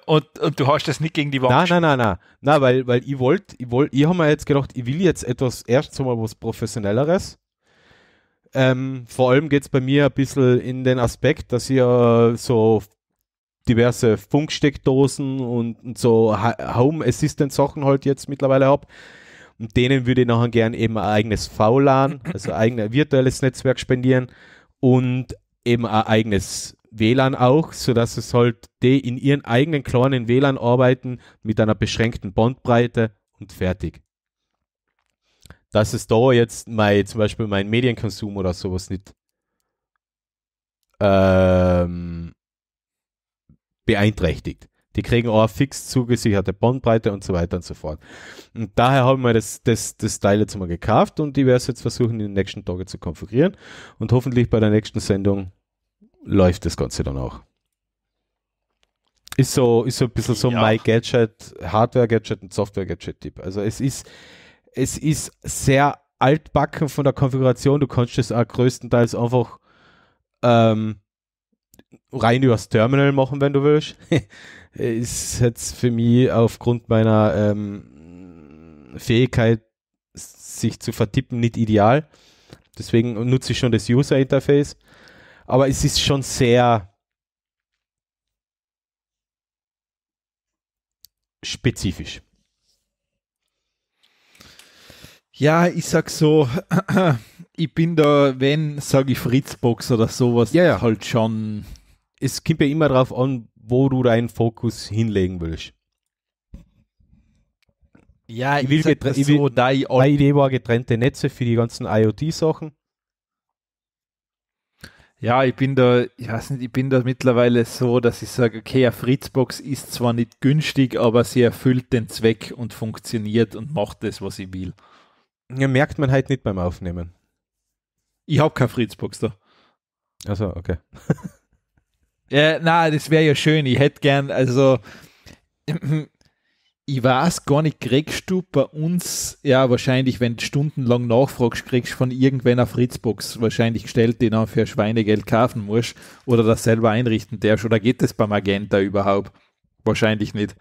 Und, und, du hast das nicht gegen die Wand. Nein, nein, nein, nein, nein. weil, weil ich wollte, ich wollte, ich habe mir jetzt gedacht, ich will jetzt etwas erst einmal was Professionelleres ähm, vor allem geht es bei mir ein bisschen in den Aspekt, dass ich äh, so diverse Funksteckdosen und, und so Home Assistant Sachen halt jetzt mittlerweile habe. Und denen würde ich nachher gern eben ein eigenes VLAN, also ein eigenes virtuelles Netzwerk spendieren und eben ein eigenes WLAN auch, sodass es halt die in ihren eigenen kleinen WLAN arbeiten mit einer beschränkten Bandbreite und fertig dass es da jetzt mein, zum Beispiel mein Medienkonsum oder sowas nicht ähm, beeinträchtigt. Die kriegen auch fix zugesicherte Bandbreite und so weiter und so fort. Und daher haben wir das, das, das Teil jetzt mal gekauft und ich werde es jetzt versuchen, in den nächsten Tagen zu konfigurieren. Und hoffentlich bei der nächsten Sendung läuft das Ganze dann auch. Ist so, ist so ein bisschen so ja. mein Gadget, Hardware-Gadget und Software-Gadget-Tipp. Also es ist, es ist sehr altbacken von der Konfiguration. Du kannst es auch größtenteils einfach ähm, rein übers Terminal machen, wenn du willst. ist jetzt für mich aufgrund meiner ähm, Fähigkeit, sich zu vertippen, nicht ideal. Deswegen nutze ich schon das User Interface. Aber es ist schon sehr spezifisch. Ja, ich sag so, ich bin da, wenn, sage ich Fritzbox oder sowas, ja, ja. halt schon. Es kommt ja immer darauf an, wo du deinen Fokus hinlegen willst. Ja, ich, ich will, sag das ich will, da ich Meine Idee war getrennte Netze für die ganzen IoT-Sachen. Ja, ich bin da, ich weiß nicht, ich bin da mittlerweile so, dass ich sage, okay, eine Fritzbox ist zwar nicht günstig, aber sie erfüllt den Zweck und funktioniert und macht das, was ich will. Ja, merkt man halt nicht beim Aufnehmen. Ich hab kein Friedspokster. Achso, okay. ja, na, das wäre ja schön. Ich hätte gern, also ich weiß gar nicht, kriegst du bei uns, ja, wahrscheinlich, wenn du stundenlang nachfragst, kriegst von irgendwen eine Fritzbox wahrscheinlich gestellt, die dann für Schweinegeld kaufen musst oder das selber einrichten darfst. Oder geht das beim Magenta überhaupt? Wahrscheinlich nicht.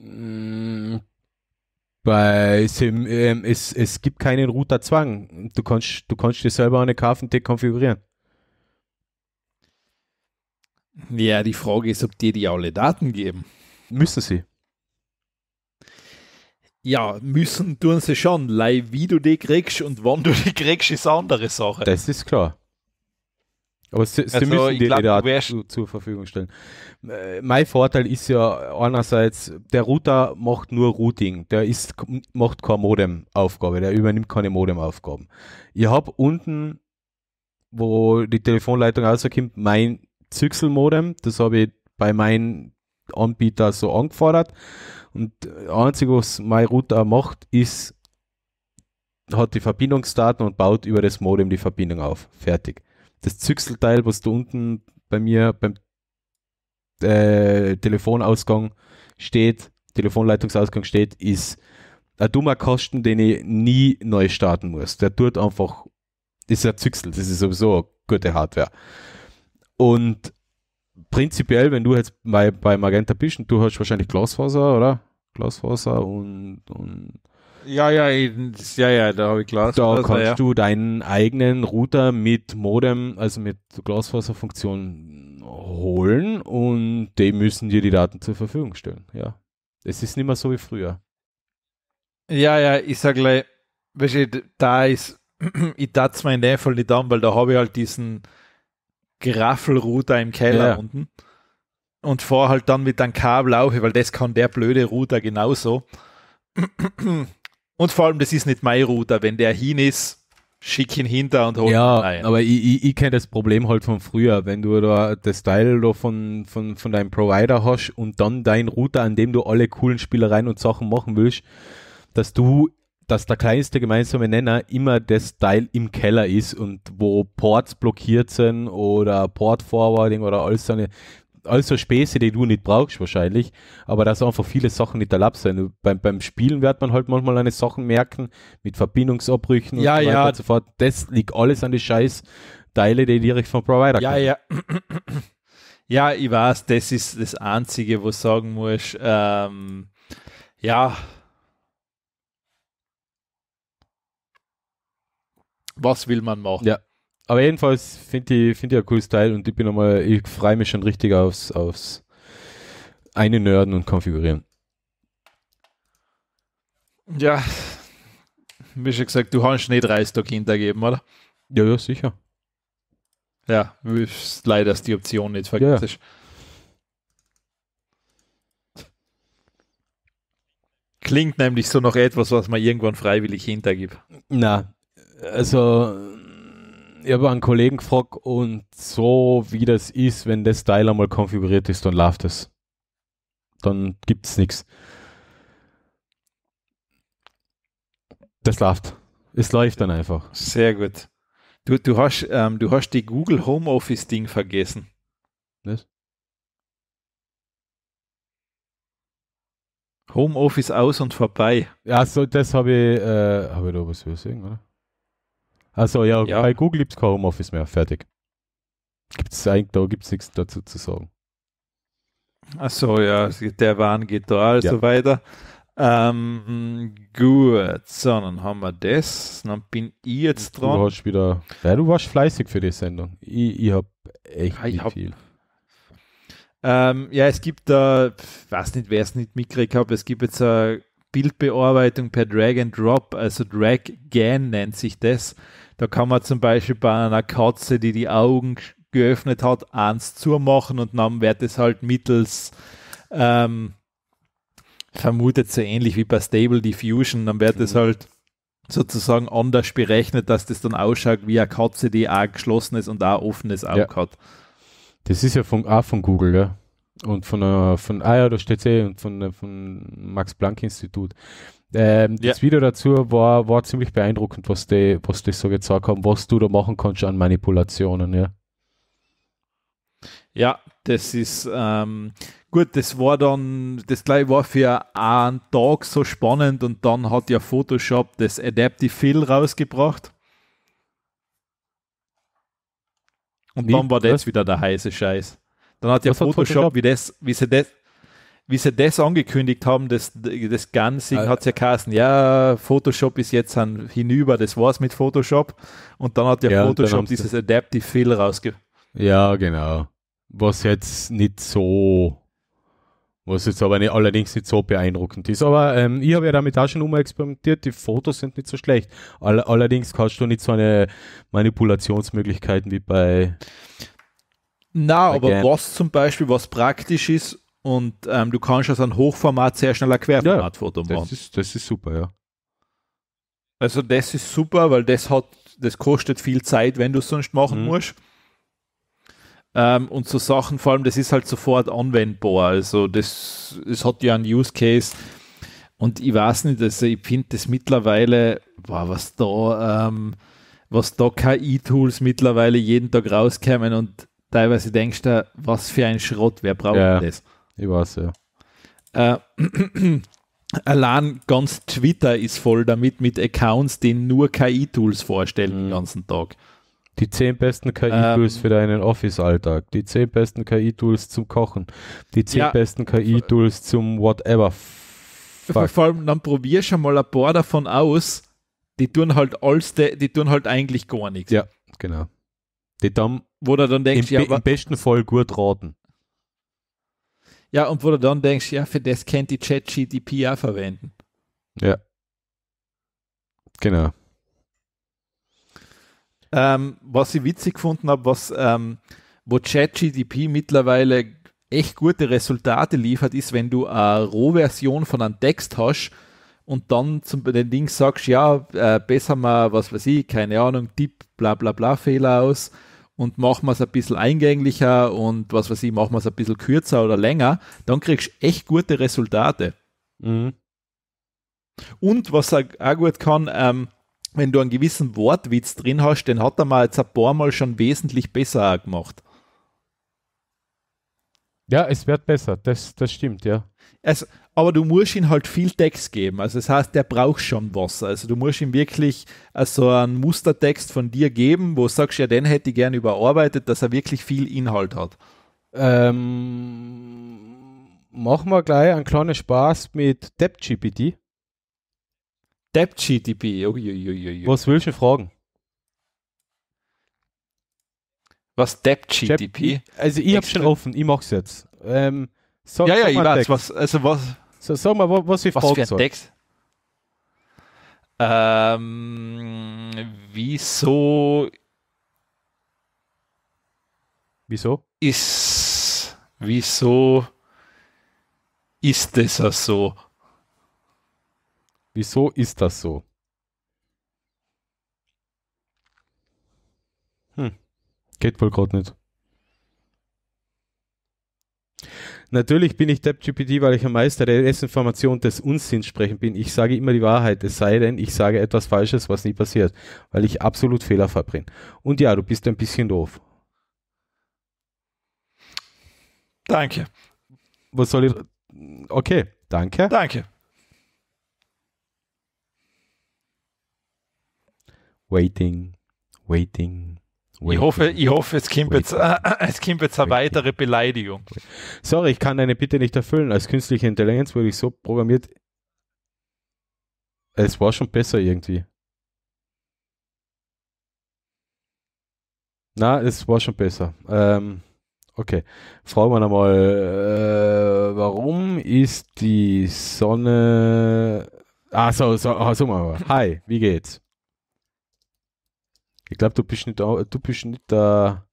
Mm, bei Sim ähm, es, es gibt keinen Routerzwang. Du kannst, du kannst dir selber eine KFNT konfigurieren. Ja, die Frage ist, ob dir die alle Daten geben. Müssen sie. Ja, müssen tun sie schon. Lei, wie du die kriegst und wann du die kriegst, ist eine andere Sache. Das ist klar. Aber sie, sie also, müssen die glaub, LDA zu, zur Verfügung stellen. Äh, mein Vorteil ist ja einerseits, der Router macht nur Routing, der ist, macht keine Modem-Aufgabe, der übernimmt keine Modem-Aufgaben. Ich habe unten, wo die Telefonleitung rauskommt, mein Züchselmodem. das habe ich bei meinen Anbieter so angefordert und das äh, Einzige, was mein Router macht, ist hat die Verbindungsdaten und baut über das Modem die Verbindung auf. Fertig das Züchselteil, was da unten bei mir beim äh, Telefonausgang steht, Telefonleitungsausgang steht, ist ein dummer Kosten, den ich nie neu starten muss. Der tut einfach, ist ja Züchsel, das ist sowieso gute Hardware. Und prinzipiell, wenn du jetzt bei, bei Magenta bist und du hast wahrscheinlich Glasfaser, oder? Glasfaser und, und ja, ja, ja, ja, da habe ich Glas. Da kannst ja. du deinen eigenen Router mit Modem, also mit Glasfaserfunktion holen und die müssen dir die Daten zur Verfügung stellen. Ja, es ist nicht mehr so wie früher. Ja, ja, ich sage gleich, weißt du, da ist, ich tat mir in dem Fall nicht an, weil da habe ich halt diesen Graffel-Router im Keller ja. unten und fahre halt dann mit einem Kabel auf, weil das kann der blöde Router genauso. Und vor allem, das ist nicht mein Router. Wenn der hin ist, schick ihn hinter und hol ja, ihn rein. Ja, Aber ich, ich, ich kenne das Problem halt von früher, wenn du da das Teil da von, von, von deinem Provider hast und dann dein Router, an dem du alle coolen Spielereien und Sachen machen willst, dass du, dass der kleinste gemeinsame Nenner immer das Teil im Keller ist und wo Ports blockiert sind oder Port Forwarding oder alles so also Späße, die du nicht brauchst wahrscheinlich, aber dass einfach viele Sachen nicht erlaubt sind. Beim, beim Spielen wird man halt manchmal eine Sachen merken, mit Verbindungsabbrüchen ja, und so ja. und so fort. Das liegt alles an die Scheiß-Teile, die direkt vom Provider ja, kommen. Ja, ja. ja, ich weiß, das ist das Einzige, wo ich sagen muss, ähm, ja, was will man machen? Ja aber jedenfalls finde ich, find ich ein cooles Teil und ich bin nochmal, ich freue mich schon richtig aufs, aufs eine Nörden und konfigurieren. Ja, wie schon gesagt, du hast nicht 30 Tage hintergeben, oder? Ja, ja, sicher. Ja, leider ist die Option nicht vergessen. Ja. Klingt nämlich so noch etwas, was man irgendwann freiwillig hintergibt. Na, also ich habe einen Kollegen gefragt und so wie das ist, wenn das Teil einmal konfiguriert ist, dann läuft es. Dann gibt es nichts. Das läuft. Es läuft dann einfach. Sehr gut. Du, du, hast, ähm, du hast die Google Homeoffice Ding vergessen. Was? Homeoffice aus und vorbei. Ja, so das habe ich, äh, habe ich da was übersehen, oder? Also ja, ja. bei Google gibt es kein Homeoffice mehr. Fertig. Gibt's eigentlich, da gibt es nichts dazu zu sagen. Achso, ja, der Wahn geht da also ja. weiter. Ähm, gut, so, dann haben wir das. Dann bin ich jetzt dran. Du warst wieder. Ja, du warst fleißig für die Sendung. Ich, ich habe echt ich hab, viel. Ähm, ja, es gibt da, äh, weiß nicht, wer es nicht mitgekriegt hat, es gibt jetzt eine Bildbearbeitung per Drag and Drop, also Drag Gan nennt sich das. Da kann man zum Beispiel bei einer Katze, die die Augen geöffnet hat, eins zumachen und dann wird es halt mittels ähm, vermutet so ähnlich wie bei Stable Diffusion, dann wird es mhm. halt sozusagen anders berechnet, dass das dann ausschaut wie eine Katze, die auch geschlossen ist und auch offenes Auge ja. hat. Das ist ja von, auch von Google, ja. Und von, äh, von ah ja, da steht eh, und von, äh, von Max Planck Institut. Ähm, ja. Das Video dazu war, war ziemlich beeindruckend, was die, was die so gezeigt haben, was du da machen kannst an Manipulationen, ja. Ja, das ist ähm, gut, das war dann, das gleich war für einen Tag so spannend und dann hat ja Photoshop das Adaptive Fill rausgebracht. Und Wie? dann war das wieder der heiße Scheiß. Dann hat ja Photoshop, hat Photoshop, wie das, wie sie das, wie sie das angekündigt haben, das, das Ganze also, äh. hat es ja geheißen, ja, Photoshop ist jetzt an, hinüber, das war's mit Photoshop. Und dann hat ja, ja Photoshop dieses Adaptive Fill rausge... Ja, genau. Was jetzt nicht so... Was jetzt aber nicht, allerdings nicht so beeindruckend ist. Aber ähm, ich habe ja damit auch schon immer experimentiert. Die Fotos sind nicht so schlecht. All, allerdings kannst du nicht so eine Manipulationsmöglichkeiten wie bei... Na, aber was zum Beispiel, was praktisch ist, und ähm, du kannst aus also einem Hochformat sehr schnell ein Querformatfoto ja, machen. Das ist, das ist super, ja. Also das ist super, weil das hat, das kostet viel Zeit, wenn du es sonst machen mhm. musst. Ähm, und so Sachen, vor allem, das ist halt sofort anwendbar. Also das, das hat ja einen Use Case. Und ich weiß nicht, also ich finde das mittlerweile, boah, was da, ähm, was da KI-Tools mittlerweile jeden Tag rauskämen und teilweise denkst du, was für ein Schrott, wer braucht ja. das? Ich weiß, ja. Äh, allein ganz Twitter ist voll damit, mit Accounts, die nur KI-Tools vorstellen mhm. den ganzen Tag. Die zehn besten KI-Tools ähm, für deinen Office-Alltag. Die zehn besten KI-Tools zum Kochen. Die zehn ja, besten KI-Tools zum Whatever. Vor allem, dann probier schon mal ein paar davon aus. Die tun halt alles, die tun halt eigentlich gar nichts. Ja, genau. Die dann, wo du dann denkst, im, ja, im besten Fall gut raten. Ja, und wo du dann denkst, ja, für das kennt die ChatGDP ja verwenden. Ja. Genau. Ähm, was ich witzig gefunden habe, was ähm, wo ChatGDP mittlerweile echt gute Resultate liefert, ist, wenn du eine Rohversion von einem Text hast und dann zum den Ding sagst, ja, äh, besser mal, was weiß ich, keine Ahnung, Tipp, bla bla bla Fehler aus und machen wir es ein bisschen eingänglicher und was weiß ich, machen wir es ein bisschen kürzer oder länger, dann kriegst du echt gute Resultate. Mhm. Und was er auch gut kann, ähm, wenn du einen gewissen Wortwitz drin hast, den hat er mal jetzt ein paar Mal schon wesentlich besser gemacht. Ja, es wird besser, das, das stimmt, ja. Also, aber du musst ihm halt viel Text geben. Also das heißt, der braucht schon was. Also du musst ihm wirklich äh, so einen Mustertext von dir geben, wo du sagst, ja, den hätte ich gerne überarbeitet, dass er wirklich viel Inhalt hat. Ähm, machen wir gleich einen kleinen Spaß mit DepGPT. DepGTP, Was willst du fragen? Was DepGTP? Also ich hab's schon offen, ich mach's jetzt. Ähm, Sag, ja, ja, ich weiß, was, also was, so, sag mal, was ich Was für ein Text? Ähm, wieso? Wieso? Ist wieso ist es so? Wieso ist das so? Hm. Geht wohl gerade nicht. Natürlich bin ich DebGPT, weil ich ein Meister der Desinformation des Unsinns sprechen bin. Ich sage immer die Wahrheit, es sei denn, ich sage etwas Falsches, was nie passiert, weil ich absolut fehlerfrei bin. Und ja, du bist ein bisschen doof. Danke. Was soll ich? Okay, danke. Danke. Waiting, waiting, ich hoffe, ich hoffe, es kommt, jetzt, äh, es kommt jetzt eine weitere Beleidigung. Sorry, ich kann deine Bitte nicht erfüllen. Als künstliche Intelligenz wurde ich so programmiert. Es war schon besser irgendwie. Na, es war schon besser. Ähm, okay. Fragen wir nochmal, äh, warum ist die Sonne. Ah, so, so, ah, so, so mal. Hi, wie geht's? ich glaube, du bist nicht, du bist nicht der,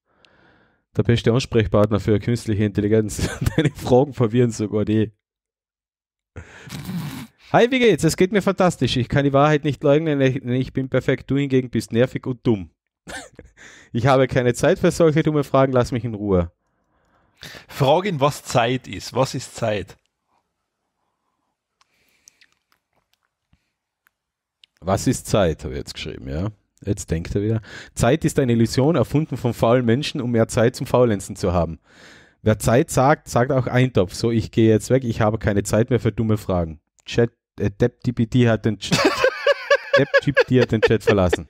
der beste Ansprechpartner für künstliche Intelligenz. Deine Fragen verwirren sogar die. Hi, wie geht's? Es geht mir fantastisch. Ich kann die Wahrheit nicht leugnen, ich bin perfekt. Du hingegen bist nervig und dumm. Ich habe keine Zeit für solche dumme Fragen, lass mich in Ruhe. Frag ihn, was Zeit ist. Was ist Zeit? Was ist Zeit, habe ich jetzt geschrieben, ja. Jetzt denkt er wieder. Zeit ist eine Illusion, erfunden von faulen Menschen, um mehr Zeit zum Faulenzen zu haben. Wer Zeit sagt, sagt auch Eintopf. So, ich gehe jetzt weg, ich habe keine Zeit mehr für dumme Fragen. Chat, äh, DepTPT hat den Chat, hat den Chat verlassen.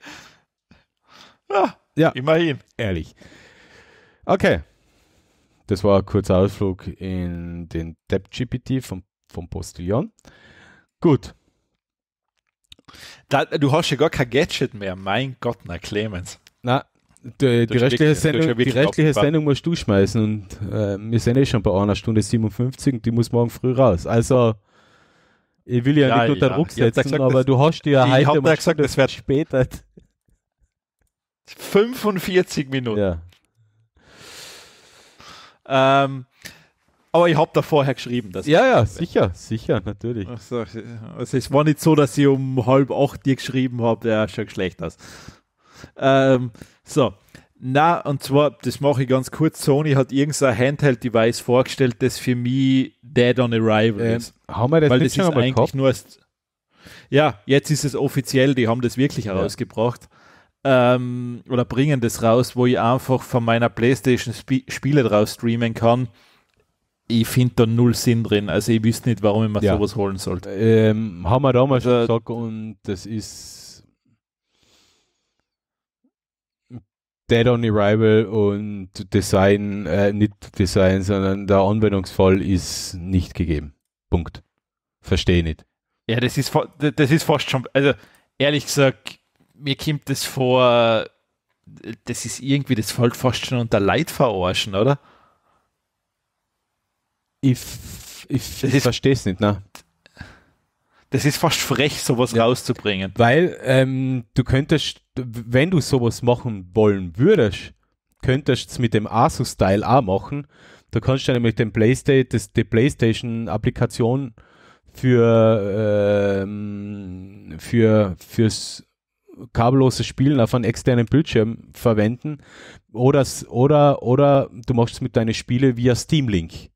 Ja, ah, ja, immerhin. Ehrlich. Okay. Das war ein kurzer Ausflug in den DepGPT vom, vom Postillon. Gut. Da, du hast ja gar kein Gadget mehr. Mein Gott, na Clemens. Na, die, die restliche, Sendung, die restliche Sendung musst du schmeißen und äh, wir sind eh schon bei einer Stunde 57 und die muss morgen früh raus. Also, ich will ja, ja nicht unter ja. Druck setzen, gesagt, aber das, du hast dir ja heute hab da gesagt, das wird später. 45 Minuten. Ja. Ähm, aber ich habe da vorher geschrieben. Dass ja, ja, sicher, sicher, natürlich. Ach so, also es war nicht so, dass ich um halb acht dir geschrieben habe, ja, schon schlecht aus. Ähm, so, na, und zwar, das mache ich ganz kurz. Sony hat irgendein Handheld-Device vorgestellt, das für mich Dead on Arrival ähm, ist. Haben wir das Weil das ist eigentlich nur als, Ja, jetzt ist es offiziell, die haben das wirklich herausgebracht. Ja. Ähm, oder bringen das raus, wo ich einfach von meiner Playstation Sp Spiele draus streamen kann ich finde da null Sinn drin. Also ich wüsste nicht, warum ich mir ja. sowas holen sollte. Ähm, haben wir damals schon äh, gesagt und das ist Dead on Arrival und Design, äh, nicht Design, sondern der Anwendungsfall ist nicht gegeben. Punkt. Verstehe nicht. Ja, das ist, das ist fast schon, also ehrlich gesagt, mir kommt das vor, das ist irgendwie, das fällt fast schon unter Leid verarschen, oder? Ich, ich, ich verstehe es nicht, ne? Das ist fast frech, sowas ja. rauszubringen. Weil ähm, du könntest, wenn du sowas machen wollen würdest, könntest du es mit dem ASUS-Style auch machen. Da kannst du nämlich den Playstation, das, die PlayStation-Applikation für, ähm, für fürs kabellose Spielen auf einem externen Bildschirm verwenden oder, oder, oder du machst es mit deinen Spielen via Steam Link.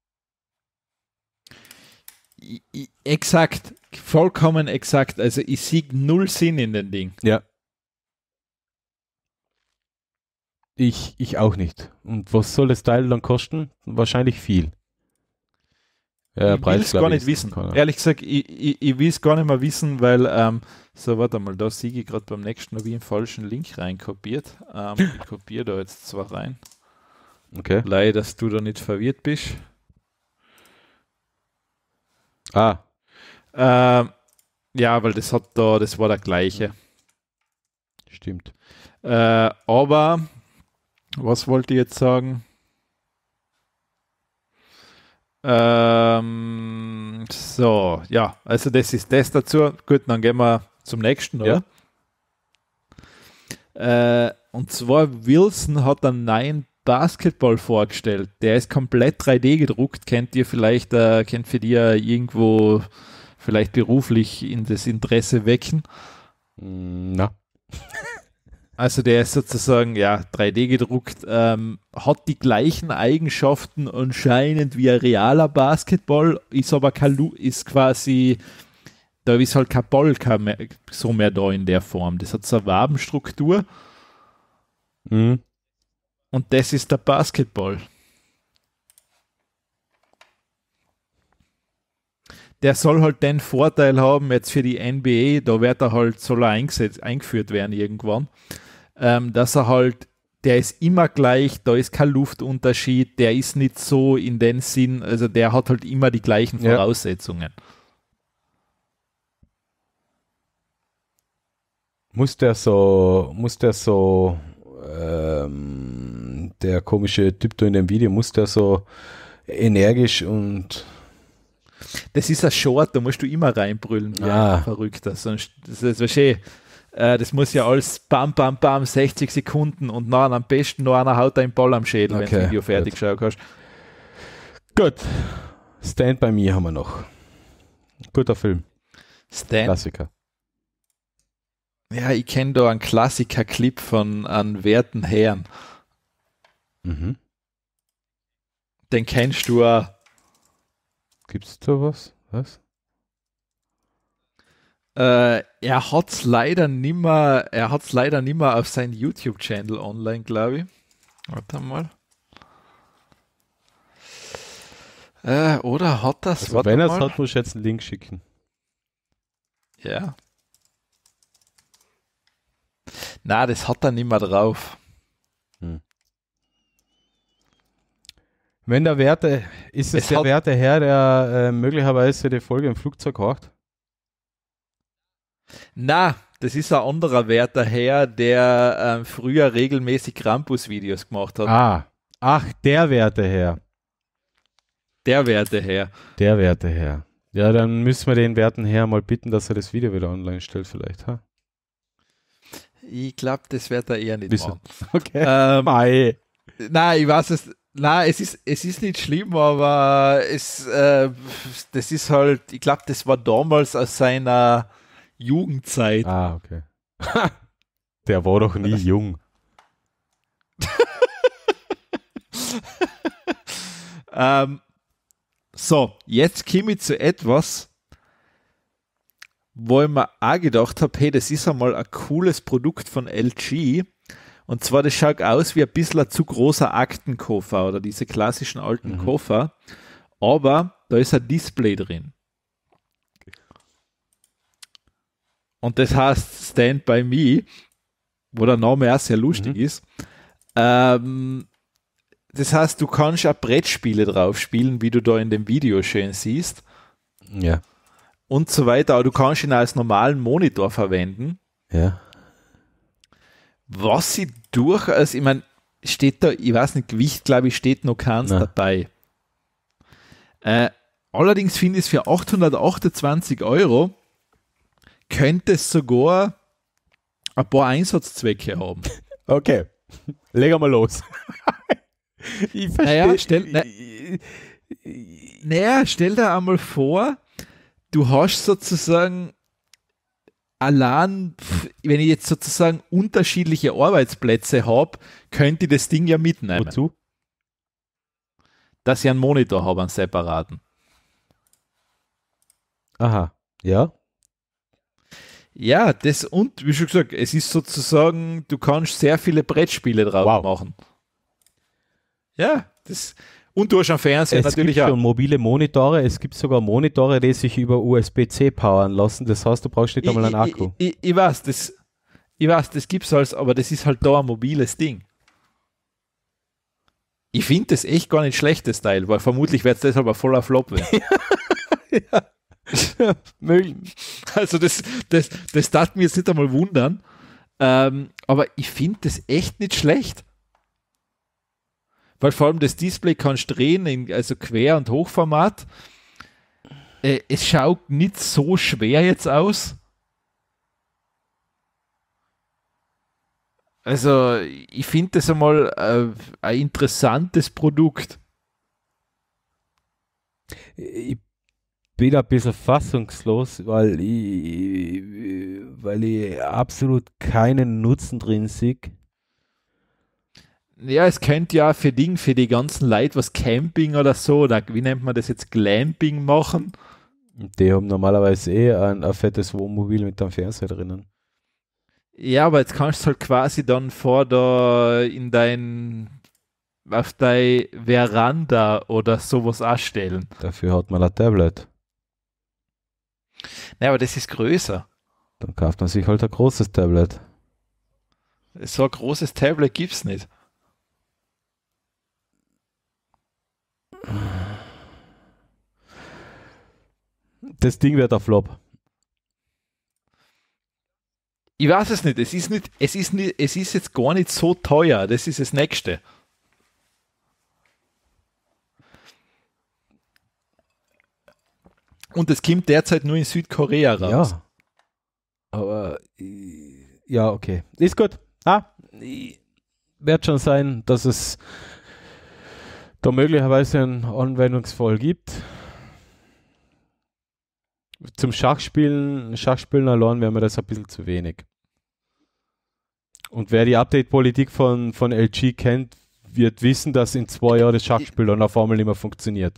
Exakt, vollkommen exakt. Also ich sehe null Sinn in dem Ding. Ja. Ich, ich auch nicht. Und was soll das Teil dann kosten? Wahrscheinlich viel. Ja, ich Preis, will es gar nicht wissen. Kann, ja. Ehrlich gesagt, ich, ich, ich will es gar nicht mehr wissen, weil, ähm, so warte mal, da sehe ich gerade beim nächsten, habe ich einen falschen Link reinkopiert. Ähm, ich kopiere da jetzt zwar rein. Okay. Leider, dass du da nicht verwirrt bist. Ah. Ähm, ja, weil das hat da, das war der gleiche. Stimmt. Äh, aber was wollte ich jetzt sagen? Ähm, so, ja, also das ist das dazu. Gut, dann gehen wir zum nächsten, oder? Ja. Äh, und zwar Wilson hat einen neuen Basketball vorgestellt. Der ist komplett 3D gedruckt. Kennt ihr vielleicht, äh, kennt für die ja irgendwo vielleicht beruflich in das Interesse wecken? Mm, na. Also der ist sozusagen ja 3D gedruckt, ähm, hat die gleichen Eigenschaften anscheinend wie ein realer Basketball, ist aber kein, ist quasi, da ist halt kein Ball so mehr da in der Form. Das hat so eine Wabenstruktur. Mhm. Und das ist der Basketball. Der soll halt den Vorteil haben, jetzt für die NBA, da wird er halt, soll er eingeführt werden irgendwann, ähm, dass er halt, der ist immer gleich, da ist kein Luftunterschied, der ist nicht so in dem Sinn, also der hat halt immer die gleichen Voraussetzungen. Ja. Muss der so, muss der so ähm, der komische Typ da in dem Video muss da so energisch und. Das ist ein Short, da musst du immer reinbrüllen, Ja. Ah. verrückter. Sonst, das ist wahrscheinlich eh, äh, das muss ja alles bam, bam, bam, 60 Sekunden und dann am besten noch einer haut einen Ball am Schädel, okay, wenn du Video fertig schauen kannst. Gut. Stand by Me haben wir noch. Guter Film. Stand. Klassiker. Ja, ich kenne da einen Klassiker-Clip von einem werten Herrn. Mhm. Den kennst du auch. Gibt's da was? Was? Äh, er hat's leider nimmer, er hat's leider nimmer auf seinem YouTube-Channel online, glaube ich. Warte mal. Äh, oder hat das? Also wenn er es hat, muss ich jetzt einen Link schicken. Ja. Na, das hat er nicht mehr drauf. Hm. Wenn der Werte, ist es, es der Werte Herr, der äh, möglicherweise die Folge im Flugzeug horcht? Na, das ist ein anderer Wärter Herr, der ähm, früher regelmäßig Krampus-Videos gemacht hat. Ah, ach, der Werte Herr. Der Werte Herr. Der Werte Herr. Ja, dann müssen wir den Werten Herr mal bitten, dass er das Video wieder online stellt, vielleicht. Ha? Ich glaube, das wird er eher nicht Bisschen. machen. Okay. Ähm, Mei. Nein, ich weiß es na, es ist, es ist nicht schlimm, aber es, äh, das ist halt, ich glaube, das war damals aus seiner Jugendzeit. Ah, okay. Der war doch nie jung. ähm, so, jetzt komme ich zu etwas, wo ich mir auch gedacht habe, hey, das ist einmal ein cooles Produkt von LG und zwar, das schaut aus wie ein bisschen ein zu großer Aktenkoffer oder diese klassischen alten mhm. Koffer. Aber da ist ein Display drin. Und das heißt Stand by Me, wo der Name auch sehr lustig mhm. ist. Ähm, das heißt, du kannst auch Brettspiele drauf spielen, wie du da in dem Video schön siehst. Ja. Und so weiter. Aber du kannst ihn als normalen Monitor verwenden. Ja was sie durchaus, also ich meine, steht da, ich weiß nicht, Gewicht, glaube ich, steht noch keins Nein. dabei. Äh, allerdings finde ich es für 828 Euro könnte es sogar ein paar Einsatzzwecke haben. Okay, legen wir los. ich verstehe. Naja, stell, na, naja, stell dir einmal vor, du hast sozusagen allein, wenn ich jetzt sozusagen unterschiedliche Arbeitsplätze habe, könnte ich das Ding ja mitnehmen. Wozu? Dass ich einen Monitor habe, einen separaten. Aha, ja. Ja, das und wie schon gesagt, es ist sozusagen, du kannst sehr viele Brettspiele drauf wow. machen. Ja, das und du hast einen Fernseher es natürlich gibt auch. schon mobile Monitore, es gibt sogar Monitore, die sich über USB-C powern lassen. Das heißt, du brauchst nicht einmal einen Akku. Ich, ich, ich weiß, das, ich weiß, das gibt's halt, aber das ist halt da ein mobiles Ding. Ich finde das echt gar nicht schlecht, das Teil, weil vermutlich wird es deshalb ein voller Flop werden. ja. ja. also das, das, das darf mir jetzt nicht einmal wundern. Ähm, aber ich finde das echt nicht schlecht. Weil vor allem das Display kannst du drehen, in, also Quer- und Hochformat. Äh, es schaut nicht so schwer jetzt aus. Also, ich finde das einmal äh, ein interessantes Produkt. Ich bin ein bisschen fassungslos, weil ich, äh, weil ich absolut keinen Nutzen drin sehe. Ja, es könnte ja für Ding, für die ganzen Leute was Camping oder so, oder wie nennt man das jetzt, Glamping machen. Die haben normalerweise eh ein, ein fettes Wohnmobil mit einem Fernseher drinnen. Ja, aber jetzt kannst du halt quasi dann vor da in dein auf deine Veranda oder sowas anstellen. Dafür hat man ein Tablet. Naja, aber das ist größer. Dann kauft man sich halt ein großes Tablet. So ein großes Tablet gibt es nicht. das Ding wird ein Flop. Ich weiß es nicht. Es ist nicht, es ist nicht, es ist jetzt gar nicht so teuer. Das ist das Nächste. Und es kommt derzeit nur in Südkorea raus. Ja. Aber ja, okay. Ist gut. Ah, wird schon sein, dass es da möglicherweise einen Anwendungsfall gibt zum Schachspielen, Schachspielen allein wäre mir das ein bisschen zu wenig. Und wer die Update-Politik von, von LG kennt, wird wissen, dass in zwei Jahren das Schachspiel dann auf einmal nicht mehr funktioniert.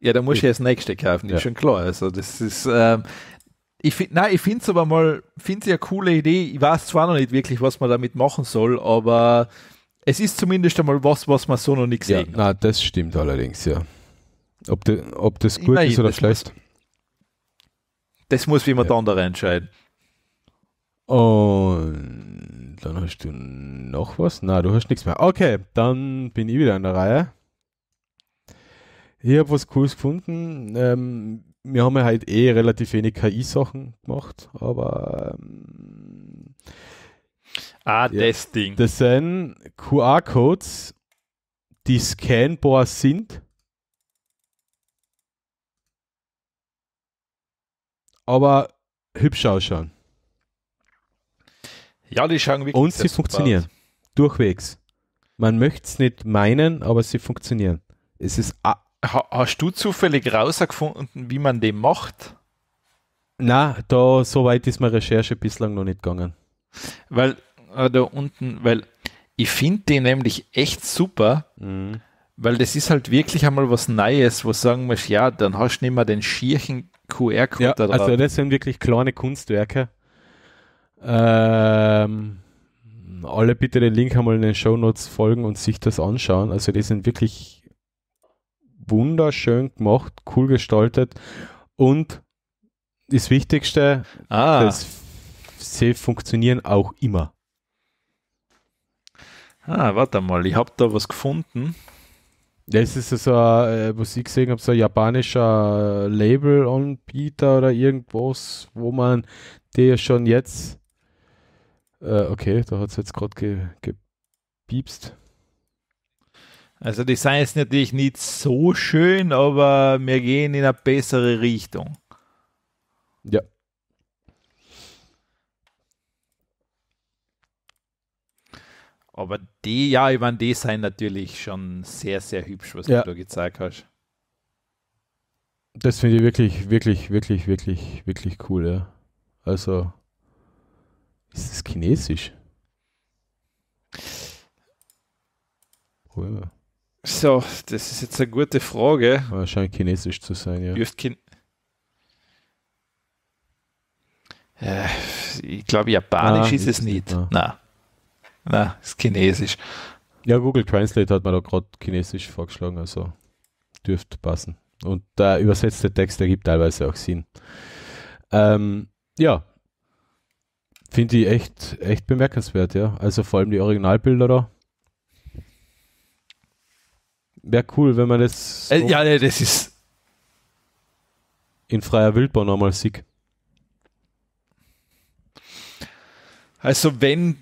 Ja, da muss ich ja das nächste kaufen, ja. schon klar. Also das ist, ähm, ich finde, nein, ich finde es aber mal, finde es ja coole Idee. Ich weiß zwar noch nicht wirklich, was man damit machen soll, aber es ist zumindest einmal was, was man so noch nicht gesehen ja, hat. Na, das stimmt allerdings, ja. Ob, de, ob das gut Immerhin, ist oder das schlecht. Muss, das muss jemand ja. anderer entscheiden. Und dann hast du noch was? Na, du hast nichts mehr. Okay, dann bin ich wieder in der Reihe. Ich habe was Cooles gefunden. Ähm, wir haben ja halt eh relativ wenig KI-Sachen gemacht, aber ähm, Ah, ja, das Ding. Das sind QR-Codes, die scanbar sind aber hübsch ausschauen. Ja, die schauen wirklich Und sie funktionieren. Aus. Durchwegs. Man möchte es nicht meinen, aber sie funktionieren. Es ist. Ha hast du zufällig rausgefunden, wie man den macht? Na, da so weit ist meine Recherche bislang noch nicht gegangen. Weil äh, da unten, weil ich finde den nämlich echt super, mhm. weil das ist halt wirklich einmal was Neues, wo sagen wir, ja, dann hast du nicht mehr den schierchen QR-Code ja, da also drauf. Also das sind wirklich kleine Kunstwerke. Ähm, alle bitte den Link einmal in den Show Notes folgen und sich das anschauen. Also die sind wirklich wunderschön gemacht, cool gestaltet und das Wichtigste, ah. das, sie funktionieren auch immer. Ah, warte mal, ich habe da was gefunden. Das ist so eine äh, Musik gesehen, habe so ein japanischer äh, Label-Anbieter oder irgendwas, wo man der schon jetzt. Äh, okay, da hat es jetzt gerade ge, gepiepst. Also, die sind jetzt natürlich nicht so schön, aber wir gehen in eine bessere Richtung. Ja. Aber die, ja, ich meine, die sind natürlich schon sehr, sehr hübsch, was ja. du da gezeigt hast. Das finde ich wirklich, wirklich, wirklich, wirklich, wirklich cool, ja. Also, ist das chinesisch? Römer. So, das ist jetzt eine gute Frage. Aber scheint chinesisch zu sein, ja. Kin äh, ich glaube, japanisch ah, ist, es nicht. nicht. Ah. Nein. Na, ist Chinesisch. Ja, Google Translate hat mir da gerade Chinesisch vorgeschlagen, also dürfte passen. Und der übersetzte Text ergibt teilweise auch Sinn. Ähm, ja, finde ich echt, echt bemerkenswert, ja. Also vor allem die Originalbilder da. Wäre cool, wenn man das. äh, ja, nee, das ist. In freier Wildbahn nochmal sieht. Also wenn,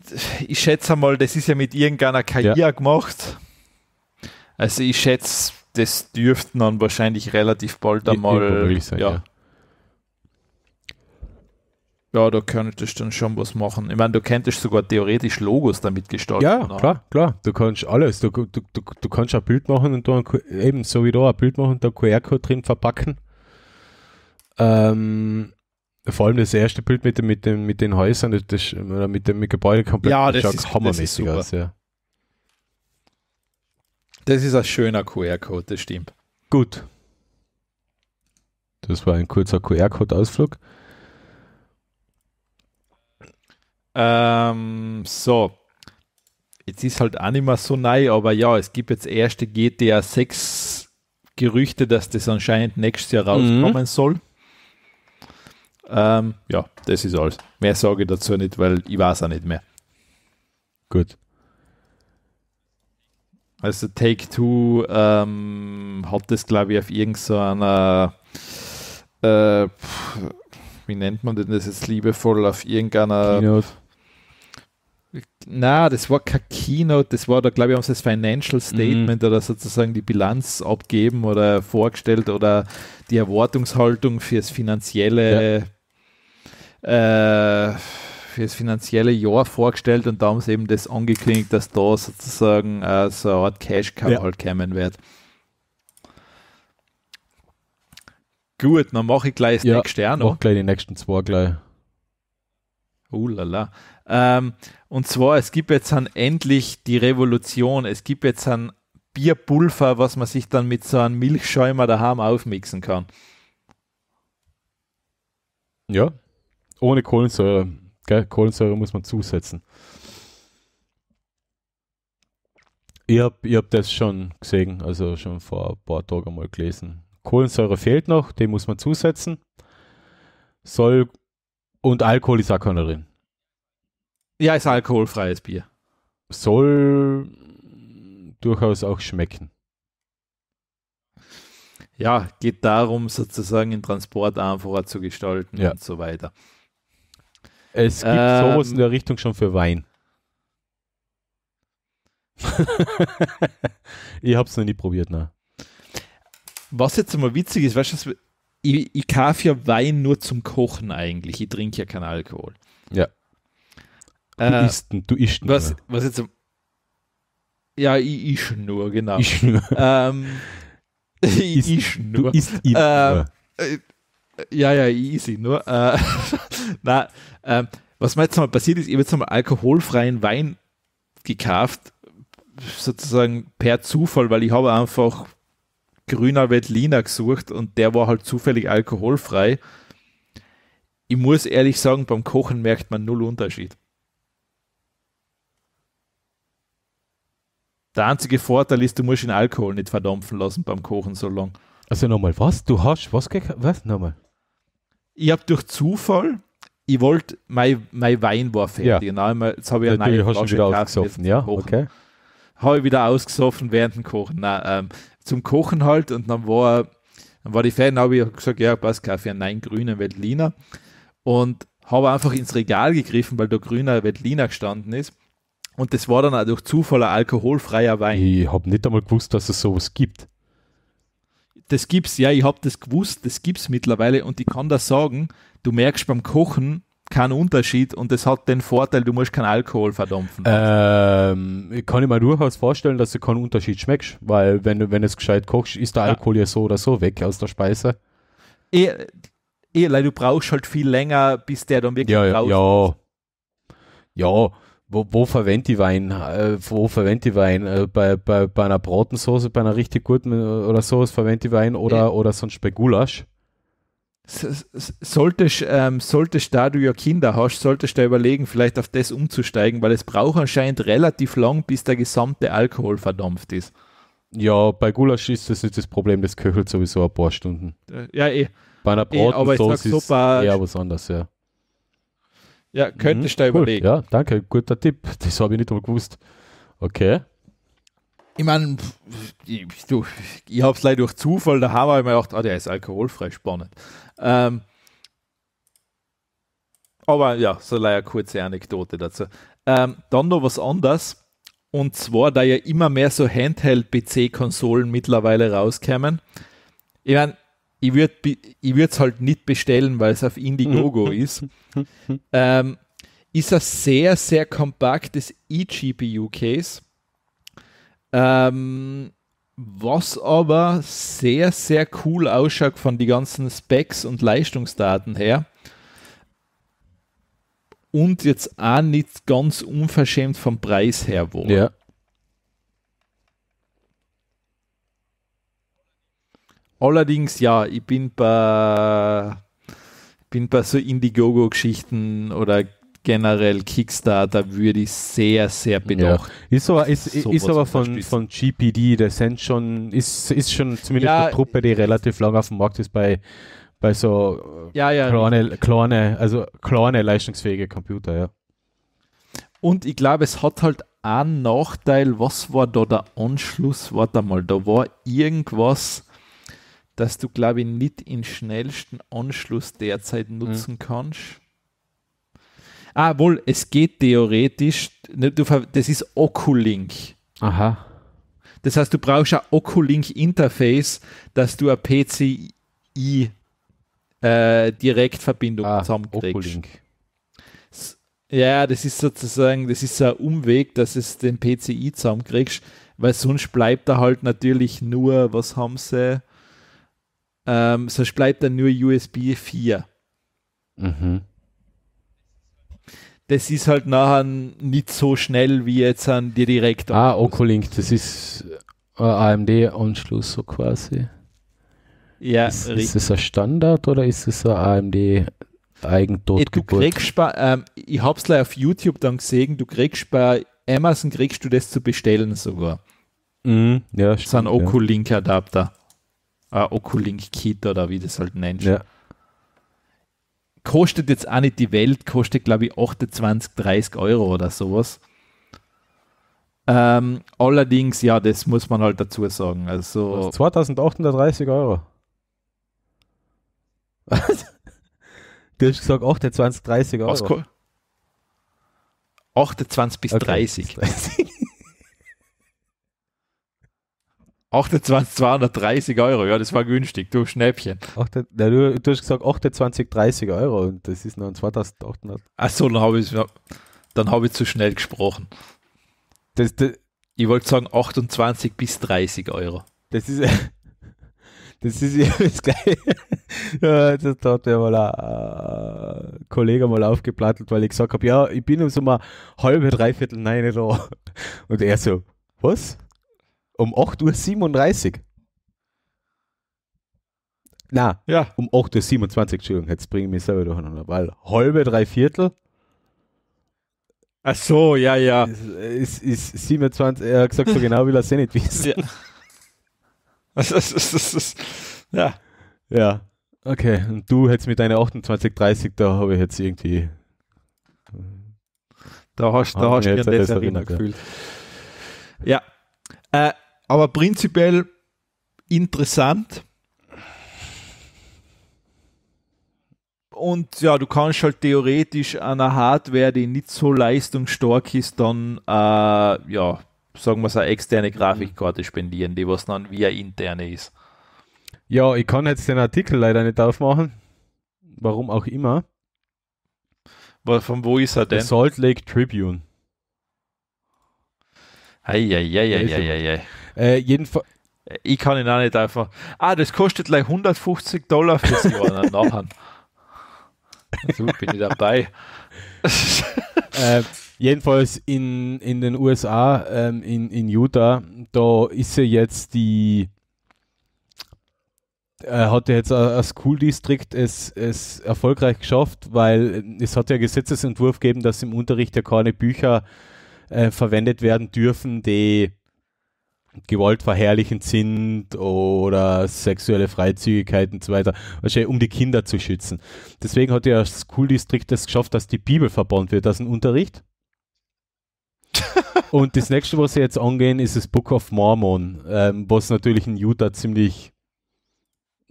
ich schätze mal, das ist ja mit irgendeiner KI ja. gemacht. Also ich schätze, das dürften dann wahrscheinlich relativ bald einmal. Ja, sein, ja. da könntest du dann schon was machen. Ich meine, du könntest sogar theoretisch Logos damit gestalten. Ja, oder? klar, klar. Du kannst alles. Du, du, du, du kannst ein Bild machen und dann eben so wie da ein Bild machen und da QR-Code drin verpacken. Ähm, vor allem das erste Bild mit, dem, mit, dem, mit den Häusern das, das, oder mit dem mit Gebäude komplett ja, das ist, hammermäßig das ist aus. Ja. Das ist ein schöner QR-Code, das stimmt. Gut. Das war ein kurzer QR-Code-Ausflug. Ähm, so. Jetzt ist halt auch nicht mehr so neu, aber ja, es gibt jetzt erste GTA 6 Gerüchte, dass das anscheinend nächstes Jahr mhm. rauskommen mhm. soll. Ähm, ja, das ist alles. Mehr sage ich dazu nicht, weil ich weiß auch nicht mehr. Gut. Also Take Two ähm, hat das, glaube ich, auf irgendeiner, äh, wie nennt man denn das jetzt liebevoll, auf irgendeiner Keynote. Na, das war kein Keynote, das war da, glaube ich, haben sie das Financial mhm. Statement mhm. oder sozusagen die Bilanz abgeben oder vorgestellt oder die Erwartungshaltung fürs finanzielle, ja. äh, fürs finanzielle Jahr vorgestellt und da haben sie eben das angekündigt, dass da sozusagen äh, so eine Art Cash Cow ja. halt kommen wird. Gut, dann mache ich gleich das ja, nächste Stern. Mach gleich die nächsten zwei gleich. Uh, lala. Ähm, und zwar, es gibt jetzt dann endlich die Revolution. Es gibt jetzt ein Bierpulver, was man sich dann mit so einem Milchschäumer daheim aufmixen kann. Ja, ohne Kohlensäure. Gell? Kohlensäure muss man zusetzen. Ich habe ich hab das schon gesehen, also schon vor ein paar Tagen mal gelesen. Kohlensäure fehlt noch, den muss man zusetzen. Soll und Alkohol ist auch keiner drin. Ja, ist alkoholfreies Bier. Soll durchaus auch schmecken. Ja, geht darum, sozusagen den Transport einfacher zu gestalten ja. und so weiter. Es gibt ähm, sowas in der Richtung schon für Wein. ich habe es noch nie probiert, ne? Was jetzt mal witzig ist, weißt du, ich, ich kaufe ja Wein nur zum Kochen eigentlich. Ich trinke ja keinen Alkohol. Ja. Du äh, isst, du isst nur. Was, was jetzt. Ja, ich isch nur, genau. Ich nur. Ähm, ich isch nur. Du isst ihn ähm, nur. Äh, ja, ja, easy, nur. Äh, na, ähm, was mir jetzt mal passiert ist, ich habe jetzt mal alkoholfreien Wein gekauft, sozusagen per Zufall, weil ich habe einfach grüner Veltliner gesucht und der war halt zufällig alkoholfrei. Ich muss ehrlich sagen, beim Kochen merkt man null Unterschied. Der einzige Vorteil ist, du musst den Alkohol nicht verdampfen lassen beim Kochen so lang. Also nochmal, was? Du hast was gekauft? Was? Nochmal. Ich habe durch Zufall, ich wollte, mein, mein Wein war fertig. Ja. Nein, ne? jetzt habe ich Natürlich eine neue Flasche wieder ausgesoffen, ja? Okay. Habe ich wieder ausgesoffen während dem Kochen. Nein, ähm, zum Kochen halt und dann war, dann war die Ferien, habe ich gesagt, ja, passt Kaffee, einen nein, grünen Veltliner. Und habe einfach ins Regal gegriffen, weil da grüner Veltliner gestanden ist und das war dann auch durch Zufall ein alkoholfreier Wein. Ich habe nicht einmal gewusst, dass es sowas gibt. Das gibt's, ja, ich habe das gewusst, das gibt's mittlerweile und ich kann das sagen, du merkst beim Kochen keinen Unterschied und das hat den Vorteil, du musst keinen Alkohol verdampfen. Ähm, ich kann ich mir durchaus vorstellen, dass du keinen Unterschied schmeckst, weil wenn du wenn es gescheit kochst, ist der Alkohol ja, ja so oder so weg aus der Speise. Eh, eh, du brauchst halt viel länger, bis der dann wirklich ja, raus ja. ist. Ja, wo, wo verwendet die Wein? Äh, wo verwendet die Wein? Äh, bei, bei, bei einer Bratensauce, bei einer richtig guten äh, oder sowas verwende ich Wein oder, ja. oder sonst bei Gulasch? Solltest, ähm, solltest da du ja Kinder hast, solltest du überlegen, vielleicht auf das umzusteigen, weil es braucht anscheinend relativ lang, bis der gesamte Alkohol verdampft ist. Ja, bei Gulasch ist das nicht das Problem, das köchelt sowieso ein paar Stunden. Äh, ja, eh. Bei einer Bratensauce eh, aber ich sag, so, bei, eher was anderes, ja. Ja, könnte mhm. ich mhm, da cool. überlegen. Ja, danke, guter Tipp. Das habe ich nicht mal gewusst. Okay. Ich meine, ich, ich habe es leider durch Zufall, da haben wir mir gedacht, ah, der ist alkoholfrei, spannend. Ähm, aber ja, so eine kurze Anekdote dazu. Ähm, dann noch was anderes. Und zwar, da ja immer mehr so Handheld-PC-Konsolen mittlerweile rauskämen. Ich meine, ich würde es halt nicht bestellen, weil es auf Indiegogo ist, ähm, ist ein sehr, sehr kompaktes eGPU-Case, ähm, was aber sehr, sehr cool ausschaut von den ganzen Specs und Leistungsdaten her. Und jetzt auch nicht ganz unverschämt vom Preis her wohl. Ja. Allerdings, ja, ich bin bei, bin bei so Indiegogo-Geschichten oder generell Kickstarter würde ich sehr, sehr bedacht. Ja. Ist aber, ist, ist, ist aber von, von GPD, der sind schon, ist, ist schon zumindest ja, eine Truppe, die relativ lange auf dem Markt ist bei, bei so äh, ja, ja, kleine, kleine, also kleine leistungsfähige Computer, ja. Und ich glaube, es hat halt einen Nachteil, was war da der Anschluss? Warte mal, da war irgendwas dass du, glaube ich, nicht in schnellsten Anschluss derzeit mhm. nutzen mhm. kannst. Ah, wohl, es geht theoretisch, ne, das ist Oculink. Aha. Das heißt, du brauchst ein Oculink-Interface, dass du eine PCI-Direktverbindung äh, ah, zusammenkriegst. Oculink. Ja, das ist sozusagen, das ist ein Umweg, dass es den PCI zusammenkriegst, weil sonst bleibt da halt natürlich nur, was haben sie? Ähm, sonst bleibt dann nur USB 4. Mhm. Das ist halt nachher nicht so schnell wie jetzt an die direkt. Ah, Oculink, das ist äh, AMD-Anschluss so quasi. Ja, ist, ist das ein Standard oder ist es ein AMD Eigentotgeburt? Ähm, ich habe es auf YouTube dann gesehen, du kriegst bei Amazon kriegst du das zu bestellen sogar. Mm, ja, stimmt, so ein Oculink-Adapter äh, ah, Oculink Kit oder wie das halt nennt. Ja. Kostet jetzt auch nicht die Welt, kostet glaube ich 28, 30 Euro oder sowas. Ähm, allerdings, ja, das muss man halt dazu sagen. Also 2830 Euro. Was? Du hast gesagt 28, 30 Euro. 28 bis okay, 30. 30. 28, 230 Euro, ja, das war günstig, du Schnäppchen. Ach, du, du, hast gesagt 28, 30 Euro und das ist noch ein 2800. Achso, dann habe ich, hab ich zu schnell gesprochen. Das, das, ich wollte sagen 28 bis 30 Euro. Das ist, das ist ja das Gleiche. Ja, das hat mir mal ein äh, Kollege mal aufgeplattelt, weil ich gesagt habe, ja, ich bin um so mal halbe, dreiviertel nein da. Und er so, was? Um 8.37 Uhr. Na, ja. um 8.27 Uhr, Entschuldigung, jetzt bringe ich mich selber durcheinander, weil halbe, drei Viertel. Ach so, ja, ja. Ist, ist, ist 27, er hat gesagt, so genau will er es eh nicht wissen. Ja. Das ist, das ist, ja. Ja, okay. Und du hättest mit deiner 2830, da habe ich jetzt irgendwie. Da hast, da hast du mich an das erinnert gefühlt. Ja. ja. Äh, aber prinzipiell interessant. Und ja, du kannst halt theoretisch an einer Hardware, die nicht so leistungsstark ist, dann äh, ja, sagen wir es, eine externe Grafikkarte spendieren, die was dann via interne ist. Ja, ich kann jetzt den Artikel leider nicht aufmachen. Warum auch immer. von wo ist er denn? The Salt Lake Tribune. Eieieiei. Äh, jedenfalls. Ich kann ihn auch nicht einfach. Ah, das kostet gleich 150 Dollar fürs Jahr nachher. So bin ich dabei. äh, jedenfalls in, in den USA, ähm, in, in Utah, da ist ja jetzt die. Äh, er hat ja jetzt ein School District es, es erfolgreich geschafft, weil es hat ja Gesetzesentwurf gegeben, dass im Unterricht ja keine Bücher äh, verwendet werden dürfen, die gewaltverherrlichend sind oder sexuelle Freizügigkeit und so weiter, wahrscheinlich also um die Kinder zu schützen. Deswegen hat ja School District das geschafft, dass die Bibel verbannt wird, das ist ein Unterricht. und das nächste, was sie jetzt angehen, ist das Book of Mormon, ähm, was natürlich in Utah ziemlich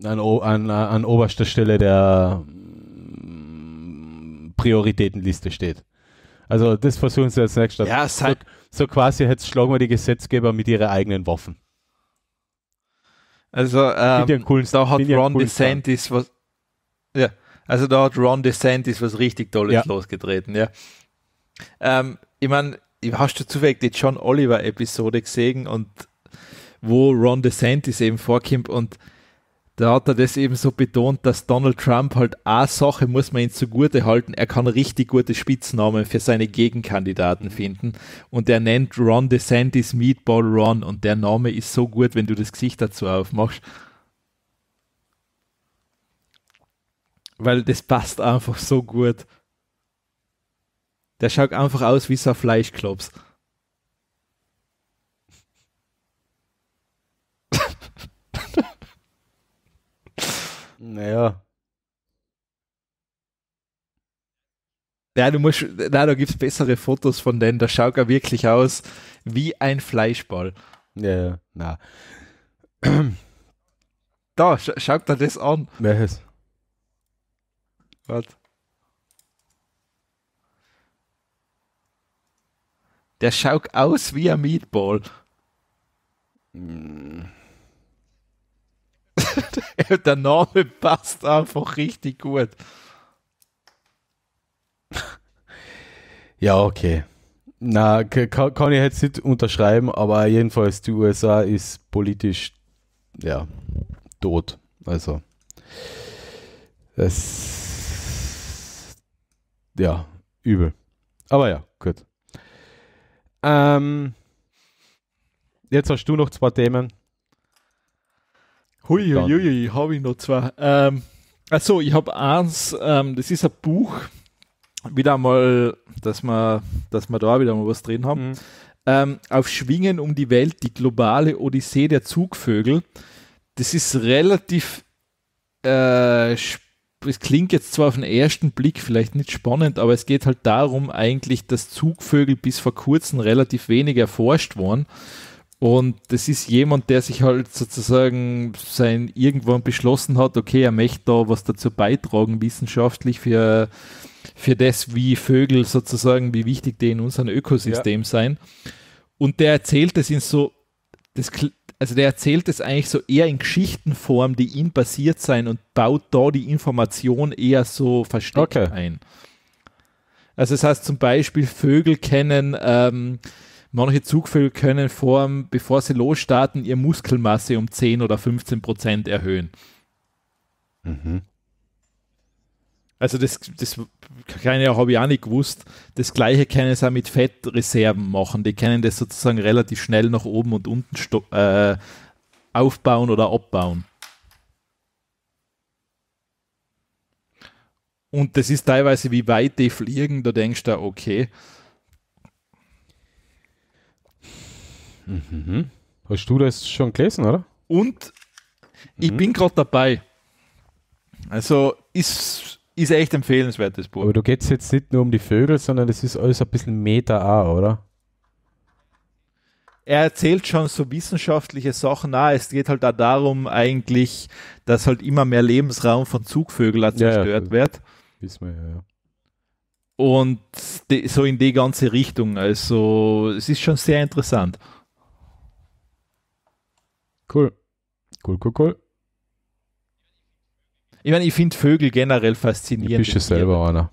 an, an, an oberster Stelle der mm, Prioritätenliste steht. Also das versuchen sie als nächstes. Ja, es halt, so quasi, jetzt schlagen wir die Gesetzgeber mit ihren eigenen Waffen. Also, ähm, da hat Ron DeSantis was. Ja, also da hat Ron DeSantis was richtig Tolles ja. losgetreten, ja. Ähm, ich meine, hast du zufällig die John Oliver-Episode gesehen und wo Ron DeSantis eben vorkommt und da hat er das eben so betont, dass Donald Trump halt eine Sache muss man ihm zugute halten, er kann richtig gute Spitznamen für seine Gegenkandidaten finden und er nennt Ron DeSantis Meatball Ron und der Name ist so gut, wenn du das Gesicht dazu aufmachst. Weil das passt einfach so gut. Der schaut einfach aus wie so ein Fleischklops. Naja. Ja, du musst, na, da gibt es bessere Fotos von denen, da schaut er wirklich aus wie ein Fleischball. Ja, na. Da, sch schaut er das an. Was? Der schaut aus wie ein Meatball. Mm. der Name passt einfach richtig gut. Ja, okay. Na, kann, kann ich jetzt nicht unterschreiben, aber jedenfalls die USA ist politisch ja tot. Also es ja übel. Aber ja, gut. Ähm, jetzt hast du noch zwei Themen hui, habe ich noch zwei. Ähm, also ich habe eins, ähm, das ist ein Buch, wieder einmal, dass wir, dass wir da wieder mal was drin haben. Mhm. Ähm, auf Schwingen um die Welt, die globale Odyssee der Zugvögel. Das ist relativ, äh, es klingt jetzt zwar auf den ersten Blick vielleicht nicht spannend, aber es geht halt darum eigentlich, dass Zugvögel bis vor kurzem relativ wenig erforscht waren und das ist jemand, der sich halt sozusagen sein irgendwann beschlossen hat, okay, er möchte da was dazu beitragen, wissenschaftlich für, für das, wie Vögel sozusagen, wie wichtig die in unserem Ökosystem ja. sein. Und der erzählt es in so, das, also der erzählt es eigentlich so eher in Geschichtenform, die ihm basiert sein und baut da die Information eher so versteckt okay. ein. Also das heißt zum Beispiel, Vögel kennen ähm, manche Zugvögel können vor, bevor sie losstarten, ihre Muskelmasse um 10 oder 15 Prozent erhöhen. Mhm. Also das, das kleine habe ich auch nicht gewusst. Das gleiche können sie auch mit Fettreserven machen. Die können das sozusagen relativ schnell nach oben und unten äh, aufbauen oder abbauen. Und das ist teilweise, wie weit die fliegen, da denkst du, okay, Mhm. Hast du das schon gelesen, oder? Und ich mhm. bin gerade dabei. Also ist, ist echt empfehlenswert, das Buch. Aber du geht jetzt nicht nur um die Vögel, sondern das ist alles ein bisschen Meta A, oder? er erzählt schon so wissenschaftliche Sachen. Na, es geht halt da darum eigentlich, dass halt immer mehr Lebensraum von Zugvögeln zerstört ja, ja. wird. Wissen wir, ja, ja. Und die, so in die ganze Richtung. Also es ist schon sehr interessant. Cool. Cool, cool, cool. Ich meine, ich finde Vögel generell faszinierend. Du bist ja selber Tiere. einer.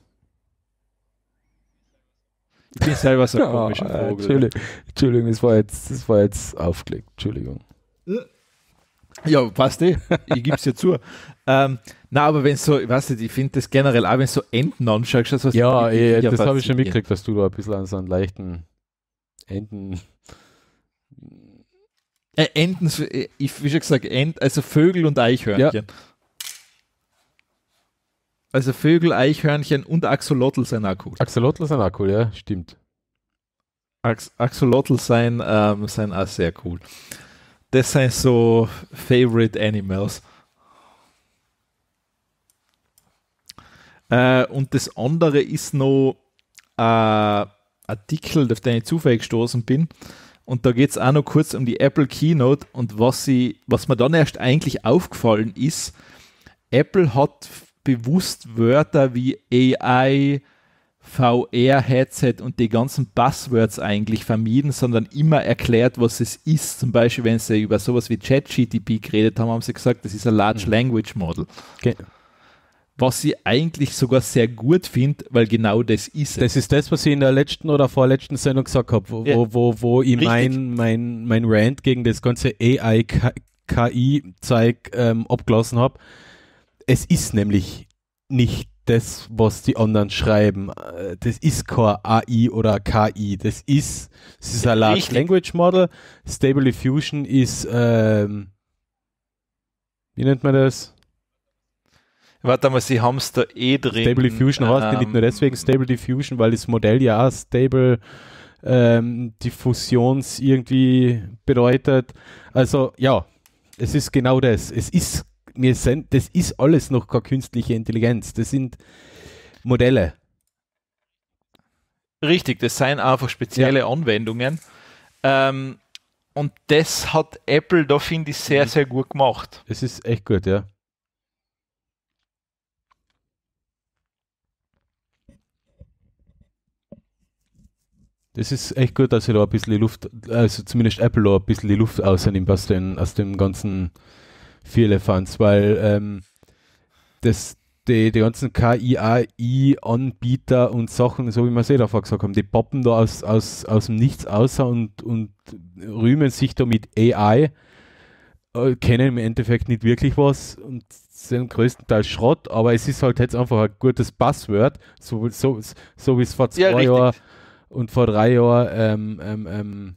Ich bin selber so ein komischer Vogel. Äh, Entschuldigung, Entschuldigung, das war jetzt, das war jetzt aufgelegt. Entschuldigung. Äh. Ja, passt eh. Ich gebe es dir zu. Ähm, na, aber wenn so, ich weiß nicht, ich finde das generell auch, wenn so Enten anschaust, was Ja, ey, eh, das habe ich schon mitgekriegt, dass du da ein bisschen an so einen leichten Enten. Äh, Enten, äh, ich wie schon gesagt, Ent, also Vögel und Eichhörnchen. Ja. Also Vögel, Eichhörnchen und Axolotl sein Akku. Axolotl sein Akku, ja, stimmt. Ax Axolotl sein, ähm, sein auch sehr cool. Das sind so Favorite Animals. Äh, und das andere ist noch äh, Artikel, auf den ich zufällig gestoßen bin. Und da geht es auch noch kurz um die Apple Keynote und was, sie, was mir dann erst eigentlich aufgefallen ist, Apple hat bewusst Wörter wie AI, VR-Headset und die ganzen Passwords eigentlich vermieden, sondern immer erklärt, was es ist. Zum Beispiel, wenn sie über sowas wie ChatGTP geredet haben, haben sie gesagt, das ist ein Large mhm. Language Model. Okay was ich eigentlich sogar sehr gut finde, weil genau das ist es. Das ist das, was ich in der letzten oder vorletzten Sendung gesagt habe, wo, ja. wo, wo, wo, ich mein, mein, mein Rant gegen das ganze ai ki zeug ähm, abgelassen habe. Es ist nämlich nicht das, was die anderen schreiben. Äh, das ist kein AI oder KI. Das ist, das ist ein Large Richtig. Language Model. Stable Diffusion ist, ähm, wie nennt man das? Warte mal, sie haben es da eh drin. Stable Diffusion heißt nicht nur ähm. deswegen Stable Diffusion, weil das Modell ja auch Stable ähm, Diffusions irgendwie bedeutet. Also ja, es ist genau das. Es ist, wir sind, das ist alles noch keine künstliche Intelligenz. Das sind Modelle. Richtig, das sind einfach spezielle ja. Anwendungen. Ähm, und das hat Apple, da finde ich, sehr, mhm. sehr gut gemacht. Es ist echt gut, ja. Das ist echt gut, dass sie da ein bisschen die Luft, also zumindest Apple da ein bisschen die Luft ausnimmt aus, den, aus dem ganzen Vierlefanz, weil ähm, das, die, die ganzen KI, anbieter und Sachen, so wie wir es eh davor gesagt haben, die poppen da aus, aus, aus dem Nichts außer und, und rühmen sich da mit AI, äh, kennen im Endeffekt nicht wirklich was und sind größtenteils Schrott, aber es ist halt jetzt einfach ein gutes Passwort, so, so, so wie es vor zwei ja, Jahren und vor drei Jahren ähm, ähm, ähm,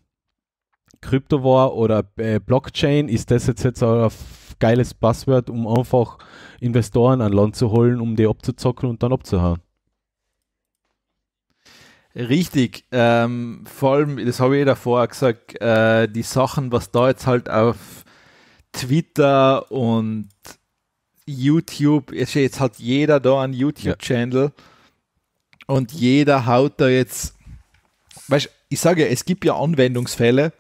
Krypto war oder äh, Blockchain, ist das jetzt, jetzt ein geiles Passwort, um einfach Investoren an Land zu holen, um die abzuzocken und dann abzuhauen. Richtig, ähm, vor allem, das habe ich eh davor gesagt, äh, die Sachen, was da jetzt halt auf Twitter und YouTube, jetzt, jetzt halt hat jeder da einen YouTube-Channel ja. und jeder haut da jetzt weißt, ich sage ja, es gibt ja Anwendungsfälle,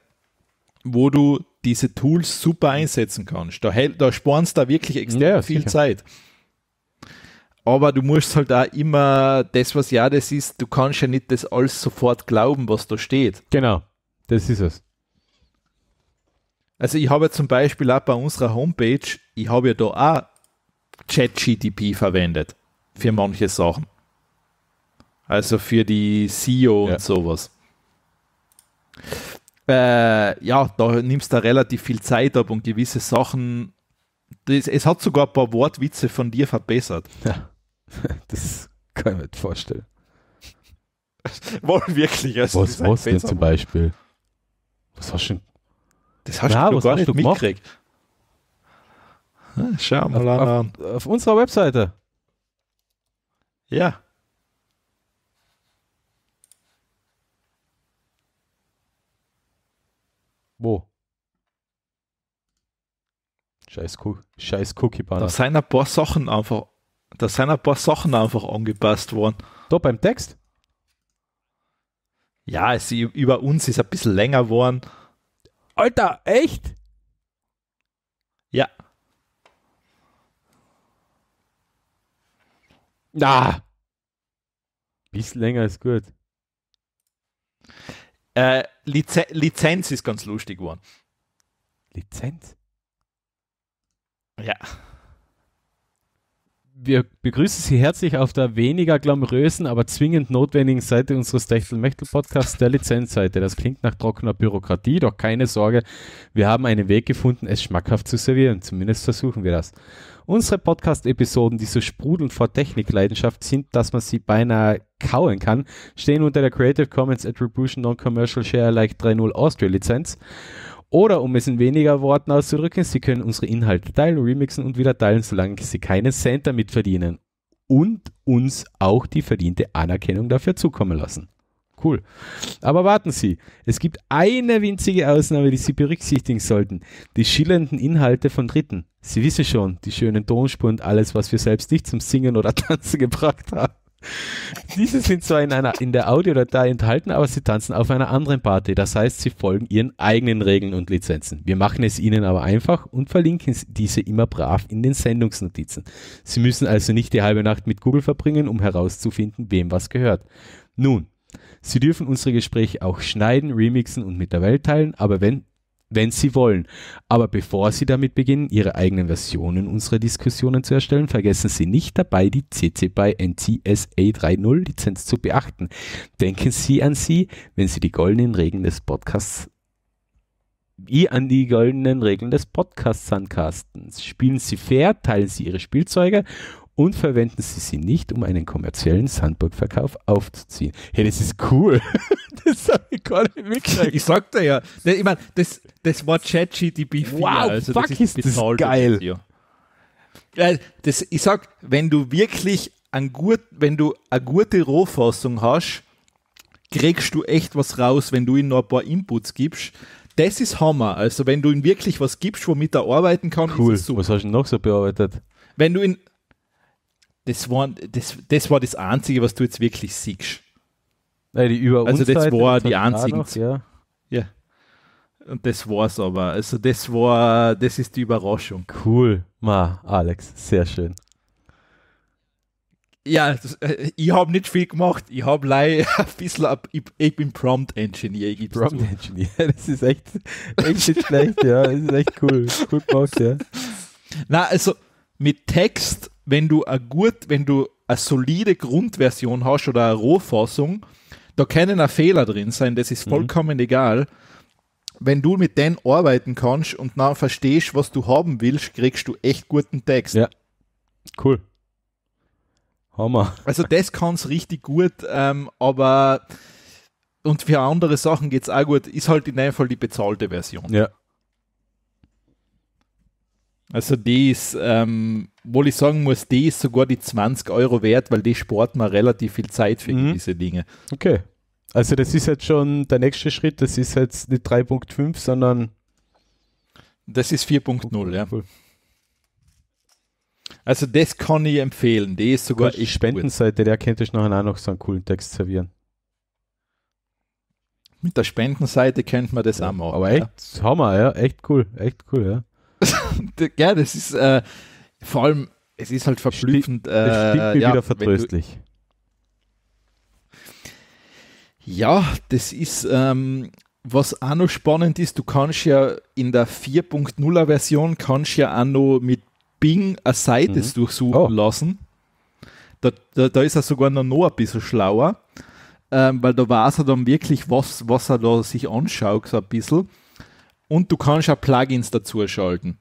wo du diese Tools super einsetzen kannst. Da, da sparst da wirklich extrem ja, viel Zeit. Aber du musst halt auch immer das, was ja das ist, du kannst ja nicht das alles sofort glauben, was da steht. Genau, das ist es. Also ich habe ja zum Beispiel auch bei unserer Homepage, ich habe ja da auch ChatGTP verwendet für manche Sachen. Also für die CEO ja. und sowas. Äh, ja, da nimmst du relativ viel Zeit ab und gewisse Sachen. Das, es hat sogar ein paar Wortwitze von dir verbessert. Ja, das kann ich mir nicht vorstellen. Wohl wirklich. Also was was denn zum Beispiel? Was hast du denn? Das hast Na, du gar hast nicht mitgekriegt. Schau mal auf, an. Auf, auf unserer Webseite. Ja. Wo? Scheiß, Scheiß Cookie Banner. Da sind ein paar Sachen einfach, da sind ein paar Sachen einfach angepasst worden. Da beim Text? Ja, es, über uns ist ein bisschen länger worden. Alter, echt? Ja. Na. Ah. Bisschen länger ist gut. Äh, Lize Lizenz ist ganz lustig geworden. Lizenz? Ja. Wir begrüßen Sie herzlich auf der weniger glamourösen, aber zwingend notwendigen Seite unseres Techtelmechtel-Podcasts, der Lizenzseite. Das klingt nach trockener Bürokratie, doch keine Sorge, wir haben einen Weg gefunden, es schmackhaft zu servieren. Zumindest versuchen wir das. Unsere Podcast-Episoden, die so sprudeln vor Technikleidenschaft sind, dass man sie beinahe kauen kann, stehen unter der Creative Commons Attribution Non-Commercial Share Like 3.0 Austria Lizenz. Oder um es in weniger Worten auszudrücken, Sie können unsere Inhalte teilen, remixen und wieder teilen, solange Sie keinen Cent damit verdienen. Und uns auch die verdiente Anerkennung dafür zukommen lassen. Cool. Aber warten Sie, es gibt eine winzige Ausnahme, die Sie berücksichtigen sollten. Die schillernden Inhalte von Dritten. Sie wissen schon, die schönen Tonspuren und alles, was wir selbst nicht zum Singen oder Tanzen gebracht haben. Diese sind zwar in, einer, in der Audiodatei enthalten, aber sie tanzen auf einer anderen Party. Das heißt, sie folgen ihren eigenen Regeln und Lizenzen. Wir machen es ihnen aber einfach und verlinken diese immer brav in den Sendungsnotizen. Sie müssen also nicht die halbe Nacht mit Google verbringen, um herauszufinden, wem was gehört. Nun, Sie dürfen unsere Gespräche auch schneiden, remixen und mit der Welt teilen, aber wenn wenn Sie wollen. Aber bevor Sie damit beginnen, Ihre eigenen Versionen unserer Diskussionen zu erstellen, vergessen Sie nicht dabei, die CC BY NCSA 3.0 Lizenz zu beachten. Denken Sie an sie, wenn Sie die goldenen Regeln des Podcasts wie an die goldenen Regeln des Podcasts ankasten. Spielen Sie fair, teilen Sie Ihre Spielzeuge und verwenden Sie sie nicht, um einen kommerziellen Sandburg-Verkauf aufzuziehen. Hey, das ist cool. das habe ich gar nicht mitgekriegt. Ich sag ja, ne, ich meine, das, das war ChatGTP 4. Wow, also fuck, das ist, ist das geil. Das, ich sag, wenn du wirklich ein gut, wenn du eine gute Rohfassung hast, kriegst du echt was raus, wenn du ihm noch ein paar Inputs gibst. Das ist Hammer. Also wenn du ihm wirklich was gibst, womit er arbeiten kann, cool. Was hast du noch so bearbeitet? Wenn du ihn, das, waren, das, das war das Einzige, was du jetzt wirklich siehst. Nein, die Über- also das Seite, war die einzige. ja. ja. Und das war's aber. Also das war, das ist die Überraschung. Cool, ma, Alex, sehr schön. Ja, das, äh, ich habe nicht viel gemacht. Ich habe leider ein bisschen, ab, ich, ich, bin Prompt Engineer. Prompt Engineer, das ist echt, echt nicht schlecht, ja. Das ist echt cool. Gut gemacht, ja. Na, also mit Text wenn du eine gut, wenn du eine solide Grundversion hast oder eine Rohfassung, da können ein Fehler drin sein, das ist mhm. vollkommen mhm. egal. Wenn du mit denen arbeiten kannst und dann verstehst, was du haben willst, kriegst du echt guten Text. Ja. Cool. Hammer. Also das kann es richtig gut, ähm, aber und für andere Sachen geht es auch gut, ist halt in dem Fall die bezahlte Version. Ja, also die ist, ähm, wohl ich sagen muss, die ist sogar die 20 Euro wert, weil die spart man relativ viel Zeit für mhm. diese Dinge. Okay. Also das ist jetzt schon der nächste Schritt, das ist jetzt nicht 3.5, sondern... Das ist 4.0, ja. Also das kann ich empfehlen, die ist sogar... Die Spendenseite, der könnte ich nachher auch noch so einen coolen Text servieren. Mit der Spendenseite könnte man das ja, auch machen. Aber echt ja. Hammer, ja, echt cool, echt cool, ja. ja, das ist äh, vor allem, es ist halt verblüffend. Äh, das stimmt mir ja, wieder vertröstlich. Ja, das ist, ähm, was auch noch spannend ist, du kannst ja in der 4.0er Version kannst ja auch noch mit Bing eine Seite mhm. durchsuchen oh. lassen. Da, da, da, ist er sogar noch ein bisschen schlauer, ähm, weil da weiß er dann wirklich, was, was er da sich anschaut, so ein bisschen. Und du kannst auch Plugins dazu schalten.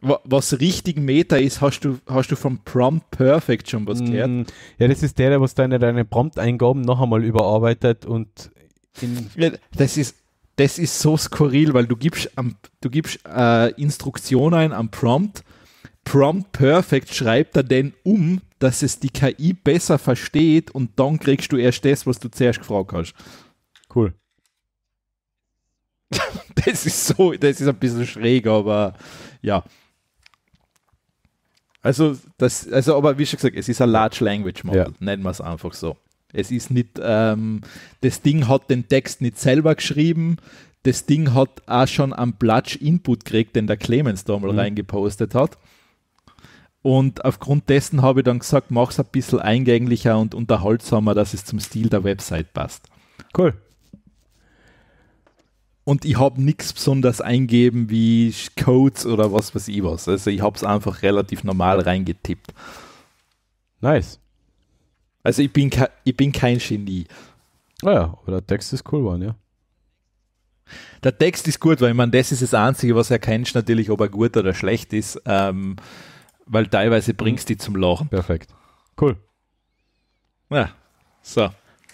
Was richtig Meta ist, hast du, hast du vom Prompt Perfect schon was gehört? Mhm. Ja, das ist der, der was deine, deine Prompt-Eingaben noch einmal überarbeitet und das ist das ist so skurril, weil du gibst, am, du gibst äh, Instruktion ein am Prompt. Prompt Perfect schreibt er denn um, dass es die KI besser versteht und dann kriegst du erst das, was du zuerst gefragt hast. Cool. das ist so, das ist ein bisschen schräg, aber ja. Also, das, also, aber wie schon gesagt, es ist ein Large Language Model, ja. nennen wir es einfach so. Es ist nicht, ähm, das Ding hat den Text nicht selber geschrieben, das Ding hat auch schon am Platsch Input gekriegt, den der Clemens da mal mhm. reingepostet hat. Und aufgrund dessen habe ich dann gesagt, mach es ein bisschen eingänglicher und unterhaltsamer, dass es zum Stil der Website passt. Cool. Und ich habe nichts besonders eingeben wie Codes oder was weiß ich was. Also ich habe es einfach relativ normal reingetippt. Nice. Also ich bin, ich bin kein Genie. Ah ja, aber der Text ist cool geworden, ja. Der Text ist gut, weil ich meine, das ist das Einzige, was erkennst natürlich, ob er gut oder schlecht ist, ähm, weil teilweise mhm. bringst du die zum Lachen. Perfekt. Cool. Ja, so.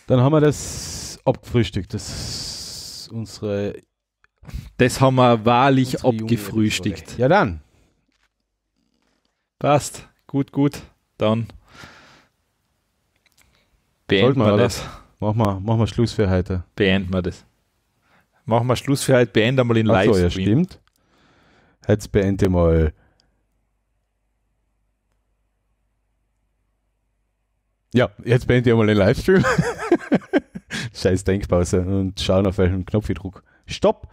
Dann haben wir das abgefrühstückt. Das unsere. Das haben wir wahrlich abgefrühstückt. Ja, dann. Passt. Gut, gut. Dann beenden wir das. Machen wir, machen wir Schluss für heute. Beenden wir das. Machen wir Schluss für heute. Beenden wir den Livestream. So, ja, stimmt. Jetzt beende mal. Ja, jetzt beende ich mal den Livestream. scheiß Denkpause und schauen, auf welchen Knopf ich drücke. Stopp!